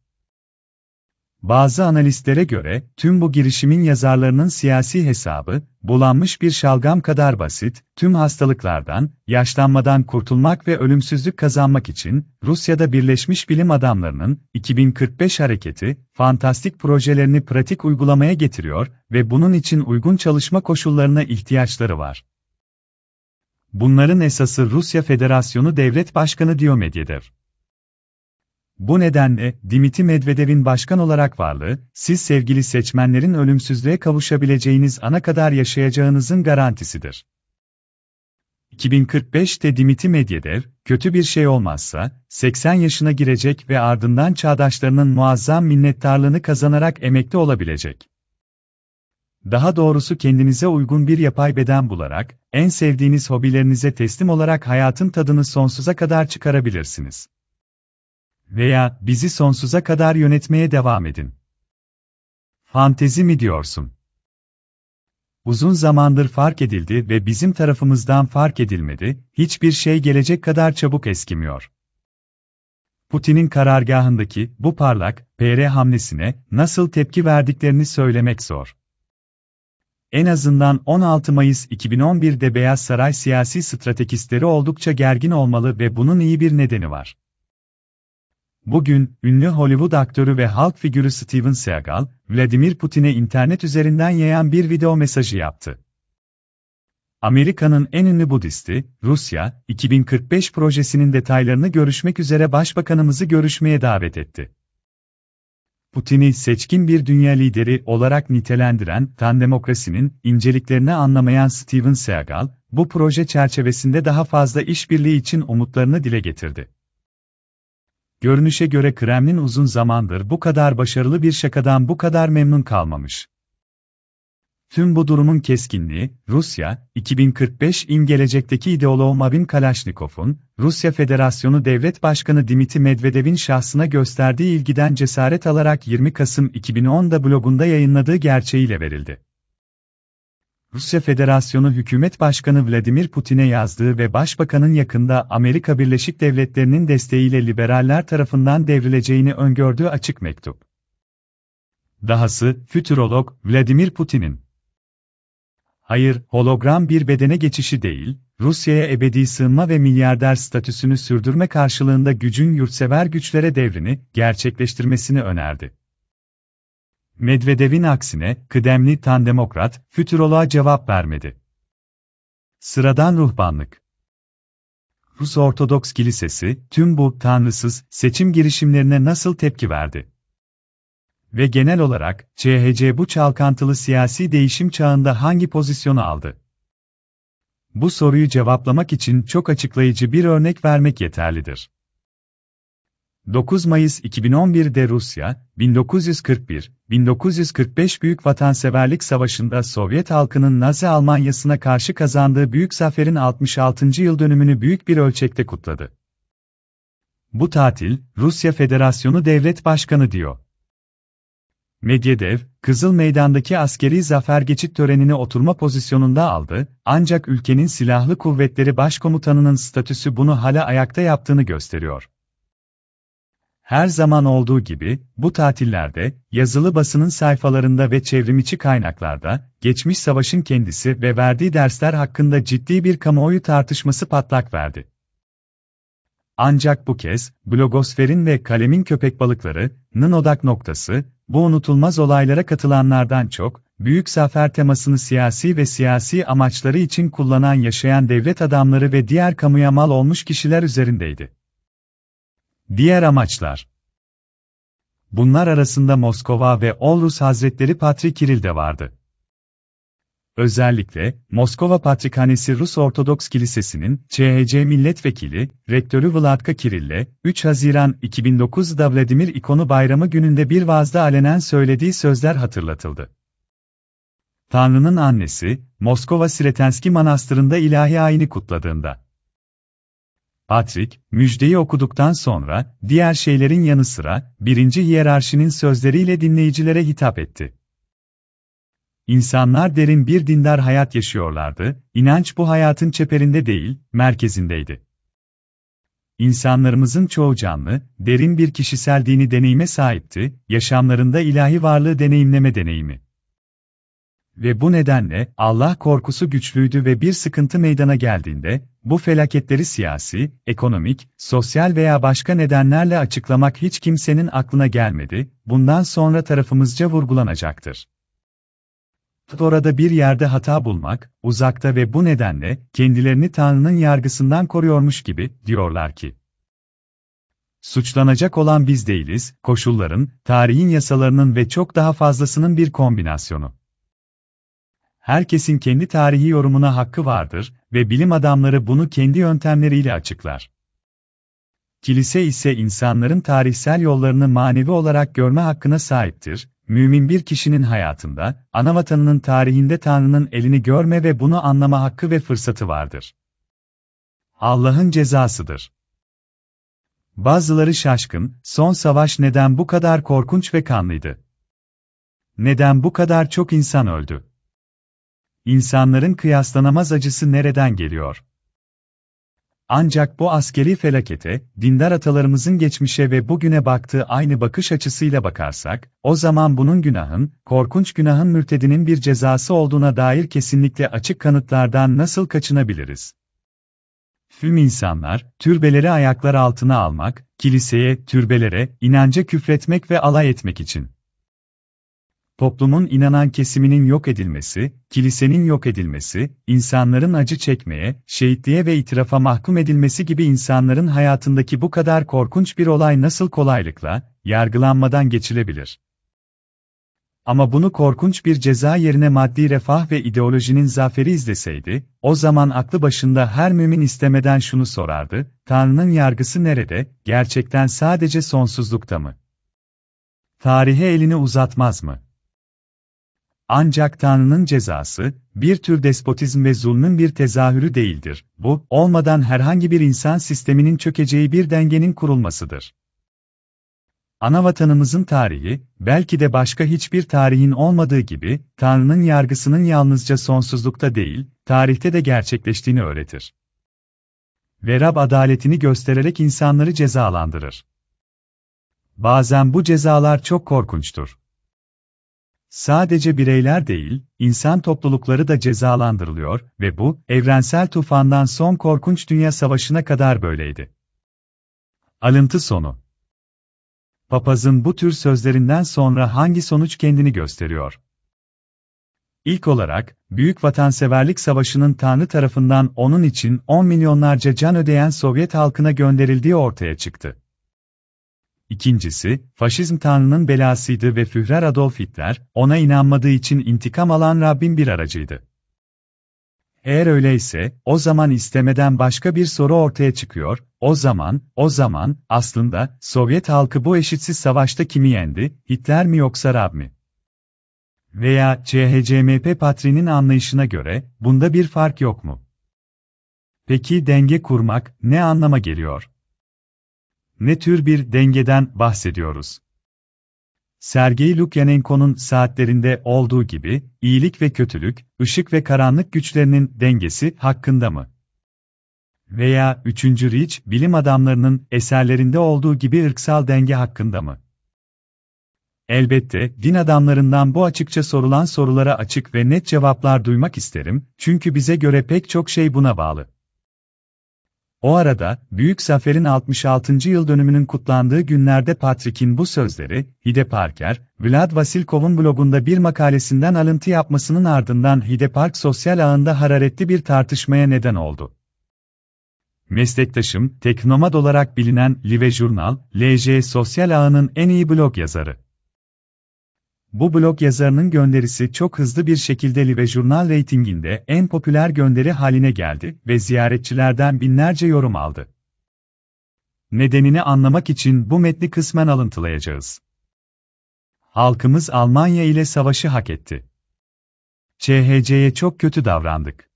bazı analistlere göre, tüm bu girişimin yazarlarının siyasi hesabı, bulanmış bir şalgam kadar basit, tüm hastalıklardan, yaşlanmadan kurtulmak ve ölümsüzlük kazanmak için, Rusya'da Birleşmiş Bilim Adamlarının 2045 hareketi, fantastik projelerini pratik uygulamaya getiriyor ve bunun için uygun çalışma koşullarına ihtiyaçları var. Bunların esası Rusya Federasyonu Devlet Başkanı Diomede'dir. Bu nedenle, Dimitri Medvedev'in başkan olarak varlığı, siz sevgili seçmenlerin ölümsüzlüğe kavuşabileceğiniz ana kadar yaşayacağınızın garantisidir. 2045'te Dimitri Medvedev, kötü bir şey olmazsa, 80 yaşına girecek ve ardından çağdaşlarının muazzam minnettarlığını kazanarak emekli olabilecek. Daha doğrusu kendinize uygun bir yapay beden bularak, en sevdiğiniz hobilerinize teslim olarak hayatın tadını sonsuza kadar çıkarabilirsiniz. Veya bizi sonsuza kadar yönetmeye devam edin. Fantezi mi diyorsun? Uzun zamandır fark edildi ve bizim tarafımızdan fark edilmedi, hiçbir şey gelecek kadar çabuk eskimiyor. Putin'in karargahındaki bu parlak PR hamlesine nasıl tepki verdiklerini söylemek zor. En azından 16 Mayıs 2011'de Beyaz Saray siyasi stratejistleri oldukça gergin olmalı ve bunun iyi bir nedeni var. Bugün, ünlü Hollywood aktörü ve halk figürü Steven Seagal, Vladimir Putin'e internet üzerinden yayan bir video mesajı yaptı. Amerika'nın en ünlü Budisti, Rusya, 2045 projesinin detaylarını görüşmek üzere başbakanımızı görüşmeye davet etti. Putin'i seçkin bir dünya lideri olarak nitelendiren Tan Demokrasi'nin inceliklerini anlamayan Steven Seagal, bu proje çerçevesinde daha fazla işbirliği için umutlarını dile getirdi. Görünüşe göre Kremlin uzun zamandır bu kadar başarılı bir şakadan bu kadar memnun kalmamış. Tüm bu durumun keskinliği, Rusya, 2045 in gelecekteki ideoloğu Mavin Kalashnikov'un, Rusya Federasyonu Devlet Başkanı Dimitri Medvedev'in şahsına gösterdiği ilgiden cesaret alarak 20 Kasım 2010'da blogunda yayınladığı gerçeğiyle verildi. Rusya Federasyonu Hükümet Başkanı Vladimir Putin'e yazdığı ve Başbakan'ın yakında Amerika Birleşik Devletleri'nin desteğiyle liberaller tarafından devrileceğini öngördüğü açık mektup. Dahası, fütürolog Vladimir Putin'in Hayır, hologram bir bedene geçişi değil, Rusya'ya ebedi sığınma ve milyarder statüsünü sürdürme karşılığında gücün yurtsever güçlere devrini gerçekleştirmesini önerdi. Medvedev'in aksine, kıdemli tandemokrat, fütüroloğa cevap vermedi. Sıradan ruhbanlık Rus Ortodoks Kilisesi, tüm bu tanrısız seçim girişimlerine nasıl tepki verdi? Ve genel olarak, CHC bu çalkantılı siyasi değişim çağında hangi pozisyonu aldı? Bu soruyu cevaplamak için çok açıklayıcı bir örnek vermek yeterlidir. 9 Mayıs 2011'de Rusya, 1941-1945 Büyük Vatanseverlik Savaşı'nda Sovyet halkının Nazi Almanyasına karşı kazandığı büyük zaferin 66. yıl dönümünü büyük bir ölçekte kutladı. Bu tatil, Rusya Federasyonu Devlet Başkanı diyor. Medyedev, Kızıl Meydan'daki askeri zafer geçit törenini oturma pozisyonunda aldı, ancak ülkenin silahlı kuvvetleri başkomutanının statüsü bunu hala ayakta yaptığını gösteriyor. Her zaman olduğu gibi, bu tatillerde, yazılı basının sayfalarında ve çevrimiçi kaynaklarda, geçmiş savaşın kendisi ve verdiği dersler hakkında ciddi bir kamuoyu tartışması patlak verdi. Ancak bu kez, blogosferin ve kalemin köpek balıkları'nın odak noktası, bu unutulmaz olaylara katılanlardan çok, büyük zafer temasını siyasi ve siyasi amaçları için kullanan yaşayan devlet adamları ve diğer kamuya mal olmuş kişiler üzerindeydi. Diğer amaçlar Bunlar arasında Moskova ve Olrus Hazretleri Patri Kiril de vardı. Özellikle, Moskova Patrikhanesi Rus Ortodoks Kilisesi'nin CHC Milletvekili, Rektörü Vladka Kirill'le, 3 Haziran 2009'da Vladimir İkonu Bayramı gününde bir vaazda alenen söylediği sözler hatırlatıldı. Tanrı'nın annesi, Moskova Siretenski Manastırı'nda ilahi ayini kutladığında. Patrick, müjdeyi okuduktan sonra, diğer şeylerin yanı sıra, birinci hiyerarşinin sözleriyle dinleyicilere hitap etti. İnsanlar derin bir dindar hayat yaşıyorlardı, inanç bu hayatın çeperinde değil, merkezindeydi. İnsanlarımızın çoğu canlı, derin bir kişisel dini deneyime sahipti, yaşamlarında ilahi varlığı deneyimleme deneyimi. Ve bu nedenle Allah korkusu güçlüydü ve bir sıkıntı meydana geldiğinde bu felaketleri siyasi, ekonomik, sosyal veya başka nedenlerle açıklamak hiç kimsenin aklına gelmedi. Bundan sonra tarafımızca vurgulanacaktır. Orada bir yerde hata bulmak, uzakta ve bu nedenle kendilerini Tanrı'nın yargısından koruyormuş gibi diyorlar ki. Suçlanacak olan biz değiliz, koşulların, tarihin yasalarının ve çok daha fazlasının bir kombinasyonu herkesin kendi tarihi yorumuna hakkı vardır ve bilim adamları bunu kendi yöntemleriyle açıklar. Kilise ise insanların tarihsel yollarını manevi olarak görme hakkına sahiptir. Mümin bir kişinin hayatında, anavatanının tarihinde Tanrı'nın elini görme ve bunu anlama hakkı ve fırsatı vardır. Allah'ın cezasıdır. Bazıları şaşkın, son savaş neden bu kadar korkunç ve kanlıydı? Neden bu kadar çok insan öldü? İnsanların kıyaslanamaz acısı nereden geliyor? Ancak bu askeri felakete, dindar atalarımızın geçmişe ve bugüne baktığı aynı bakış açısıyla bakarsak, o zaman bunun günahın, korkunç günahın mürtedinin bir cezası olduğuna dair kesinlikle açık kanıtlardan nasıl kaçınabiliriz? Füm insanlar, türbeleri ayaklar altına almak, kiliseye, türbelere, inanca küfretmek ve alay etmek için toplumun inanan kesiminin yok edilmesi, kilisenin yok edilmesi, insanların acı çekmeye, şehitliğe ve itirafa mahkum edilmesi gibi insanların hayatındaki bu kadar korkunç bir olay nasıl kolaylıkla, yargılanmadan geçilebilir? Ama bunu korkunç bir ceza yerine maddi refah ve ideolojinin zaferi izleseydi, o zaman aklı başında her mümin istemeden şunu sorardı, Tanrı'nın yargısı nerede, gerçekten sadece sonsuzlukta mı? Tarihe elini uzatmaz mı? Ancak Tanrı'nın cezası, bir tür despotizm ve zulmün bir tezahürü değildir. Bu, olmadan herhangi bir insan sisteminin çökeceği bir dengenin kurulmasıdır. Anavatanımızın tarihi, belki de başka hiçbir tarihin olmadığı gibi, Tanrı'nın yargısının yalnızca sonsuzlukta değil, tarihte de gerçekleştiğini öğretir. Ve Rab adaletini göstererek insanları cezalandırır. Bazen bu cezalar çok korkunçtur. Sadece bireyler değil, insan toplulukları da cezalandırılıyor ve bu, evrensel tufandan son korkunç dünya savaşına kadar böyleydi. Alıntı sonu Papazın bu tür sözlerinden sonra hangi sonuç kendini gösteriyor? İlk olarak, Büyük Vatanseverlik Savaşı'nın Tanrı tarafından onun için 10 milyonlarca can ödeyen Sovyet halkına gönderildiği ortaya çıktı. İkincisi, faşizm Tanrı'nın belasıydı ve Führer Adolf Hitler, ona inanmadığı için intikam alan Rabbin bir aracıydı. Eğer öyleyse, o zaman istemeden başka bir soru ortaya çıkıyor, o zaman, o zaman, aslında, Sovyet halkı bu eşitsiz savaşta kimi yendi, Hitler mi yoksa Rab mi? Veya CHCMP Patri'nin anlayışına göre, bunda bir fark yok mu? Peki denge kurmak, ne anlama geliyor? Ne tür bir dengeden bahsediyoruz? Sergey Lukyanenko'nun saatlerinde olduğu gibi, iyilik ve kötülük, ışık ve karanlık güçlerinin dengesi hakkında mı? Veya 3. Rich, bilim adamlarının eserlerinde olduğu gibi ırksal denge hakkında mı? Elbette, din adamlarından bu açıkça sorulan sorulara açık ve net cevaplar duymak isterim, çünkü bize göre pek çok şey buna bağlı. O arada, Büyük Zafer'in 66. yıl dönümünün kutlandığı günlerde Patrick'in bu sözleri, Hide Parker, Vlad Vasilkov'un blogunda bir makalesinden alıntı yapmasının ardından Hide Park sosyal ağında hararetli bir tartışmaya neden oldu. Meslektaşım, teknomad olarak bilinen Live Journal, LJ Sosyal Ağının en iyi blog yazarı. Bu blog yazarının gönderisi çok hızlı bir şekilde Live Jurnal reytinginde en popüler gönderi haline geldi ve ziyaretçilerden binlerce yorum aldı. Nedenini anlamak için bu metni kısmen alıntılayacağız. Halkımız Almanya ile savaşı hak etti. CHC'ye çok kötü davrandık.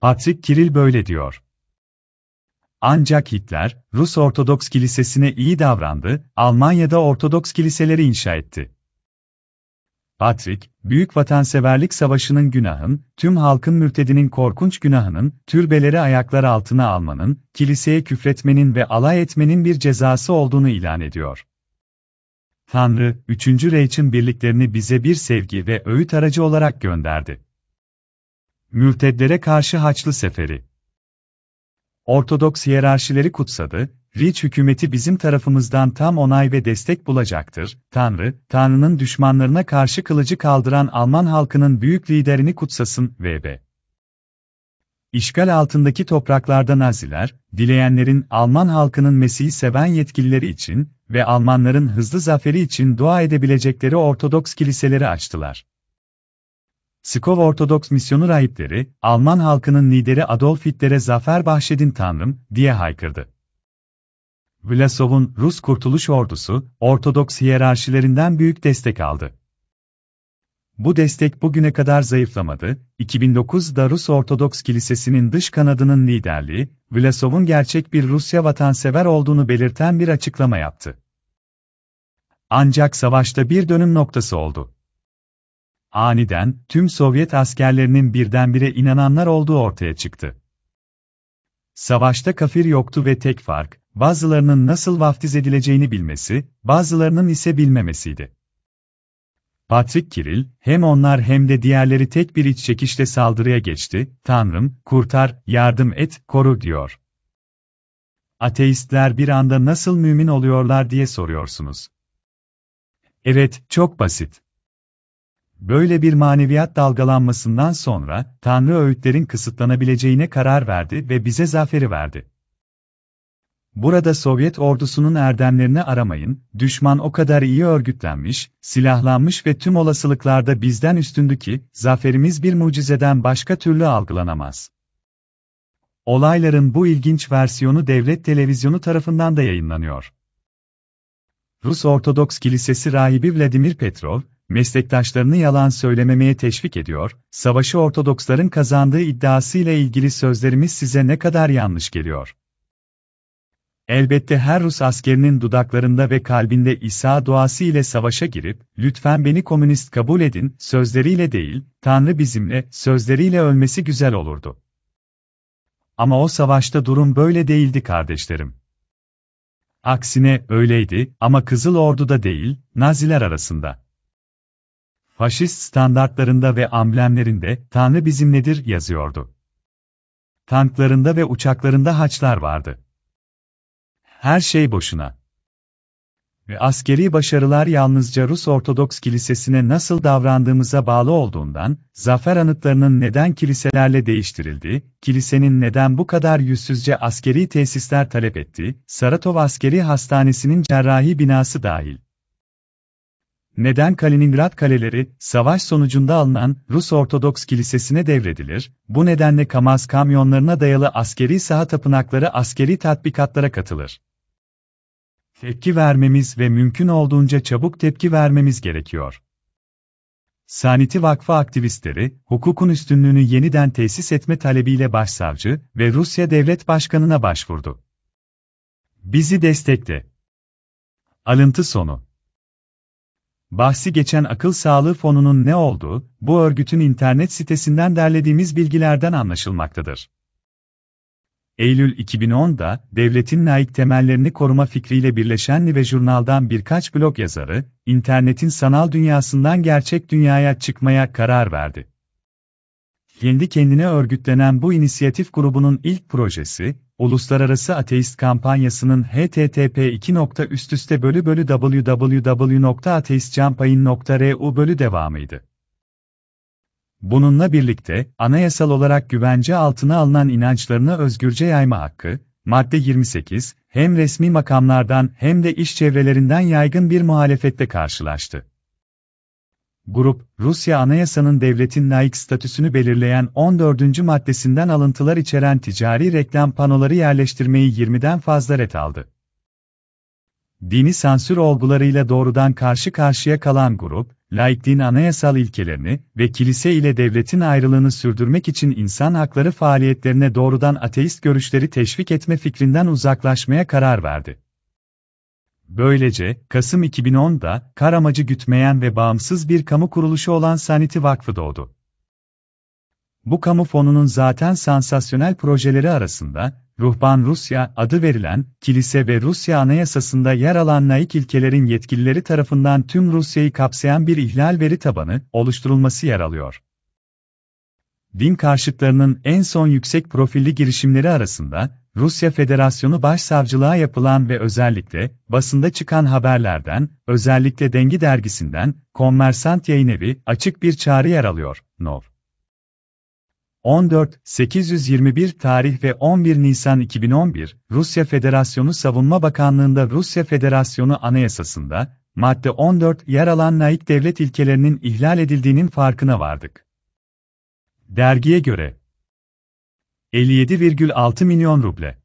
Patrick Kiril böyle diyor. Ancak Hitler, Rus Ortodoks Kilisesi'ne iyi davrandı, Almanya'da Ortodoks kiliseleri inşa etti. Patrick, büyük vatanseverlik savaşının günahın, tüm halkın mürtedinin korkunç günahının, türbeleri ayaklar altına almanın, kiliseye küfretmenin ve alay etmenin bir cezası olduğunu ilan ediyor. Tanrı, 3. Reich'in birliklerini bize bir sevgi ve öğüt aracı olarak gönderdi. Mürtedlere karşı Haçlı Seferi Ortodoks hiyerarşileri kutsadı, Riç hükümeti bizim tarafımızdan tam onay ve destek bulacaktır, Tanrı, Tanrı'nın düşmanlarına karşı kılıcı kaldıran Alman halkının büyük liderini kutsasın, vb. İşgal altındaki topraklarda Naziler, dileyenlerin Alman halkının Mesih'i seven yetkilileri için ve Almanların hızlı zaferi için dua edebilecekleri Ortodoks kiliseleri açtılar. Skov Ortodoks misyonu rahipleri, Alman halkının lideri Adolf Hitler'e zafer bahşedin tanrım, diye haykırdı. Vlasov'un Rus Kurtuluş Ordusu, Ortodoks hiyerarşilerinden büyük destek aldı. Bu destek bugüne kadar zayıflamadı, 2009'da Rus Ortodoks Kilisesi'nin dış kanadının liderliği, Vlasov'un gerçek bir Rusya vatansever olduğunu belirten bir açıklama yaptı. Ancak savaşta bir dönüm noktası oldu. Aniden, tüm Sovyet askerlerinin birdenbire inananlar olduğu ortaya çıktı. Savaşta kafir yoktu ve tek fark, bazılarının nasıl vaftiz edileceğini bilmesi, bazılarının ise bilmemesiydi. Patrick Kiril, hem onlar hem de diğerleri tek bir iç çekişle saldırıya geçti, Tanrım, kurtar, yardım et, koru diyor. Ateistler bir anda nasıl mümin oluyorlar diye soruyorsunuz. Evet, çok basit. Böyle bir maneviyat dalgalanmasından sonra, Tanrı öğütlerin kısıtlanabileceğine karar verdi ve bize zaferi verdi. Burada Sovyet ordusunun erdemlerini aramayın, düşman o kadar iyi örgütlenmiş, silahlanmış ve tüm olasılıklarda bizden üstündü ki, zaferimiz bir mucizeden başka türlü algılanamaz. Olayların bu ilginç versiyonu devlet televizyonu tarafından da yayınlanıyor. Rus Ortodoks Kilisesi rahibi Vladimir Petrov, meslektaşlarını yalan söylememeye teşvik ediyor, savaşı Ortodoksların kazandığı iddiasıyla ilgili sözlerimiz size ne kadar yanlış geliyor. Elbette her Rus askerinin dudaklarında ve kalbinde İsa duası ile savaşa girip, lütfen beni komünist kabul edin, sözleriyle değil, Tanrı bizimle, sözleriyle ölmesi güzel olurdu. Ama o savaşta durum böyle değildi kardeşlerim. Aksine öyleydi ama Kızıl Ordu'da değil, Naziler arasında faşist standartlarında ve amblemlerinde Tanrı bizimledir" yazıyordu. Tanklarında ve uçaklarında haçlar vardı. Her şey boşuna. Ve askeri başarılar yalnızca Rus Ortodoks Kilisesi'ne nasıl davrandığımıza bağlı olduğundan, zafer anıtlarının neden kiliselerle değiştirildiği, kilisenin neden bu kadar yüzsüzce askeri tesisler talep ettiği, Saratov Askeri Hastanesi'nin cerrahi binası dahil, neden Kaliningrad kaleleri, savaş sonucunda alınan Rus Ortodoks Kilisesi'ne devredilir, bu nedenle Kamaz kamyonlarına dayalı askeri saha tapınakları askeri tatbikatlara katılır. Tepki vermemiz ve mümkün olduğunca çabuk tepki vermemiz gerekiyor. Saniti Vakfı aktivistleri, hukukun üstünlüğünü yeniden tesis etme talebiyle başsavcı ve Rusya Devlet Başkanı'na başvurdu. Bizi destekle. Alıntı sonu bahsi geçen akıl sağlığı fonunun ne olduğu, bu örgütün internet sitesinden derlediğimiz bilgilerden anlaşılmaktadır. Eylül 2010'da, devletin naik temellerini koruma fikriyle birleşen Live Jurnal'dan birkaç blog yazarı, internetin sanal dünyasından gerçek dünyaya çıkmaya karar verdi kendi kendine örgütlenen bu inisiyatif grubunun ilk projesi, Uluslararası Ateist Kampanyası'nın http 2. üst üste bölü bölü www.ateistcampaign.ru bölü devamıydı. Bununla birlikte, anayasal olarak güvence altına alınan inançlarını özgürce yayma hakkı, madde 28, hem resmi makamlardan hem de iş çevrelerinden yaygın bir muhalefette karşılaştı. Grup, Rusya Anayasa'nın devletin laik statüsünü belirleyen 14. maddesinden alıntılar içeren ticari reklam panoları yerleştirmeyi 20'den fazla ret aldı. Dini sansür olgularıyla doğrudan karşı karşıya kalan grup, laikliğin anayasal ilkelerini ve kilise ile devletin ayrılığını sürdürmek için insan hakları faaliyetlerine doğrudan ateist görüşleri teşvik etme fikrinden uzaklaşmaya karar verdi. Böylece, Kasım 2010'da, kar amacı gütmeyen ve bağımsız bir kamu kuruluşu olan Saniti Vakfı doğdu. Bu kamu fonunun zaten sansasyonel projeleri arasında, Ruhban Rusya adı verilen, kilise ve Rusya anayasasında yer alan laik ilkelerin yetkilileri tarafından tüm Rusya'yı kapsayan bir ihlal veri tabanı oluşturulması yer alıyor. Din karşıtlarının en son yüksek profilli girişimleri arasında, Rusya Federasyonu Başsavcılığa yapılan ve özellikle basında çıkan haberlerden, özellikle Dengi dergisinden, Kommersant yayınevi açık bir çağrı yer alıyor. Nov. 14, 821 tarih ve 11 Nisan 2011, Rusya Federasyonu Savunma Bakanlığı'nda Rusya Federasyonu Anayasası'nda, madde 14 yer alan laik devlet ilkelerinin ihlal edildiğinin farkına vardık. Dergiye göre, 57,6 milyon ruble.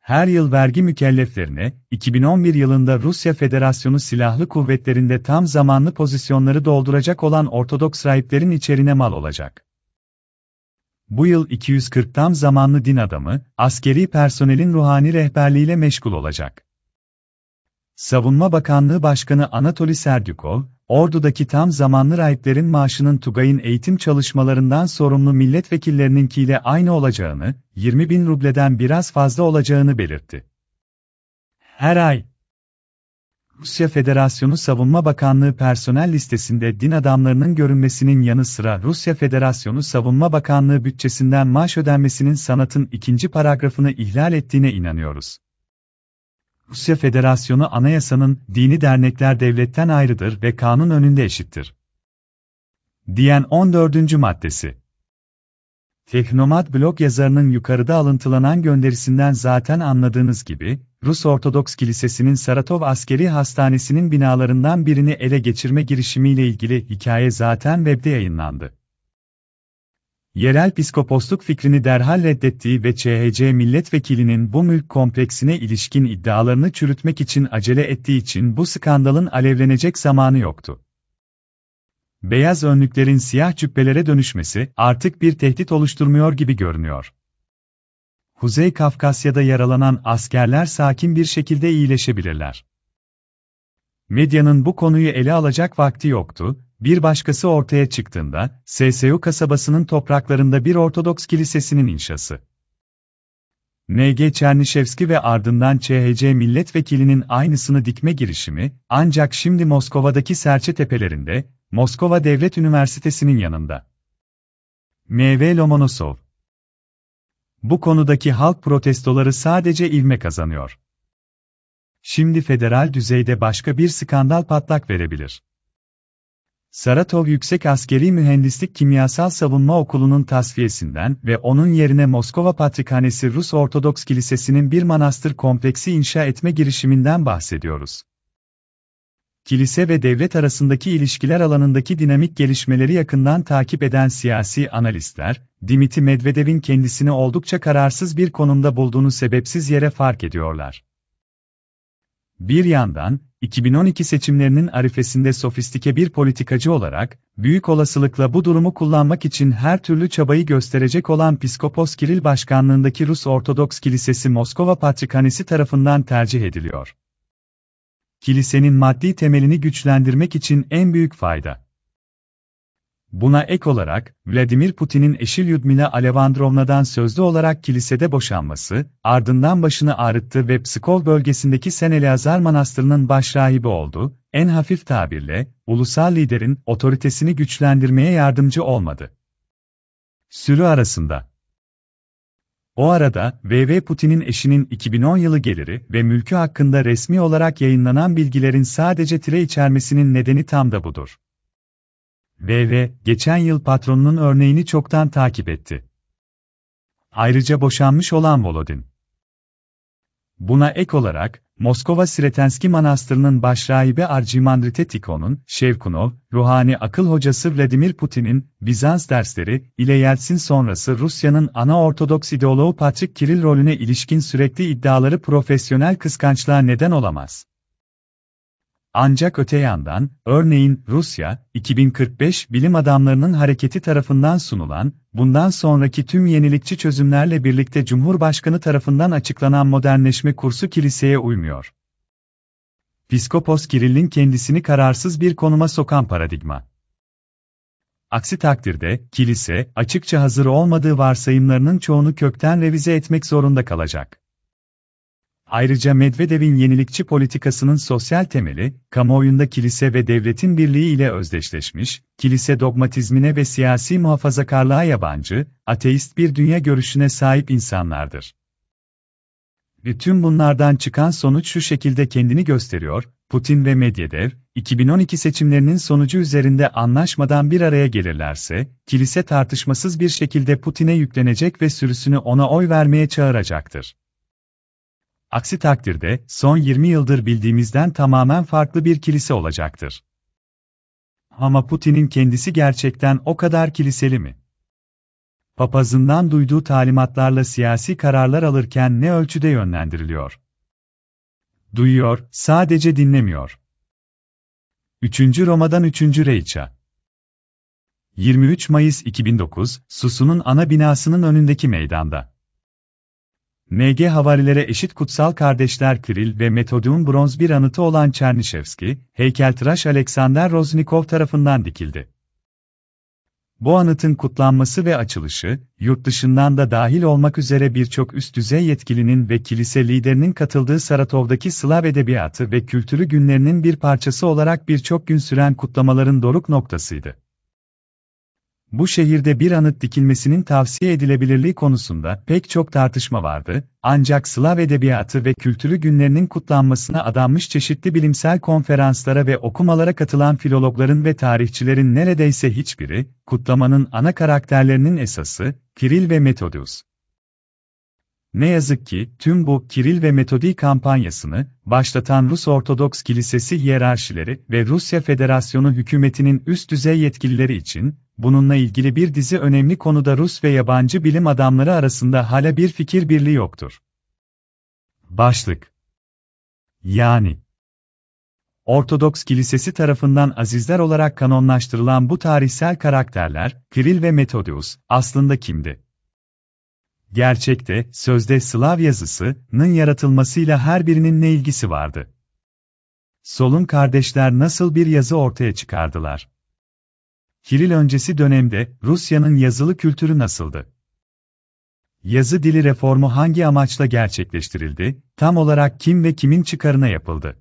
Her yıl vergi mükelleflerine, 2011 yılında Rusya Federasyonu Silahlı Kuvvetleri'nde tam zamanlı pozisyonları dolduracak olan Ortodoks rahiplerin içerine mal olacak. Bu yıl 240 tam zamanlı din adamı, askeri personelin ruhani rehberliğiyle meşgul olacak. Savunma Bakanlığı Başkanı Anatoli Serdyukov, ordudaki tam zamanlı rahiplerin maaşının Tugay'ın eğitim çalışmalarından sorumlu milletvekillerininkiyle aynı olacağını, 20 bin rubleden biraz fazla olacağını belirtti. Her ay Rusya Federasyonu Savunma Bakanlığı personel listesinde din adamlarının görünmesinin yanı sıra Rusya Federasyonu Savunma Bakanlığı bütçesinden maaş ödenmesinin sanatın ikinci paragrafını ihlal ettiğine inanıyoruz. Rusya Federasyonu anayasanın dini dernekler devletten ayrıdır ve kanun önünde eşittir. Diyen 14. maddesi. Teknomat blog yazarının yukarıda alıntılanan gönderisinden zaten anladığınız gibi, Rus Ortodoks Kilisesi'nin Saratov Askeri Hastanesi'nin binalarından birini ele geçirme girişimiyle ilgili hikaye zaten webde yayınlandı yerel piskoposluk fikrini derhal reddettiği ve CHC milletvekilinin bu mülk kompleksine ilişkin iddialarını çürütmek için acele ettiği için bu skandalın alevlenecek zamanı yoktu. Beyaz önlüklerin siyah cübbelere dönüşmesi artık bir tehdit oluşturmuyor gibi görünüyor. Kuzey Kafkasya'da yaralanan askerler sakin bir şekilde iyileşebilirler. Medyanın bu konuyu ele alacak vakti yoktu, bir başkası ortaya çıktığında, SSU kasabasının topraklarında bir Ortodoks kilisesinin inşası. NG Çernişevski ve ardından CHC milletvekilinin aynısını dikme girişimi, ancak şimdi Moskova'daki Serçe Tepelerinde, Moskova Devlet Üniversitesi'nin yanında. M.V. Lomonosov Bu konudaki halk protestoları sadece ilme kazanıyor. Şimdi federal düzeyde başka bir skandal patlak verebilir. Saratov Yüksek Askeri Mühendislik Kimyasal Savunma Okulu'nun tasfiyesinden ve onun yerine Moskova Patrikhanesi Rus Ortodoks Kilisesi'nin bir manastır kompleksi inşa etme girişiminden bahsediyoruz. Kilise ve devlet arasındaki ilişkiler alanındaki dinamik gelişmeleri yakından takip eden siyasi analistler, Dimitri Medvedev'in kendisini oldukça kararsız bir konumda bulduğunu sebepsiz yere fark ediyorlar. Bir yandan, 2012 seçimlerinin arifesinde sofistike bir politikacı olarak, büyük olasılıkla bu durumu kullanmak için her türlü çabayı gösterecek olan Piskopos Kiril Başkanlığındaki Rus Ortodoks Kilisesi Moskova Patrikhanesi tarafından tercih ediliyor. Kilisenin maddi temelini güçlendirmek için en büyük fayda Buna ek olarak, Vladimir Putin'in eşi Lyudmila Alevandrovna'dan sözlü olarak kilisede boşanması, ardından başını ağrıttı ve Pskov bölgesindeki Sen Eleazar Manastırı'nın başrahibi oldu, en hafif tabirle, ulusal liderin otoritesini güçlendirmeye yardımcı olmadı. Sürü arasında o arada, VV Putin'in eşinin 2010 yılı geliri ve mülkü hakkında resmi olarak yayınlanan bilgilerin sadece tire içermesinin nedeni tam da budur. VV, geçen yıl patronunun örneğini çoktan takip etti. Ayrıca boşanmış olan Volodin. Buna ek olarak, Moskova Sretenski Manastırı'nın başrahibi Arcimandrite Tikon'un, Şevkunov, ruhani akıl hocası Vladimir Putin'in, Bizans dersleri ile Yeltsin sonrası Rusya'nın ana ortodoks ideoloğu Patrik Kiril rolüne ilişkin sürekli iddiaları profesyonel kıskançlığa neden olamaz. Ancak öte yandan, örneğin Rusya, 2045 bilim adamlarının hareketi tarafından sunulan, bundan sonraki tüm yenilikçi çözümlerle birlikte Cumhurbaşkanı tarafından açıklanan modernleşme kursu kiliseye uymuyor. Piskopos Kirill'in kendisini kararsız bir konuma sokan paradigma. Aksi takdirde, kilise, açıkça hazır olmadığı varsayımlarının çoğunu kökten revize etmek zorunda kalacak. Ayrıca Medvedev'in yenilikçi politikasının sosyal temeli, kamuoyunda kilise ve devletin birliği ile özdeşleşmiş, kilise dogmatizmine ve siyasi muhafazakarlığa yabancı, ateist bir dünya görüşüne sahip insanlardır. Bütün bunlardan çıkan sonuç şu şekilde kendini gösteriyor, Putin ve Medvedev, 2012 seçimlerinin sonucu üzerinde anlaşmadan bir araya gelirlerse, kilise tartışmasız bir şekilde Putin'e yüklenecek ve sürüsünü ona oy vermeye çağıracaktır. Aksi takdirde, son 20 yıldır bildiğimizden tamamen farklı bir kilise olacaktır. Ama Putin'in kendisi gerçekten o kadar kiliseli mi? Papazından duyduğu talimatlarla siyasi kararlar alırken ne ölçüde yönlendiriliyor? Duyuyor, sadece dinlemiyor. 3. Roma'dan 3. Reiç'a 23 Mayıs 2009, Susu'nun ana binasının önündeki meydanda. MG havarilere eşit kutsal kardeşler Kiril ve Metodun bronz bir anıtı olan Çernişevski, heykeltıraş Alexander Roznikov tarafından dikildi. Bu anıtın kutlanması ve açılışı, yurt dışından da dahil olmak üzere birçok üst düzey yetkilinin ve kilise liderinin katıldığı Saratov'daki Slav Edebiyatı ve Kültürü günlerinin bir parçası olarak birçok gün süren kutlamaların doruk noktasıydı bu şehirde bir anıt dikilmesinin tavsiye edilebilirliği konusunda pek çok tartışma vardı, ancak Slav edebiyatı ve kültürü günlerinin kutlanmasına adanmış çeşitli bilimsel konferanslara ve okumalara katılan filologların ve tarihçilerin neredeyse hiçbiri, kutlamanın ana karakterlerinin esası, Kiril ve Metodius. Ne yazık ki tüm bu Kiril ve Metodi kampanyasını başlatan Rus Ortodoks Kilisesi hiyerarşileri ve Rusya Federasyonu hükümetinin üst düzey yetkilileri için bununla ilgili bir dizi önemli konuda Rus ve yabancı bilim adamları arasında hala bir fikir birliği yoktur. Başlık Yani Ortodoks Kilisesi tarafından azizler olarak kanonlaştırılan bu tarihsel karakterler, Kiril ve Metodius, aslında kimdi? gerçekte, sözde Slav yazısının yaratılmasıyla her birinin ne ilgisi vardı? Solun kardeşler nasıl bir yazı ortaya çıkardılar? Kiril öncesi dönemde Rusya'nın yazılı kültürü nasıldı? Yazı dili reformu hangi amaçla gerçekleştirildi? Tam olarak kim ve kimin çıkarına yapıldı?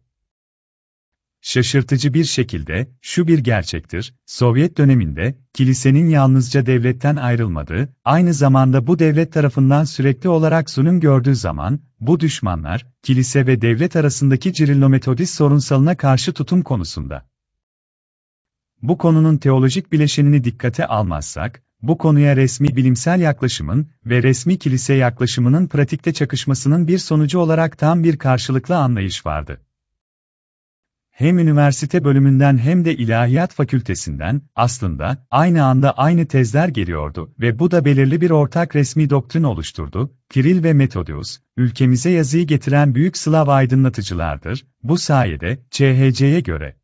Şaşırtıcı bir şekilde, şu bir gerçektir, Sovyet döneminde, kilisenin yalnızca devletten ayrılmadığı, aynı zamanda bu devlet tarafından sürekli olarak zulüm gördüğü zaman, bu düşmanlar, kilise ve devlet arasındaki Cirillo-Metodist sorunsalına karşı tutum konusunda. Bu konunun teolojik bileşenini dikkate almazsak, bu konuya resmi bilimsel yaklaşımın ve resmi kilise yaklaşımının pratikte çakışmasının bir sonucu olarak tam bir karşılıklı anlayış vardı hem üniversite bölümünden hem de ilahiyat fakültesinden, aslında, aynı anda aynı tezler geliyordu ve bu da belirli bir ortak resmi doktrin oluşturdu, Kiril ve Metodius, ülkemize yazıyı getiren büyük Slav aydınlatıcılardır, bu sayede, CHC'ye göre,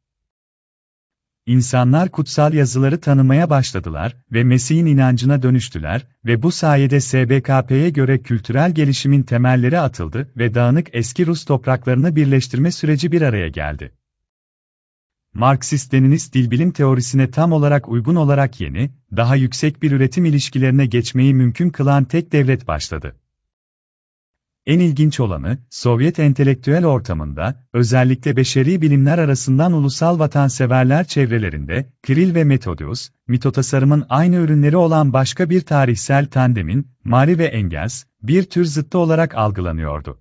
İnsanlar kutsal yazıları tanımaya başladılar ve Mesih'in inancına dönüştüler ve bu sayede SBKP'ye göre kültürel gelişimin temelleri atıldı ve dağınık eski Rus topraklarını birleştirme süreci bir araya geldi. Marksist-Leninist dilbilim teorisine tam olarak uygun olarak yeni, daha yüksek bir üretim ilişkilerine geçmeyi mümkün kılan tek devlet başladı. En ilginç olanı, Sovyet entelektüel ortamında, özellikle beşeri bilimler arasından ulusal vatanseverler çevrelerinde, Kiril ve Methodius, mitotasarımın aynı ürünleri olan başka bir tarihsel tandemin, Mari ve Engels, bir tür zıttı olarak algılanıyordu.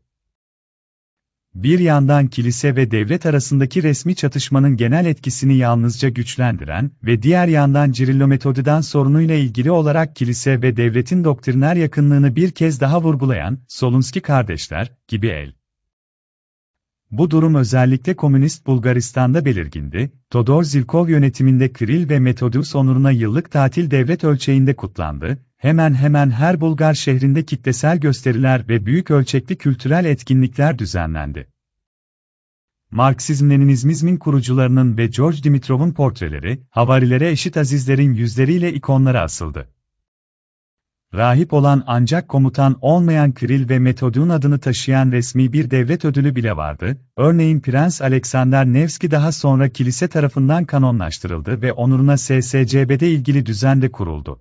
Bir yandan kilise ve devlet arasındaki resmi çatışmanın genel etkisini yalnızca güçlendiren ve diğer yandan Cirillo metodiden sorunuyla ilgili olarak kilise ve devletin doktriner yakınlığını bir kez daha vurgulayan Solunski kardeşler gibi el. Bu durum özellikle Komünist Bulgaristan'da belirgindi, Todor Zilkov yönetiminde Kril ve Metodus onuruna yıllık tatil devlet ölçeğinde kutlandı, hemen hemen her Bulgar şehrinde kitlesel gösteriler ve büyük ölçekli kültürel etkinlikler düzenlendi. Marksizm-Leninizmizmin kurucularının ve George Dimitrov'un portreleri, havarilere eşit azizlerin yüzleriyle ikonlara asıldı. Rahip olan ancak komutan olmayan Kiril ve Metodun adını taşıyan resmi bir devlet ödülü bile vardı, örneğin Prens Alexander Nevski daha sonra kilise tarafından kanonlaştırıldı ve onuruna SSCB'de ilgili düzen kuruldu.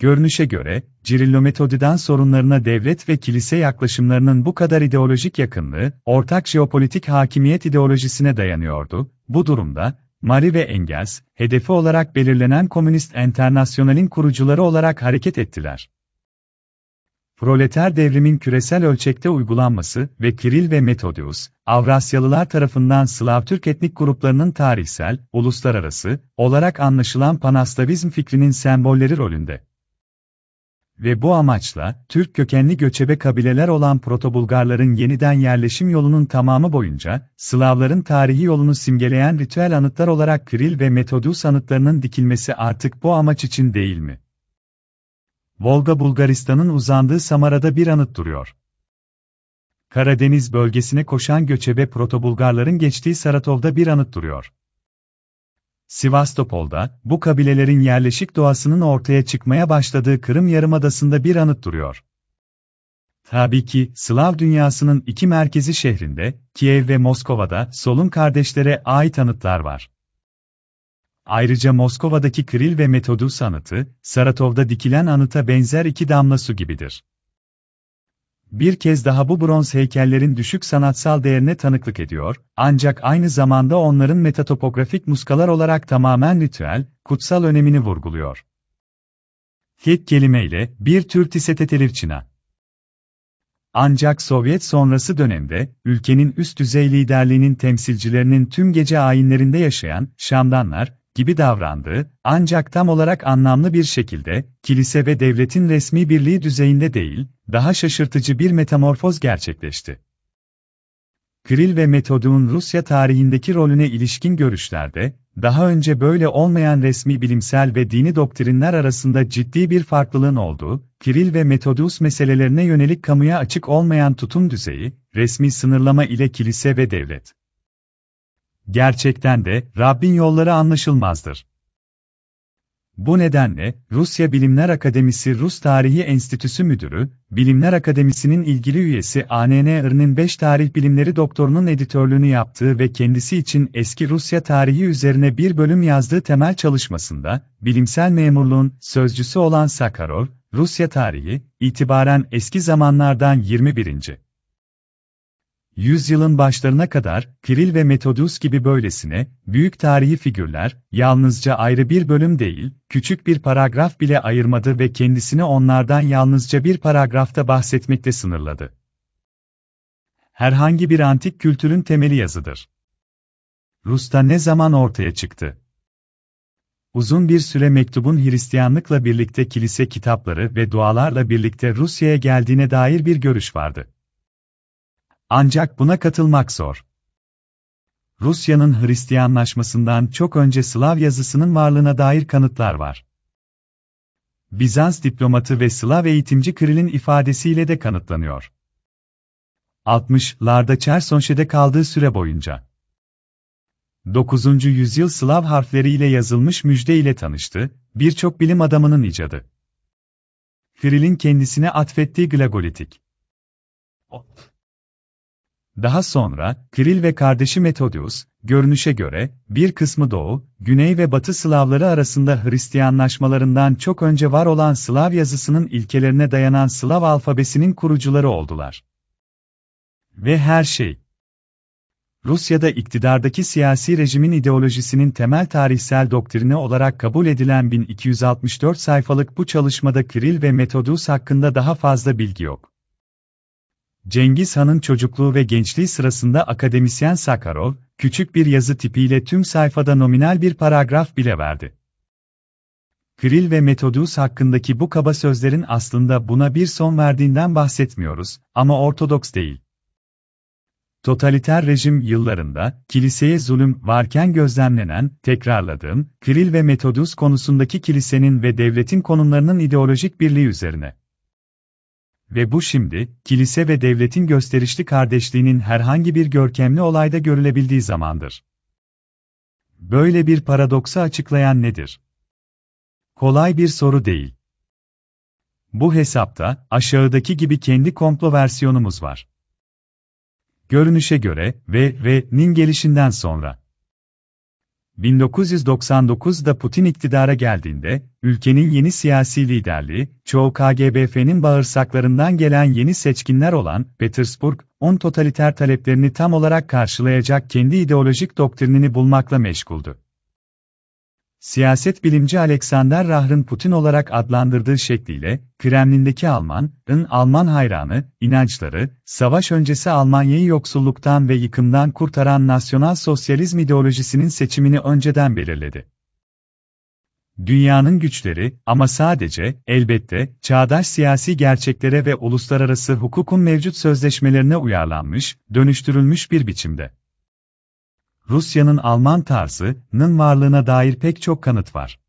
Görünüşe göre, Cirillo Metodi'den sorunlarına devlet ve kilise yaklaşımlarının bu kadar ideolojik yakınlığı, ortak jeopolitik hakimiyet ideolojisine dayanıyordu. Bu durumda, Mari ve Engels, hedefi olarak belirlenen Komünist Enternasyonel'in kurucuları olarak hareket ettiler. Proleter devrimin küresel ölçekte uygulanması ve Kiril ve Metodius, Avrasyalılar tarafından Slav Türk etnik gruplarının tarihsel, uluslararası, olarak anlaşılan panastavizm fikrinin sembolleri rolünde ve bu amaçla Türk kökenli göçebe kabileler olan Proto Bulgarların yeniden yerleşim yolunun tamamı boyunca Slavların tarihi yolunu simgeleyen ritüel anıtlar olarak Kril ve Metodus anıtlarının dikilmesi artık bu amaç için değil mi? Volga Bulgaristan'ın uzandığı Samara'da bir anıt duruyor. Karadeniz bölgesine koşan göçebe Proto Bulgarların geçtiği Saratov'da bir anıt duruyor. Sivastopol'da, bu kabilelerin yerleşik doğasının ortaya çıkmaya başladığı Kırım Yarımadası'nda bir anıt duruyor. Tabii ki, Slav dünyasının iki merkezi şehrinde, Kiev ve Moskova'da, solun kardeşlere ait anıtlar var. Ayrıca Moskova'daki Kril ve Metodus anıtı, Saratov'da dikilen anıta benzer iki damla su gibidir bir kez daha bu bronz heykellerin düşük sanatsal değerine tanıklık ediyor, ancak aynı zamanda onların metatopografik muskalar olarak tamamen ritüel, kutsal önemini vurguluyor. Tek kelimeyle, bir tür tisetetelirçina. Ancak Sovyet sonrası dönemde, ülkenin üst düzey liderliğinin temsilcilerinin tüm gece ayinlerinde yaşayan, Şamdanlar, gibi davrandı, ancak tam olarak anlamlı bir şekilde, kilise ve devletin resmi birliği düzeyinde değil, daha şaşırtıcı bir metamorfoz gerçekleşti. Kiril ve Metodun Rusya tarihindeki rolüne ilişkin görüşlerde, daha önce böyle olmayan resmi bilimsel ve dini doktrinler arasında ciddi bir farklılığın olduğu, Kiril ve Metodus meselelerine yönelik kamuya açık olmayan tutum düzeyi, resmi sınırlama ile kilise ve devlet Gerçekten de Rabbin yolları anlaşılmazdır. Bu nedenle Rusya Bilimler Akademisi Rus Tarihi Enstitüsü Müdürü, Bilimler Akademisi'nin ilgili üyesi ANNR'nin 5 tarih bilimleri doktorunun editörlüğünü yaptığı ve kendisi için eski Rusya tarihi üzerine bir bölüm yazdığı temel çalışmasında, bilimsel memurluğun sözcüsü olan Sakharov, Rusya tarihi, itibaren eski zamanlardan 21. Yüzyılın başlarına kadar, Kiril ve Metodus gibi böylesine, büyük tarihi figürler, yalnızca ayrı bir bölüm değil, küçük bir paragraf bile ayırmadı ve kendisini onlardan yalnızca bir paragrafta bahsetmekte sınırladı. Herhangi bir antik kültürün temeli yazıdır. Rus'ta ne zaman ortaya çıktı? Uzun bir süre mektubun Hristiyanlıkla birlikte kilise kitapları ve dualarla birlikte Rusya'ya geldiğine dair bir görüş vardı. Ancak buna katılmak zor. Rusya'nın Hristiyanlaşmasından çok önce Slav yazısının varlığına dair kanıtlar var. Bizans diplomatı ve Slav eğitimci Kiril'in ifadesiyle de kanıtlanıyor. 60'larda Çersonşe'de kaldığı süre boyunca. 9. yüzyıl Slav harfleriyle yazılmış müjde ile tanıştı, birçok bilim adamının icadı. Kiril'in kendisine atfettiği glagolitik. Daha sonra, Kiril ve kardeşi Metodius, görünüşe göre, bir kısmı Doğu, Güney ve Batı Slavları arasında Hristiyanlaşmalarından çok önce var olan Slav yazısının ilkelerine dayanan Slav alfabesinin kurucuları oldular. Ve her şey. Rusya'da iktidardaki siyasi rejimin ideolojisinin temel tarihsel doktrini olarak kabul edilen 1264 sayfalık bu çalışmada Kiril ve Metodius hakkında daha fazla bilgi yok. Cengiz Han'ın çocukluğu ve gençliği sırasında akademisyen Sakharov, küçük bir yazı tipiyle tüm sayfada nominal bir paragraf bile verdi. Kril ve Metodus hakkındaki bu kaba sözlerin aslında buna bir son verdiğinden bahsetmiyoruz, ama ortodoks değil. Totaliter rejim yıllarında, kiliseye zulüm varken gözlemlenen, tekrarladığım, Kril ve Metodus konusundaki kilisenin ve devletin konumlarının ideolojik birliği üzerine. Ve bu şimdi, kilise ve devletin gösterişli kardeşliğinin herhangi bir görkemli olayda görülebildiği zamandır. Böyle bir paradoksu açıklayan nedir? Kolay bir soru değil. Bu hesapta, aşağıdaki gibi kendi komplo versiyonumuz var. Görünüşe göre, ve, ve'nin gelişinden sonra. 1999'da Putin iktidara geldiğinde, ülkenin yeni siyasi liderliği, çoğu KGBF'nin bağırsaklarından gelen yeni seçkinler olan Petersburg, 10 totaliter taleplerini tam olarak karşılayacak kendi ideolojik doktrinini bulmakla meşguldü. Siyaset bilimci Alexander Rahr'ın Putin olarak adlandırdığı şekliyle, Kremlin'deki Alman'ın Alman hayranı, inançları, savaş öncesi Almanya'yı yoksulluktan ve yıkımdan kurtaran nasyonal sosyalizm ideolojisinin seçimini önceden belirledi. Dünyanın güçleri, ama sadece, elbette, çağdaş siyasi gerçeklere ve uluslararası hukukun mevcut sözleşmelerine uyarlanmış, dönüştürülmüş bir biçimde. Rusya'nın Alman tarzının varlığına dair pek çok kanıt var.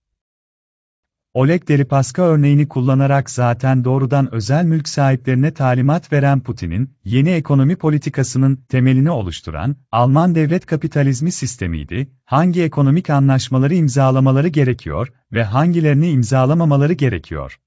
Oleg Deripaska örneğini kullanarak zaten doğrudan özel mülk sahiplerine talimat veren Putin'in yeni ekonomi politikasının temelini oluşturan Alman devlet kapitalizmi sistemiydi. Hangi ekonomik anlaşmaları imzalamaları gerekiyor ve hangilerini imzalamamaları gerekiyor?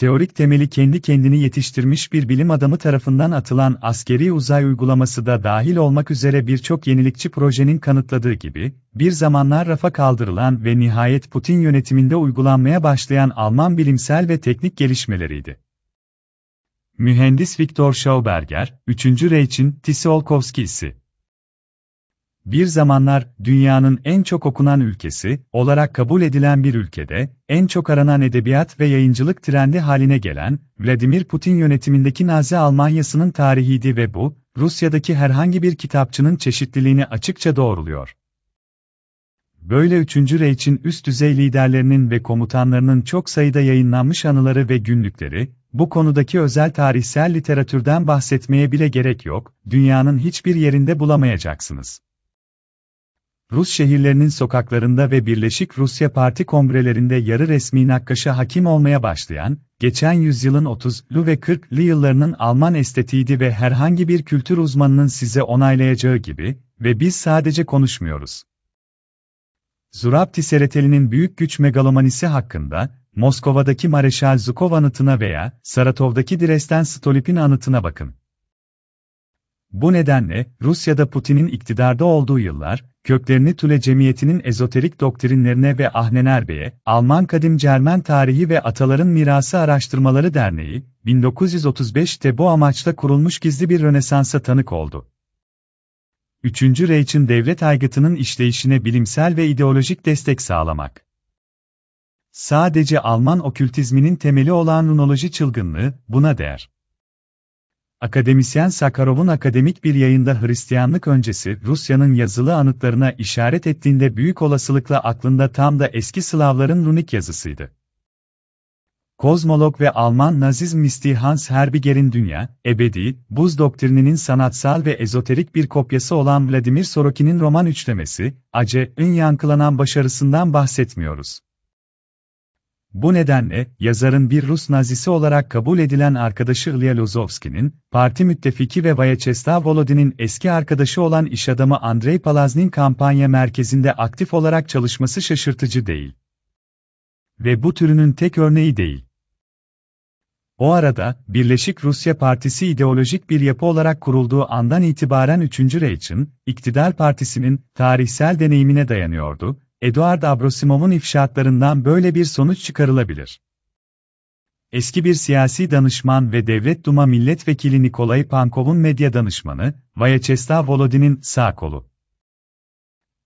teorik temeli kendi kendini yetiştirmiş bir bilim adamı tarafından atılan askeri uzay uygulaması da dahil olmak üzere birçok yenilikçi projenin kanıtladığı gibi, bir zamanlar rafa kaldırılan ve nihayet Putin yönetiminde uygulanmaya başlayan Alman bilimsel ve teknik gelişmeleriydi. Mühendis Viktor Schauberger, 3. Reich'in Tsiolkovski'si bir zamanlar dünyanın en çok okunan ülkesi olarak kabul edilen bir ülkede en çok aranan edebiyat ve yayıncılık trendi haline gelen Vladimir Putin yönetimindeki Nazi Almanyası'nın tarihiydi ve bu Rusya'daki herhangi bir kitapçının çeşitliliğini açıkça doğruluyor. Böyle 3. Reich'in üst düzey liderlerinin ve komutanlarının çok sayıda yayınlanmış anıları ve günlükleri, bu konudaki özel tarihsel literatürden bahsetmeye bile gerek yok, dünyanın hiçbir yerinde bulamayacaksınız. Rus şehirlerinin sokaklarında ve Birleşik Rusya Parti kongrelerinde yarı resmi nakkaşa hakim olmaya başlayan, geçen yüzyılın 30'lu ve 40'lı yıllarının Alman estetiğiydi ve herhangi bir kültür uzmanının size onaylayacağı gibi ve biz sadece konuşmuyoruz. Zurabti Sereteli'nin büyük güç megalomanisi hakkında, Moskova'daki Mareşal Zukov anıtına veya Saratov'daki Dresden Stolip'in anıtına bakın. Bu nedenle, Rusya'da Putin'in iktidarda olduğu yıllar, köklerini Tule Cemiyeti'nin ezoterik doktrinlerine ve Ahnener Bey'e, Alman Kadim Cermen Tarihi ve Ataların Mirası Araştırmaları Derneği, 1935'te bu amaçla kurulmuş gizli bir rönesansa tanık oldu. Üçüncü Reich'in devlet aygıtının işleyişine bilimsel ve ideolojik destek sağlamak. Sadece Alman okültizminin temeli olan runoloji çılgınlığı, buna değer. Akademisyen Sakharov'un akademik bir yayında Hristiyanlık öncesi Rusya'nın yazılı anıtlarına işaret ettiğinde büyük olasılıkla aklında tam da eski Slavların runik yazısıydı. Kozmolog ve Alman Nazizm mistiği Hans Herbiger'in dünya, ebedi, buz doktrininin sanatsal ve ezoterik bir kopyası olan Vladimir Sorokin'in roman üçlemesi, Ace'ın yankılanan başarısından bahsetmiyoruz. Bu nedenle, yazarın bir Rus nazisi olarak kabul edilen arkadaşı Ilya Lozovski'nin, parti müttefiki ve Vyacheslav Volodin'in eski arkadaşı olan iş adamı Andrei Palaznin kampanya merkezinde aktif olarak çalışması şaşırtıcı değil. Ve bu türünün tek örneği değil. O arada, Birleşik Rusya Partisi ideolojik bir yapı olarak kurulduğu andan itibaren 3. Reich'in, iktidar partisinin, tarihsel deneyimine dayanıyordu Eduard Abrosimov'un ifşaatlarından böyle bir sonuç çıkarılabilir. Eski bir siyasi danışman ve Devlet Duma Milletvekili Nikolay Pankov'un medya danışmanı, Vyacheslav Volodin'in sağ kolu.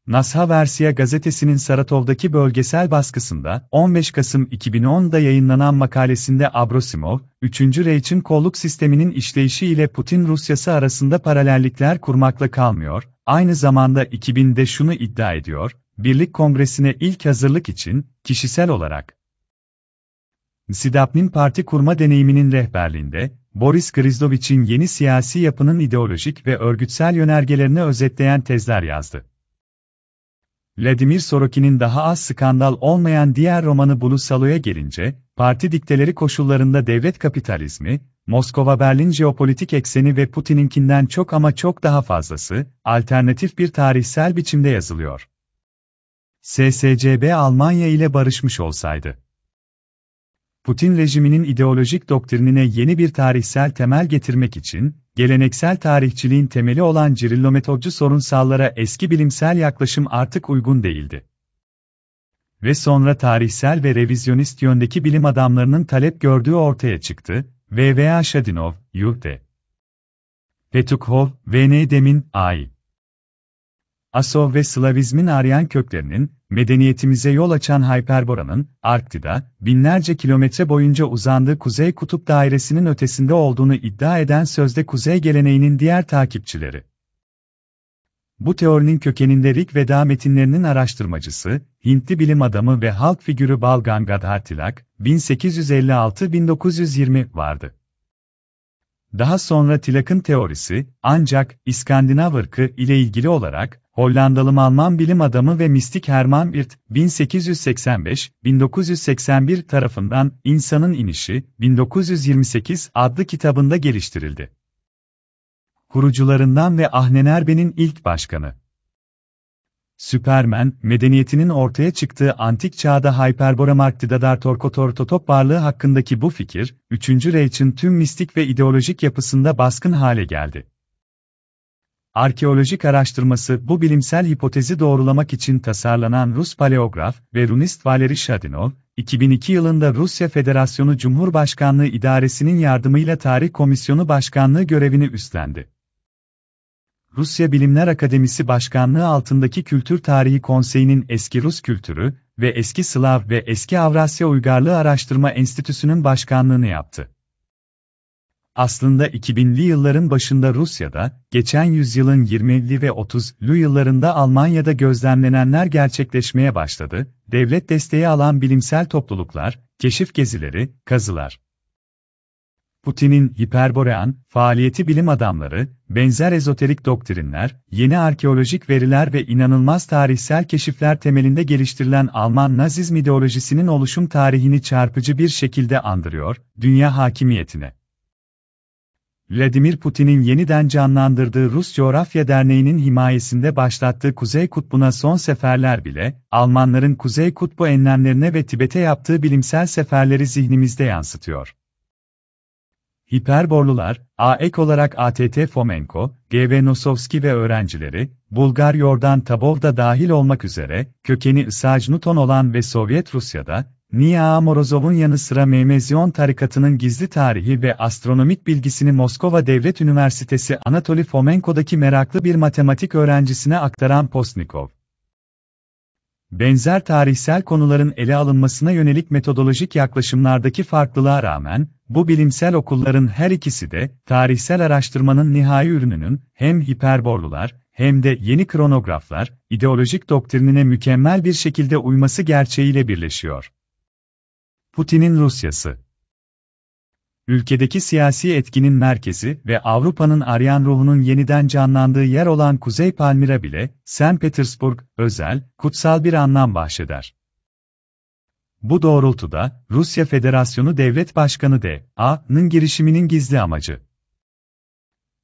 Nasha Versiya gazetesinin Saratov'daki bölgesel baskısında 15 Kasım 2010'da yayınlanan makalesinde Abrosimov, 3. Reich'in kolluk sisteminin işleyişi ile Putin Rusyası arasında paralellikler kurmakla kalmıyor, aynı zamanda 2000'de şunu iddia ediyor, Birlik Kongresi'ne ilk hazırlık için, kişisel olarak, Sidapnin parti kurma deneyiminin rehberliğinde, Boris Grizdoviç'in yeni siyasi yapının ideolojik ve örgütsel yönergelerini özetleyen tezler yazdı. Vladimir Sorokin'in daha az skandal olmayan diğer romanı Bulu Bulusalo'ya gelince, parti dikteleri koşullarında devlet kapitalizmi, Moskova-Berlin jeopolitik ekseni ve Putin'inkinden çok ama çok daha fazlası, alternatif bir tarihsel biçimde yazılıyor. SSCB Almanya ile barışmış olsaydı. Putin rejiminin ideolojik doktrinine yeni bir tarihsel temel getirmek için, geleneksel tarihçiliğin temeli olan cirillometodcu sorunsallara eski bilimsel yaklaşım artık uygun değildi. Ve sonra tarihsel ve revizyonist yöndeki bilim adamlarının talep gördüğü ortaya çıktı, V.V.A. Shadinov, Yuhde. Petukhov, V.N. Demin, A.İ. Aso ve Slavizmin Aryan köklerinin, medeniyetimize yol açan Hyperbora'nın, Arktida, binlerce kilometre boyunca uzandığı Kuzey Kutup Dairesi'nin ötesinde olduğunu iddia eden sözde Kuzey geleneğinin diğer takipçileri. Bu teorinin kökeninde Rig Veda metinlerinin araştırmacısı, Hintli bilim adamı ve halk figürü Balgan Gadhar Tilak, 1856-1920 vardı. Daha sonra Tilak'ın teorisi, ancak İskandinav ırkı ile ilgili olarak, Hollandalı-Alman bilim adamı ve mistik Hermann Birt, 1885-1981 tarafından İnsanın İnişi, 1928 adlı kitabında geliştirildi. Kurucularından ve Ahnenerbe'nin ilk başkanı. Superman, medeniyetinin ortaya çıktığı antik çağda Hyperbora Marktida Dartorkotortotop varlığı hakkındaki bu fikir, 3. Reich'in tüm mistik ve ideolojik yapısında baskın hale geldi. Arkeolojik araştırması bu bilimsel hipotezi doğrulamak için tasarlanan Rus paleograf ve runist Valeri Shadinov, 2002 yılında Rusya Federasyonu Cumhurbaşkanlığı İdaresi'nin yardımıyla Tarih Komisyonu Başkanlığı görevini üstlendi. Rusya Bilimler Akademisi Başkanlığı altındaki Kültür Tarihi Konseyi'nin eski Rus kültürü ve eski Slav ve eski Avrasya Uygarlığı Araştırma Enstitüsü'nün başkanlığını yaptı. Aslında 2000'li yılların başında Rusya'da, geçen yüzyılın 20'li ve 30'lu yıllarında Almanya'da gözlemlenenler gerçekleşmeye başladı, devlet desteği alan bilimsel topluluklar, keşif gezileri, kazılar. Putin'in hiperborean faaliyeti bilim adamları, benzer ezoterik doktrinler, yeni arkeolojik veriler ve inanılmaz tarihsel keşifler temelinde geliştirilen Alman Nazizm ideolojisinin oluşum tarihini çarpıcı bir şekilde andırıyor, dünya hakimiyetine. Vladimir Putin'in yeniden canlandırdığı Rus Coğrafya Derneği'nin himayesinde başlattığı Kuzey Kutbu'na son seferler bile, Almanların Kuzey Kutbu enlemlerine ve Tibet'e yaptığı bilimsel seferleri zihnimizde yansıtıyor. Hiperborlular, A ek olarak ATT Fomenko, GV Nosovski ve öğrencileri, Bulgar Yordan Tabov da dahil olmak üzere, kökeni Isaj Nuton olan ve Sovyet Rusya'da, Nia Morozov'un yanı sıra Memezyon tarikatının gizli tarihi ve astronomik bilgisini Moskova Devlet Üniversitesi Anatoli Fomenko'daki meraklı bir matematik öğrencisine aktaran Postnikov benzer tarihsel konuların ele alınmasına yönelik metodolojik yaklaşımlardaki farklılığa rağmen, bu bilimsel okulların her ikisi de, tarihsel araştırmanın nihai ürününün, hem hiperborlular, hem de yeni kronograflar, ideolojik doktrinine mükemmel bir şekilde uyması gerçeğiyle birleşiyor. Putin'in Rusyası ülkedeki siyasi etkinin merkezi ve Avrupa'nın Aryan ruhunun yeniden canlandığı yer olan Kuzey Palmira bile, St. Petersburg, özel, kutsal bir anlam bahşeder. Bu doğrultuda, Rusya Federasyonu Devlet Başkanı D.A.'nın girişiminin gizli amacı,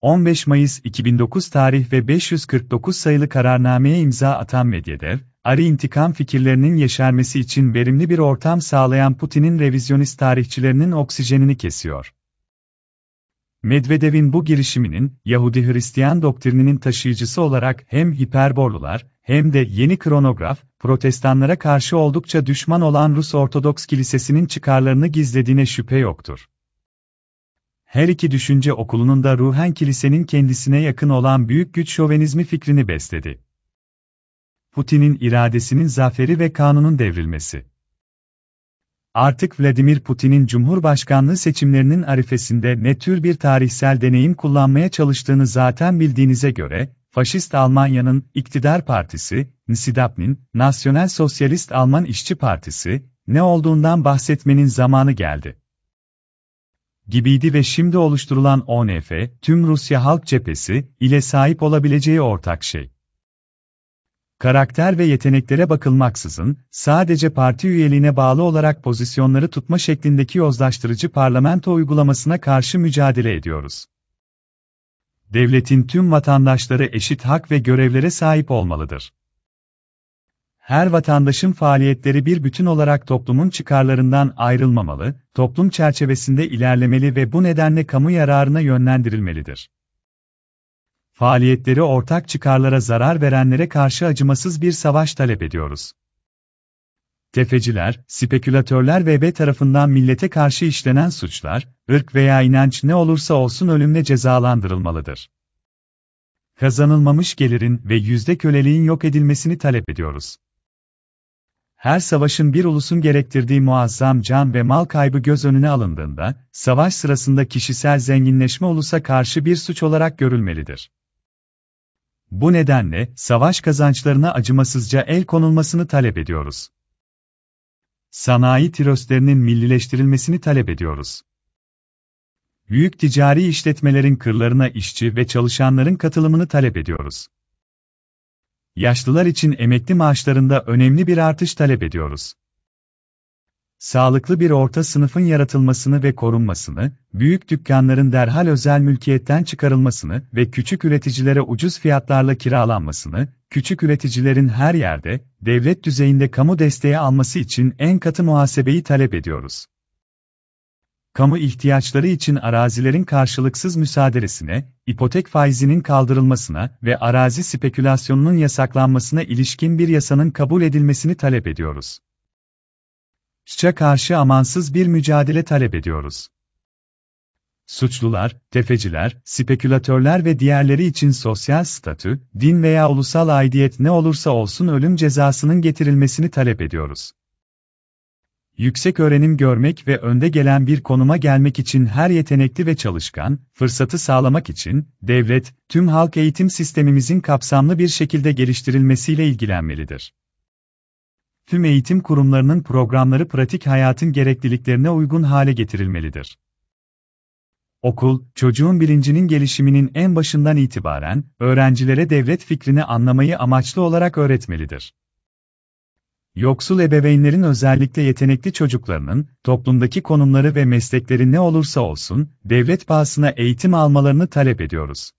15 Mayıs 2009 tarih ve 549 sayılı kararnameye imza atan Medyedev, Ari intikam fikirlerinin yeşermesi için verimli bir ortam sağlayan Putin'in revizyonist tarihçilerinin oksijenini kesiyor. Medvedev'in bu girişiminin, Yahudi-Hristiyan doktrininin taşıyıcısı olarak hem hiperborlular, hem de yeni kronograf, protestanlara karşı oldukça düşman olan Rus Ortodoks Kilisesi'nin çıkarlarını gizlediğine şüphe yoktur. Her iki düşünce okulunun da ruhen kilisenin kendisine yakın olan büyük güç şovenizmi fikrini besledi. Putin'in iradesinin zaferi ve kanunun devrilmesi. Artık Vladimir Putin'in Cumhurbaşkanlığı seçimlerinin arifesinde ne tür bir tarihsel deneyim kullanmaya çalıştığını zaten bildiğinize göre, Faşist Almanya'nın iktidar partisi, NSDAP'nin, Nasyonel Sosyalist Alman İşçi Partisi, ne olduğundan bahsetmenin zamanı geldi. Gibiydi ve şimdi oluşturulan ONF, tüm Rusya Halk Cephesi ile sahip olabileceği ortak şey karakter ve yeteneklere bakılmaksızın, sadece parti üyeliğine bağlı olarak pozisyonları tutma şeklindeki yozlaştırıcı parlamento uygulamasına karşı mücadele ediyoruz. Devletin tüm vatandaşları eşit hak ve görevlere sahip olmalıdır. Her vatandaşın faaliyetleri bir bütün olarak toplumun çıkarlarından ayrılmamalı, toplum çerçevesinde ilerlemeli ve bu nedenle kamu yararına yönlendirilmelidir faaliyetleri ortak çıkarlara zarar verenlere karşı acımasız bir savaş talep ediyoruz. Tefeciler, spekülatörler ve B tarafından millete karşı işlenen suçlar, ırk veya inanç ne olursa olsun ölümle cezalandırılmalıdır. Kazanılmamış gelirin ve yüzde köleliğin yok edilmesini talep ediyoruz. Her savaşın bir ulusun gerektirdiği muazzam can ve mal kaybı göz önüne alındığında, savaş sırasında kişisel zenginleşme ulusa karşı bir suç olarak görülmelidir. Bu nedenle savaş kazançlarına acımasızca el konulmasını talep ediyoruz. Sanayi tiroslerinin millileştirilmesini talep ediyoruz. Büyük ticari işletmelerin kırlarına işçi ve çalışanların katılımını talep ediyoruz. Yaşlılar için emekli maaşlarında önemli bir artış talep ediyoruz sağlıklı bir orta sınıfın yaratılmasını ve korunmasını, büyük dükkanların derhal özel mülkiyetten çıkarılmasını ve küçük üreticilere ucuz fiyatlarla kiralanmasını, küçük üreticilerin her yerde, devlet düzeyinde kamu desteği alması için en katı muhasebeyi talep ediyoruz. Kamu ihtiyaçları için arazilerin karşılıksız müsaadesine, ipotek faizinin kaldırılmasına ve arazi spekülasyonunun yasaklanmasına ilişkin bir yasanın kabul edilmesini talep ediyoruz suça karşı amansız bir mücadele talep ediyoruz. Suçlular, tefeciler, spekülatörler ve diğerleri için sosyal statü, din veya ulusal aidiyet ne olursa olsun ölüm cezasının getirilmesini talep ediyoruz. Yüksek öğrenim görmek ve önde gelen bir konuma gelmek için her yetenekli ve çalışkan, fırsatı sağlamak için, devlet, tüm halk eğitim sistemimizin kapsamlı bir şekilde geliştirilmesiyle ilgilenmelidir tüm eğitim kurumlarının programları pratik hayatın gerekliliklerine uygun hale getirilmelidir. Okul, çocuğun bilincinin gelişiminin en başından itibaren, öğrencilere devlet fikrini anlamayı amaçlı olarak öğretmelidir. Yoksul ebeveynlerin özellikle yetenekli çocuklarının, toplumdaki konumları ve meslekleri ne olursa olsun, devlet pahasına eğitim almalarını talep ediyoruz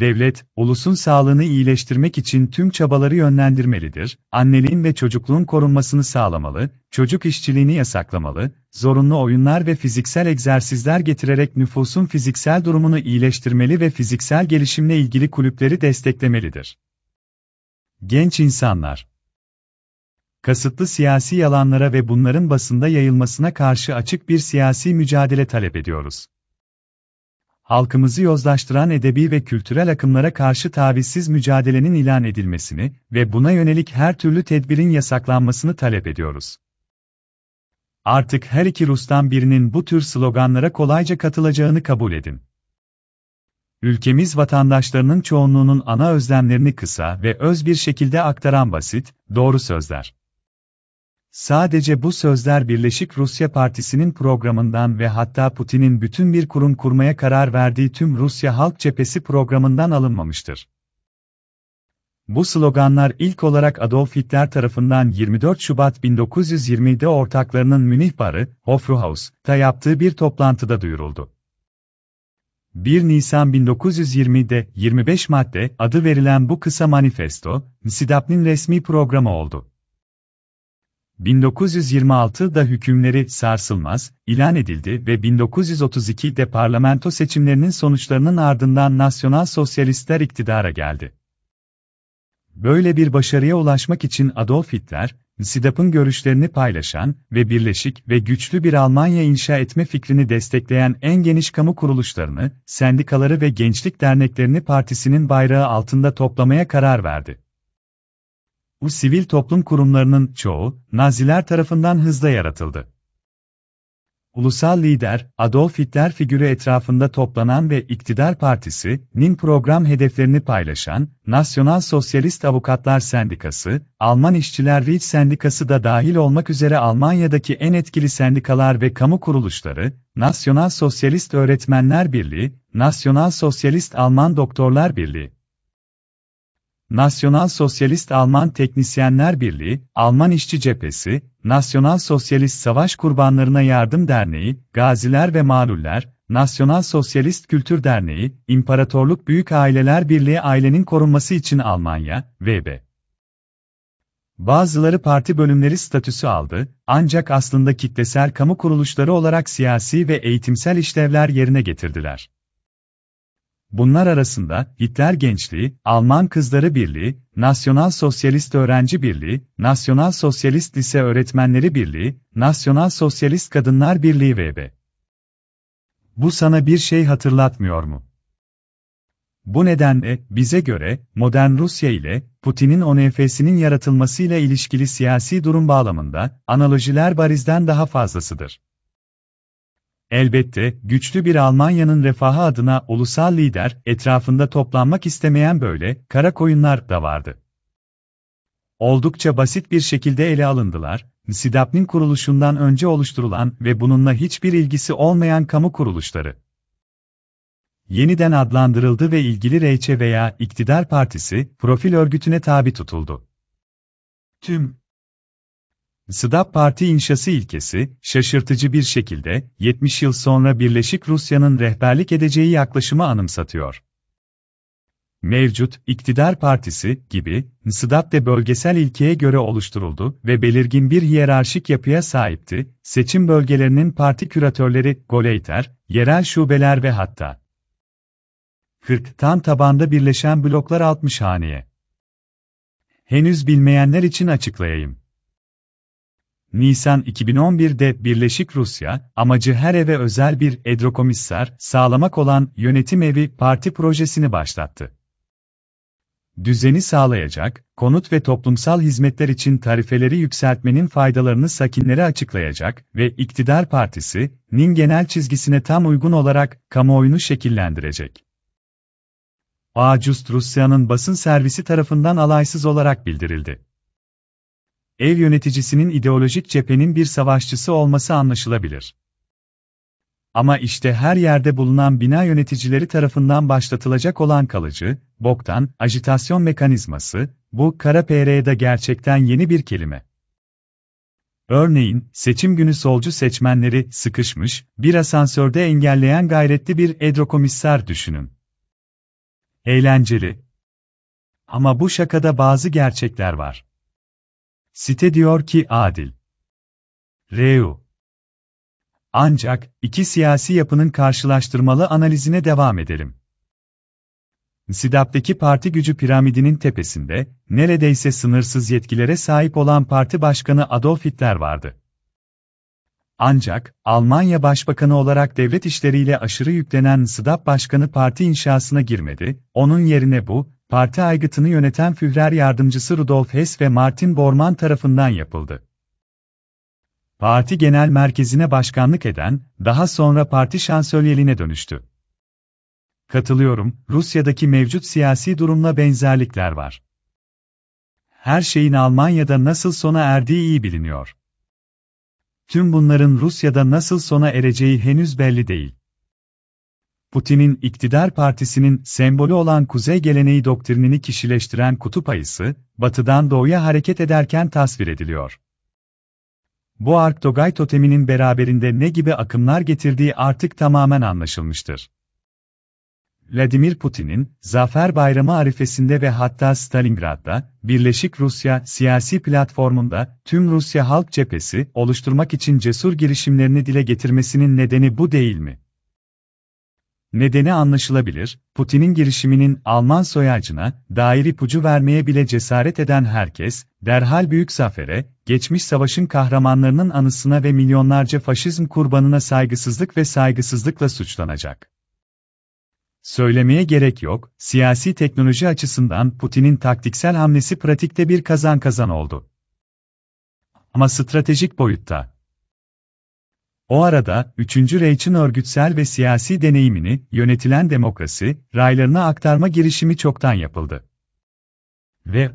devlet, ulusun sağlığını iyileştirmek için tüm çabaları yönlendirmelidir, anneliğin ve çocukluğun korunmasını sağlamalı, çocuk işçiliğini yasaklamalı, zorunlu oyunlar ve fiziksel egzersizler getirerek nüfusun fiziksel durumunu iyileştirmeli ve fiziksel gelişimle ilgili kulüpleri desteklemelidir. Genç insanlar kasıtlı siyasi yalanlara ve bunların basında yayılmasına karşı açık bir siyasi mücadele talep ediyoruz halkımızı yozlaştıran edebi ve kültürel akımlara karşı tavizsiz mücadelenin ilan edilmesini ve buna yönelik her türlü tedbirin yasaklanmasını talep ediyoruz. Artık her iki Rus'tan birinin bu tür sloganlara kolayca katılacağını kabul edin. Ülkemiz vatandaşlarının çoğunluğunun ana özlemlerini kısa ve öz bir şekilde aktaran basit, doğru sözler. Sadece bu sözler Birleşik Rusya Partisi'nin programından ve hatta Putin'in bütün bir kurum kurmaya karar verdiği tüm Rusya Halk Cephesi programından alınmamıştır. Bu sloganlar ilk olarak Adolf Hitler tarafından 24 Şubat 1920'de ortaklarının Münih Barı, Hofruhaus'ta yaptığı bir toplantıda duyuruldu. 1 Nisan 1920'de 25 madde adı verilen bu kısa manifesto, NSDAP'nin resmi programı oldu. 1926'da hükümleri sarsılmaz ilan edildi ve 1932'de parlamento seçimlerinin sonuçlarının ardından Nasyonal Sosyalistler iktidara geldi. Böyle bir başarıya ulaşmak için Adolf Hitler, SİDAP'ın görüşlerini paylaşan ve birleşik ve güçlü bir Almanya inşa etme fikrini destekleyen en geniş kamu kuruluşlarını, sendikaları ve gençlik derneklerini partisinin bayrağı altında toplamaya karar verdi bu sivil toplum kurumlarının çoğu, Naziler tarafından hızla yaratıldı. Ulusal lider, Adolf Hitler figürü etrafında toplanan ve iktidar partisi'nin program hedeflerini paylaşan, Nasyonal Sosyalist Avukatlar Sendikası, Alman İşçiler Reach Sendikası da dahil olmak üzere Almanya'daki en etkili sendikalar ve kamu kuruluşları, Nasyonal Sosyalist Öğretmenler Birliği, Nasyonal Sosyalist Alman Doktorlar Birliği, Nasyonal Sosyalist Alman Teknisyenler Birliği, Alman İşçi Cephesi, Nasyonal Sosyalist Savaş Kurbanlarına Yardım Derneği, Gaziler ve Mağluller, Nasyonal Sosyalist Kültür Derneği, İmparatorluk Büyük Aileler Birliği Ailenin Korunması için Almanya, VB. Bazıları parti bölümleri statüsü aldı, ancak aslında kitlesel kamu kuruluşları olarak siyasi ve eğitimsel işlevler yerine getirdiler. Bunlar arasında Hitler Gençliği, Alman Kızları Birliği, Nasyonal Sosyalist Öğrenci Birliği, Nasyonal Sosyalist Lise Öğretmenleri Birliği, Nasyonal Sosyalist Kadınlar Birliği vb. Bu sana bir şey hatırlatmıyor mu? Bu nedenle, bize göre, modern Rusya ile, Putin'in ONF'sinin yaratılmasıyla ilişkili siyasi durum bağlamında, analojiler barizden daha fazlasıdır. Elbette, güçlü bir Almanya'nın refahı adına ulusal lider, etrafında toplanmak istemeyen böyle, kara koyunlar da vardı. Oldukça basit bir şekilde ele alındılar, SİDAP'nin kuruluşundan önce oluşturulan ve bununla hiçbir ilgisi olmayan kamu kuruluşları. Yeniden adlandırıldı ve ilgili reyçe veya iktidar partisi, profil örgütüne tabi tutuldu. Tüm Sıda Parti inşası ilkesi, şaşırtıcı bir şekilde, 70 yıl sonra Birleşik Rusya'nın rehberlik edeceği yaklaşımı anımsatıyor. Mevcut, iktidar partisi, gibi, Sıdat de bölgesel ilkeye göre oluşturuldu ve belirgin bir hiyerarşik yapıya sahipti, seçim bölgelerinin parti küratörleri, goleyter, yerel şubeler ve hatta 40 tam tabanda birleşen bloklar 60 haneye. Henüz bilmeyenler için açıklayayım. Nisan 2011'de Birleşik Rusya, amacı her eve özel bir edrokomisar sağlamak olan yönetim evi parti projesini başlattı. Düzeni sağlayacak, konut ve toplumsal hizmetler için tarifeleri yükseltmenin faydalarını sakinlere açıklayacak ve iktidar partisi, nin genel çizgisine tam uygun olarak kamuoyunu şekillendirecek. Acust Rusya'nın basın servisi tarafından alaysız olarak bildirildi ev yöneticisinin ideolojik cephenin bir savaşçısı olması anlaşılabilir. Ama işte her yerde bulunan bina yöneticileri tarafından başlatılacak olan kalıcı, boktan, ajitasyon mekanizması, bu kara PR'de gerçekten yeni bir kelime. Örneğin, seçim günü solcu seçmenleri sıkışmış, bir asansörde engelleyen gayretli bir edrokomisar düşünün. Eğlenceli. Ama bu şakada bazı gerçekler var. Site diyor ki adil. Reu. Ancak, iki siyasi yapının karşılaştırmalı analizine devam edelim. SİDAP'taki parti gücü piramidinin tepesinde, neredeyse sınırsız yetkilere sahip olan parti başkanı Adolf Hitler vardı. Ancak, Almanya Başbakanı olarak devlet işleriyle aşırı yüklenen SİDAP Başkanı parti inşasına girmedi, onun yerine bu, parti aygıtını yöneten Führer yardımcısı Rudolf Hess ve Martin Bormann tarafından yapıldı. Parti genel merkezine başkanlık eden, daha sonra parti şansölyeliğine dönüştü. Katılıyorum, Rusya'daki mevcut siyasi durumla benzerlikler var. Her şeyin Almanya'da nasıl sona erdiği iyi biliniyor. Tüm bunların Rusya'da nasıl sona ereceği henüz belli değil. Putin'in iktidar partisinin sembolü olan Kuzey geleneği doktrinini kişileştiren kutup ayısı, batıdan doğuya hareket ederken tasvir ediliyor. Bu Arkdogay toteminin beraberinde ne gibi akımlar getirdiği artık tamamen anlaşılmıştır. Vladimir Putin'in, Zafer Bayramı arifesinde ve hatta Stalingrad'da, Birleşik Rusya siyasi platformunda, tüm Rusya Halk Cephesi oluşturmak için cesur girişimlerini dile getirmesinin nedeni bu değil mi? Nedeni anlaşılabilir, Putin'in girişiminin Alman soyacına dair ipucu vermeye bile cesaret eden herkes, derhal büyük zafere, geçmiş savaşın kahramanlarının anısına ve milyonlarca faşizm kurbanına saygısızlık ve saygısızlıkla suçlanacak. Söylemeye gerek yok, siyasi teknoloji açısından Putin'in taktiksel hamlesi pratikte bir kazan kazan oldu. Ama stratejik boyutta, o arada, 3. Reich'in örgütsel ve siyasi deneyimini, yönetilen demokrasi, raylarına aktarma girişimi çoktan yapıldı. Ve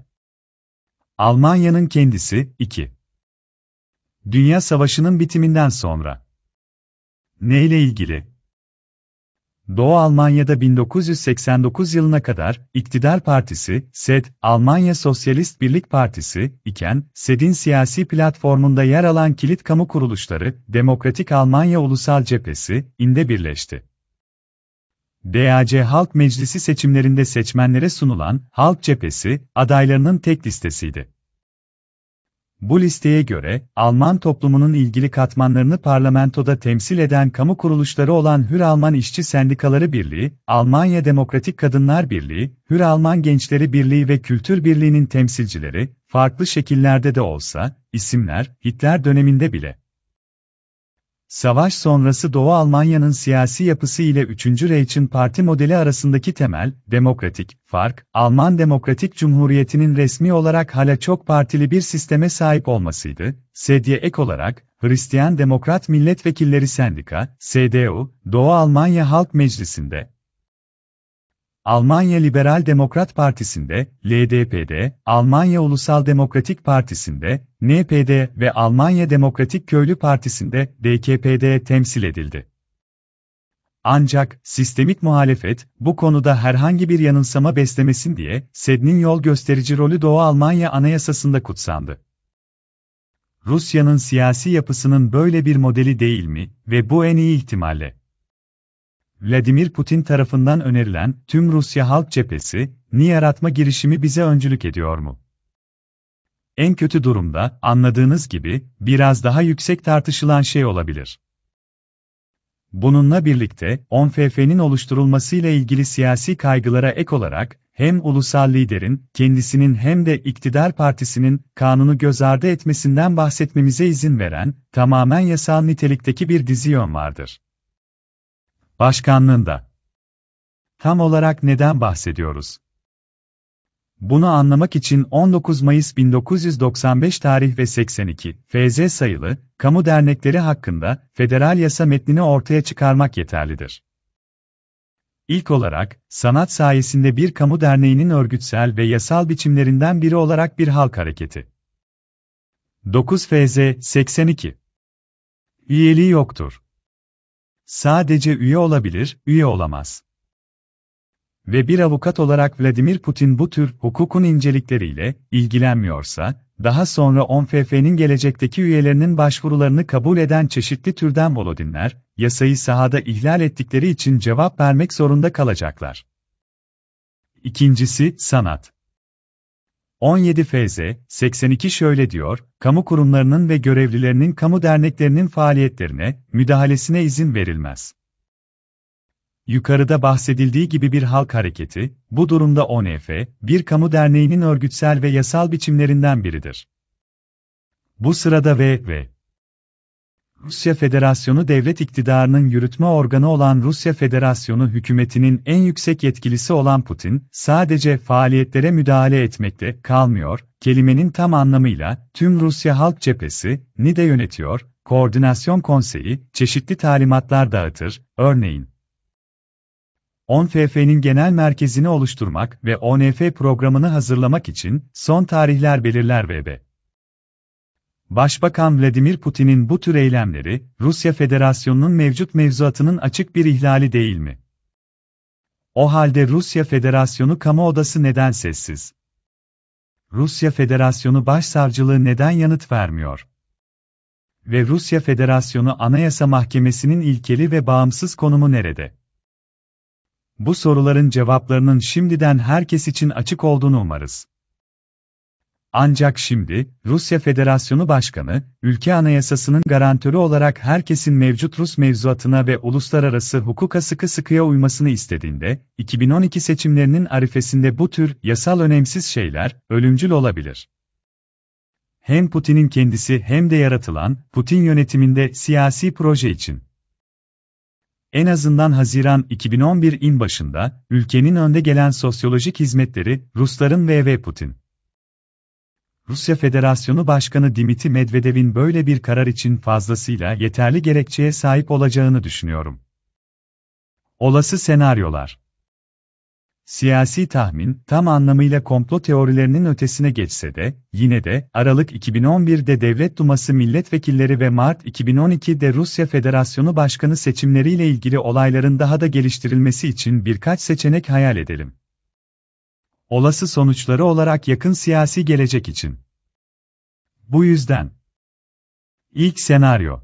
Almanya'nın kendisi, 2. Dünya Savaşı'nın bitiminden sonra. Neyle ilgili? Doğu Almanya'da 1989 yılına kadar iktidar partisi SED, Almanya Sosyalist Birlik Partisi iken SED'in siyasi platformunda yer alan kilit kamu kuruluşları Demokratik Almanya Ulusal Cephesi inde birleşti. DAC Halk Meclisi seçimlerinde seçmenlere sunulan Halk Cephesi adaylarının tek listesiydi. Bu listeye göre, Alman toplumunun ilgili katmanlarını parlamentoda temsil eden kamu kuruluşları olan Hür Alman İşçi Sendikaları Birliği, Almanya Demokratik Kadınlar Birliği, Hür Alman Gençleri Birliği ve Kültür Birliği'nin temsilcileri, farklı şekillerde de olsa, isimler, Hitler döneminde bile Savaş sonrası Doğu Almanya'nın siyasi yapısı ile 3. Reich'in parti modeli arasındaki temel, demokratik, fark, Alman Demokratik Cumhuriyeti'nin resmi olarak hala çok partili bir sisteme sahip olmasıydı, sedye ek olarak, Hristiyan Demokrat Milletvekilleri Sendika, SDU, Doğu Almanya Halk Meclisi'nde, Almanya Liberal Demokrat Partisi'nde, LDP'de, Almanya Ulusal Demokratik Partisi'nde, NPD ve Almanya Demokratik Köylü Partisi'nde DKP'de temsil edildi. Ancak, sistemik muhalefet, bu konuda herhangi bir yanılsama beslemesin diye, SED'nin yol gösterici rolü Doğu Almanya Anayasası'nda kutsandı. Rusya'nın siyasi yapısının böyle bir modeli değil mi ve bu en iyi ihtimalle. Vladimir Putin tarafından önerilen tüm Rusya Halk Cephesi, ni yaratma girişimi bize öncülük ediyor mu? En kötü durumda, anladığınız gibi, biraz daha yüksek tartışılan şey olabilir. Bununla birlikte, 10FF'nin oluşturulmasıyla ilgili siyasi kaygılara ek olarak, hem ulusal liderin, kendisinin hem de iktidar partisinin, kanunu göz ardı etmesinden bahsetmemize izin veren, tamamen yasal nitelikteki bir dizi yön vardır başkanlığında. Tam olarak neden bahsediyoruz? Bunu anlamak için 19 Mayıs 1995 tarih ve 82 FZ sayılı kamu dernekleri hakkında federal yasa metnini ortaya çıkarmak yeterlidir. İlk olarak, sanat sayesinde bir kamu derneğinin örgütsel ve yasal biçimlerinden biri olarak bir halk hareketi. 9 FZ 82 Üyeliği yoktur. Sadece üye olabilir, üye olamaz. Ve bir avukat olarak Vladimir Putin bu tür hukukun incelikleriyle ilgilenmiyorsa, daha sonra ONFF'nin gelecekteki üyelerinin başvurularını kabul eden çeşitli türden volodinler, yasayı sahada ihlal ettikleri için cevap vermek zorunda kalacaklar. İkincisi, sanat. 17 FZ, 82 şöyle diyor, kamu kurumlarının ve görevlilerinin kamu derneklerinin faaliyetlerine, müdahalesine izin verilmez. Yukarıda bahsedildiği gibi bir halk hareketi, bu durumda ONF, bir kamu derneğinin örgütsel ve yasal biçimlerinden biridir. Bu sırada ve ve Rusya Federasyonu devlet iktidarının yürütme organı olan Rusya Federasyonu hükümetinin en yüksek yetkilisi olan Putin, sadece faaliyetlere müdahale etmekte kalmıyor, kelimenin tam anlamıyla tüm Rusya Halk Cephesi, ni de yönetiyor, Koordinasyon Konseyi, çeşitli talimatlar dağıtır, örneğin. 10FF'nin genel merkezini oluşturmak ve ONF programını hazırlamak için son tarihler belirler VB. Başbakan Vladimir Putin'in bu tür eylemleri, Rusya Federasyonu'nun mevcut mevzuatının açık bir ihlali değil mi? O halde Rusya Federasyonu kamu odası neden sessiz? Rusya Federasyonu Başsavcılığı neden yanıt vermiyor? Ve Rusya Federasyonu Anayasa Mahkemesi'nin ilkeli ve bağımsız konumu nerede? Bu soruların cevaplarının şimdiden herkes için açık olduğunu umarız. Ancak şimdi, Rusya Federasyonu Başkanı, ülke anayasasının garantörü olarak herkesin mevcut Rus mevzuatına ve uluslararası hukuka sıkı sıkıya uymasını istediğinde, 2012 seçimlerinin arifesinde bu tür yasal önemsiz şeyler, ölümcül olabilir. Hem Putin'in kendisi hem de yaratılan, Putin yönetiminde siyasi proje için en azından Haziran 2011 in başında, ülkenin önde gelen sosyolojik hizmetleri, Rusların ve ve Putin. Rusya Federasyonu Başkanı Dimitri Medvedev'in böyle bir karar için fazlasıyla yeterli gerekçeye sahip olacağını düşünüyorum. Olası senaryolar Siyasi tahmin, tam anlamıyla komplo teorilerinin ötesine geçse de, yine de, Aralık 2011'de Devlet Duması milletvekilleri ve Mart 2012'de Rusya Federasyonu Başkanı seçimleriyle ilgili olayların daha da geliştirilmesi için birkaç seçenek hayal edelim olası sonuçları olarak yakın siyasi gelecek için. Bu yüzden ilk senaryo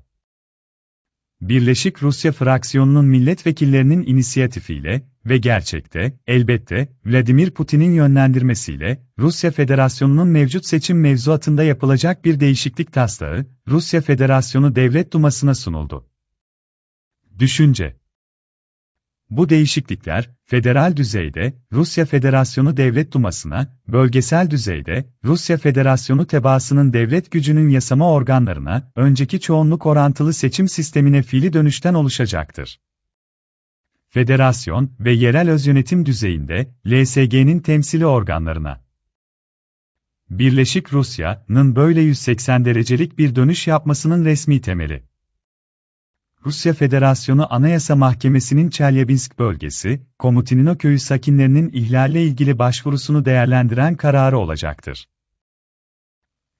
Birleşik Rusya fraksiyonunun milletvekillerinin inisiyatifiyle ve gerçekte, elbette, Vladimir Putin'in yönlendirmesiyle, Rusya Federasyonu'nun mevcut seçim mevzuatında yapılacak bir değişiklik taslağı, Rusya Federasyonu Devlet Duması'na sunuldu. Düşünce bu değişiklikler, federal düzeyde Rusya Federasyonu Devlet Duması'na, bölgesel düzeyde Rusya Federasyonu tebaasının devlet gücünün yasama organlarına, önceki çoğunluk orantılı seçim sistemine fiili dönüşten oluşacaktır federasyon ve yerel öz yönetim düzeyinde LSG'nin temsili organlarına. Birleşik Rusya'nın böyle 180 derecelik bir dönüş yapmasının resmi temeli. Rusya Federasyonu Anayasa Mahkemesi'nin Çelyabinsk bölgesi, Komutinino köyü sakinlerinin ihlalle ilgili başvurusunu değerlendiren kararı olacaktır.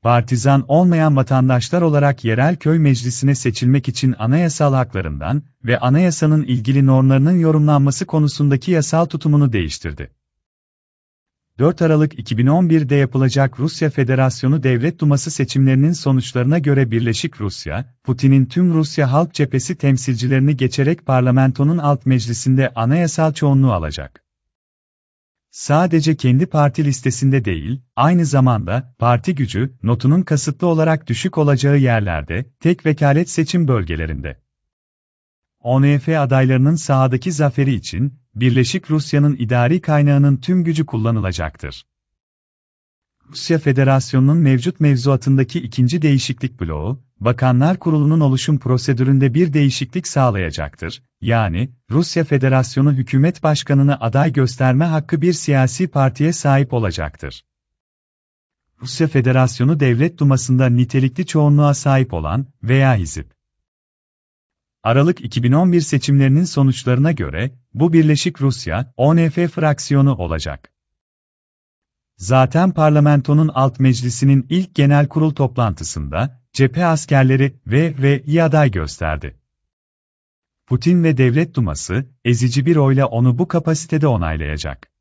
Partizan olmayan vatandaşlar olarak yerel köy meclisine seçilmek için anayasal haklarından ve anayasanın ilgili normlarının yorumlanması konusundaki yasal tutumunu değiştirdi. 4 Aralık 2011'de yapılacak Rusya Federasyonu Devlet Duması seçimlerinin sonuçlarına göre Birleşik Rusya, Putin'in tüm Rusya Halk Cephesi temsilcilerini geçerek parlamentonun alt meclisinde anayasal çoğunluğu alacak. Sadece kendi parti listesinde değil, aynı zamanda parti gücü notunun kasıtlı olarak düşük olacağı yerlerde, tek vekalet seçim bölgelerinde. ONF adaylarının sahadaki zaferi için Birleşik Rusya'nın idari kaynağının tüm gücü kullanılacaktır. Rusya Federasyonu'nun mevcut mevzuatındaki ikinci değişiklik bloğu, Bakanlar Kurulu'nun oluşum prosedüründe bir değişiklik sağlayacaktır. Yani, Rusya Federasyonu hükümet başkanını aday gösterme hakkı bir siyasi partiye sahip olacaktır. Rusya Federasyonu Devlet Duması'nda nitelikli çoğunluğa sahip olan veya hizip Aralık 2011 seçimlerinin sonuçlarına göre, bu Birleşik Rusya, ONF fraksiyonu olacak. Zaten parlamentonun alt meclisinin ilk genel kurul toplantısında, cephe askerleri ve ve iyi aday gösterdi. Putin ve Devlet Duması, ezici bir oyla onu bu kapasitede onaylayacak.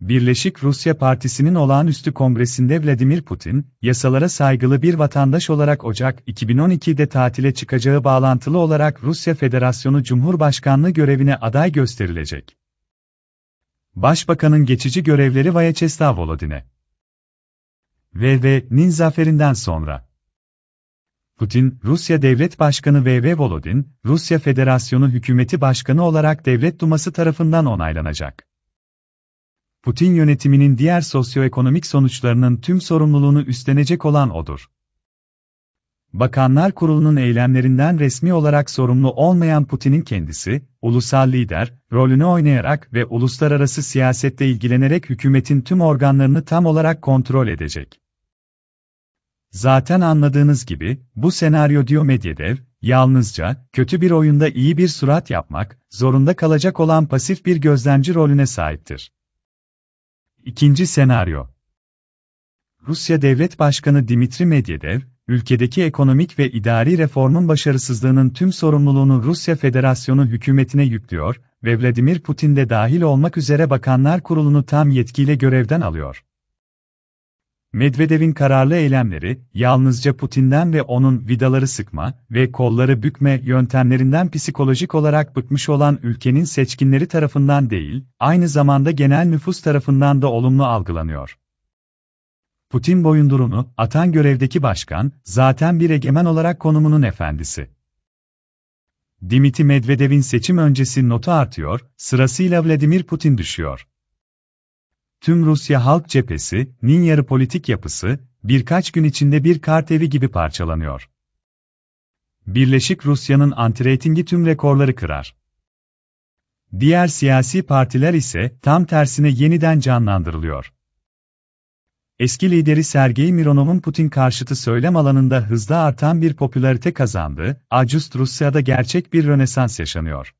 Birleşik Rusya Partisi'nin olağanüstü kongresinde Vladimir Putin, yasalara saygılı bir vatandaş olarak Ocak 2012'de tatile çıkacağı bağlantılı olarak Rusya Federasyonu Cumhurbaşkanlığı görevine aday gösterilecek. Başbakanın geçici görevleri Vyacheslav Volodin'e. VV'nin zaferinden sonra. Putin, Rusya Devlet Başkanı VV Volodin, Rusya Federasyonu Hükümeti Başkanı olarak Devlet Duması tarafından onaylanacak. Putin yönetiminin diğer sosyoekonomik sonuçlarının tüm sorumluluğunu üstlenecek olan odur. Bakanlar Kurulu'nun eylemlerinden resmi olarak sorumlu olmayan Putin'in kendisi, ulusal lider, rolünü oynayarak ve uluslararası siyasette ilgilenerek hükümetin tüm organlarını tam olarak kontrol edecek. Zaten anladığınız gibi, bu senaryo diyor Medvedev, yalnızca, kötü bir oyunda iyi bir surat yapmak, zorunda kalacak olan pasif bir gözlemci rolüne sahiptir. İkinci senaryo Rusya Devlet Başkanı Dimitri Medvedev, ülkedeki ekonomik ve idari reformun başarısızlığının tüm sorumluluğunu Rusya Federasyonu hükümetine yüklüyor ve Vladimir Putin de dahil olmak üzere Bakanlar Kurulu'nu tam yetkiyle görevden alıyor. Medvedev'in kararlı eylemleri, yalnızca Putin'den ve onun vidaları sıkma ve kolları bükme yöntemlerinden psikolojik olarak bıkmış olan ülkenin seçkinleri tarafından değil, aynı zamanda genel nüfus tarafından da olumlu algılanıyor. Putin boyundurunu atan görevdeki başkan, zaten bir egemen olarak konumunun efendisi. Dimitri Medvedev'in seçim öncesi notu artıyor, sırasıyla Vladimir Putin düşüyor tüm Rusya Halk Cephesi, nin yarı politik yapısı, birkaç gün içinde bir kart evi gibi parçalanıyor. Birleşik Rusya'nın antireytingi tüm rekorları kırar. Diğer siyasi partiler ise tam tersine yeniden canlandırılıyor. Eski lideri Sergey Mironov'un Putin karşıtı söylem alanında hızla artan bir popülarite kazandı, Acust Rusya'da gerçek bir rönesans yaşanıyor.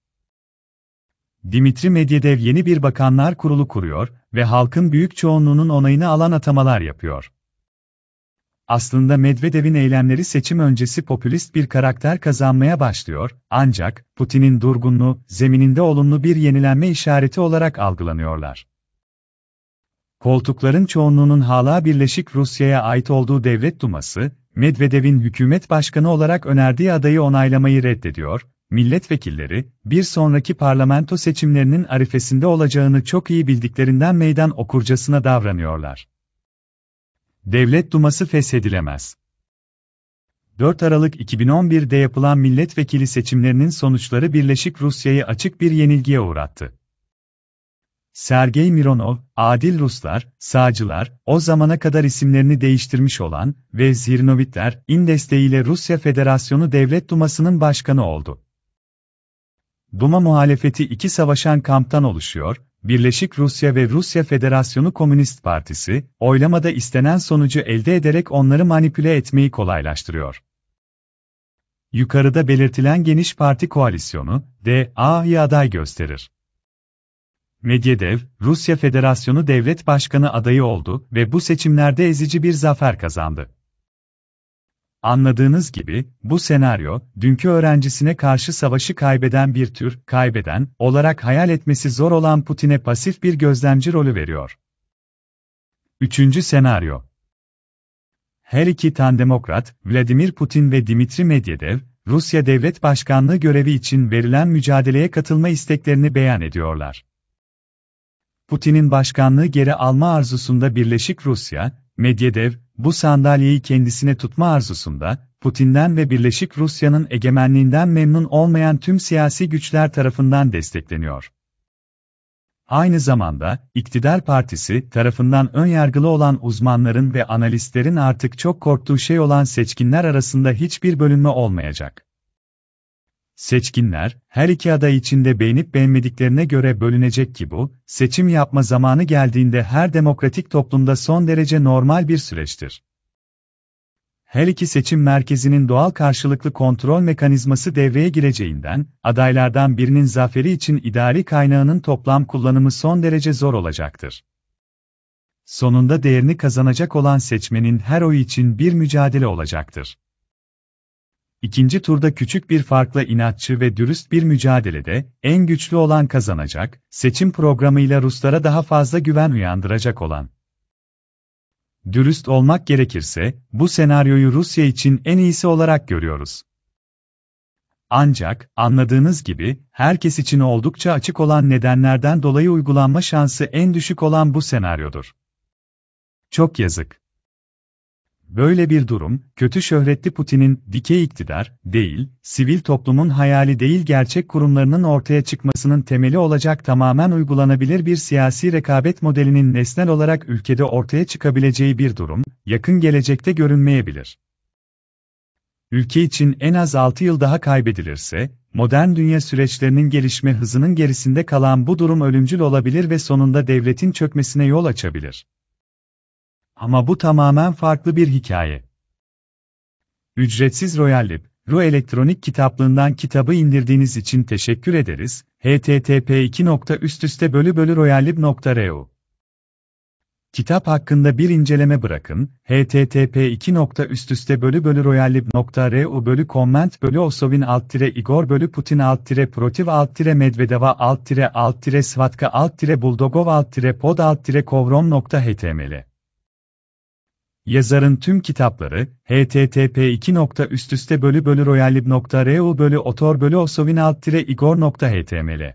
Dimitri Medvedev yeni bir bakanlar kurulu kuruyor ve halkın büyük çoğunluğunun onayını alan atamalar yapıyor. Aslında Medvedev'in eylemleri seçim öncesi popülist bir karakter kazanmaya başlıyor, ancak Putin'in durgunluğu, zemininde olumlu bir yenilenme işareti olarak algılanıyorlar. Koltukların çoğunluğunun hala Birleşik Rusya'ya ait olduğu Devlet Duması, Medvedev'in hükümet başkanı olarak önerdiği adayı onaylamayı reddediyor milletvekilleri, bir sonraki parlamento seçimlerinin arifesinde olacağını çok iyi bildiklerinden meydan okurcasına davranıyorlar. Devlet Duması feshedilemez. 4 Aralık 2011'de yapılan milletvekili seçimlerinin sonuçları Birleşik Rusya'yı açık bir yenilgiye uğrattı. Sergey Mironov, adil Ruslar, sağcılar, o zamana kadar isimlerini değiştirmiş olan ve Zirnovitler, in desteğiyle Rusya Federasyonu Devlet Duması'nın başkanı oldu. Duma muhalefeti iki savaşan kamptan oluşuyor, Birleşik Rusya ve Rusya Federasyonu Komünist Partisi, oylamada istenen sonucu elde ederek onları manipüle etmeyi kolaylaştırıyor. Yukarıda belirtilen geniş parti koalisyonu, DA'yı aday gösterir. Medvedev, Rusya Federasyonu Devlet Başkanı adayı oldu ve bu seçimlerde ezici bir zafer kazandı. Anladığınız gibi, bu senaryo, dünkü öğrencisine karşı savaşı kaybeden bir tür, kaybeden, olarak hayal etmesi zor olan Putin'e pasif bir gözlemci rolü veriyor. Üçüncü senaryo Her iki tan demokrat, Vladimir Putin ve Dimitri Medvedev, Rusya Devlet Başkanlığı görevi için verilen mücadeleye katılma isteklerini beyan ediyorlar. Putin'in başkanlığı geri alma arzusunda Birleşik Rusya, Medvedev, bu sandalyeyi kendisine tutma arzusunda, Putin'den ve Birleşik Rusya'nın egemenliğinden memnun olmayan tüm siyasi güçler tarafından destekleniyor. Aynı zamanda, iktidar partisi tarafından ön yargılı olan uzmanların ve analistlerin artık çok korktuğu şey olan seçkinler arasında hiçbir bölünme olmayacak. Seçkinler, her iki aday içinde beğenip beğenmediklerine göre bölünecek ki bu, seçim yapma zamanı geldiğinde her demokratik toplumda son derece normal bir süreçtir. Her iki seçim merkezinin doğal karşılıklı kontrol mekanizması devreye gireceğinden, adaylardan birinin zaferi için idari kaynağının toplam kullanımı son derece zor olacaktır. Sonunda değerini kazanacak olan seçmenin her oy için bir mücadele olacaktır. İkinci turda küçük bir farkla inatçı ve dürüst bir mücadelede, en güçlü olan kazanacak, seçim programıyla Ruslara daha fazla güven uyandıracak olan. Dürüst olmak gerekirse, bu senaryoyu Rusya için en iyisi olarak görüyoruz. Ancak, anladığınız gibi, herkes için oldukça açık olan nedenlerden dolayı uygulanma şansı en düşük olan bu senaryodur. Çok yazık. Böyle bir durum, kötü şöhretli Putin'in dikey iktidar, değil, sivil toplumun hayali değil gerçek kurumlarının ortaya çıkmasının temeli olacak tamamen uygulanabilir bir siyasi rekabet modelinin nesnel olarak ülkede ortaya çıkabileceği bir durum, yakın gelecekte görünmeyebilir. Ülke için en az 6 yıl daha kaybedilirse, modern dünya süreçlerinin gelişme hızının gerisinde kalan bu durum ölümcül olabilir ve sonunda devletin çökmesine yol açabilir. Ama bu tamamen farklı bir hikaye. Ücretsiz Royal Ru elektronik kitaplığından kitabı indirdiğiniz için teşekkür ederiz. http royallibru Kitap hakkında bir inceleme bırakın. http royallib.ru bölü comment bölü osovin alt tire igor bölü putin alt tire protiv alt tire medvedeva alt tire alt tire svatka alt tire buldogov alt tire pod alt tire kovrom.html Yazarın tüm kitapları, http 2. üst üste bölü bölü royallib.ru bölü otor bölü osovin alt tire igor.html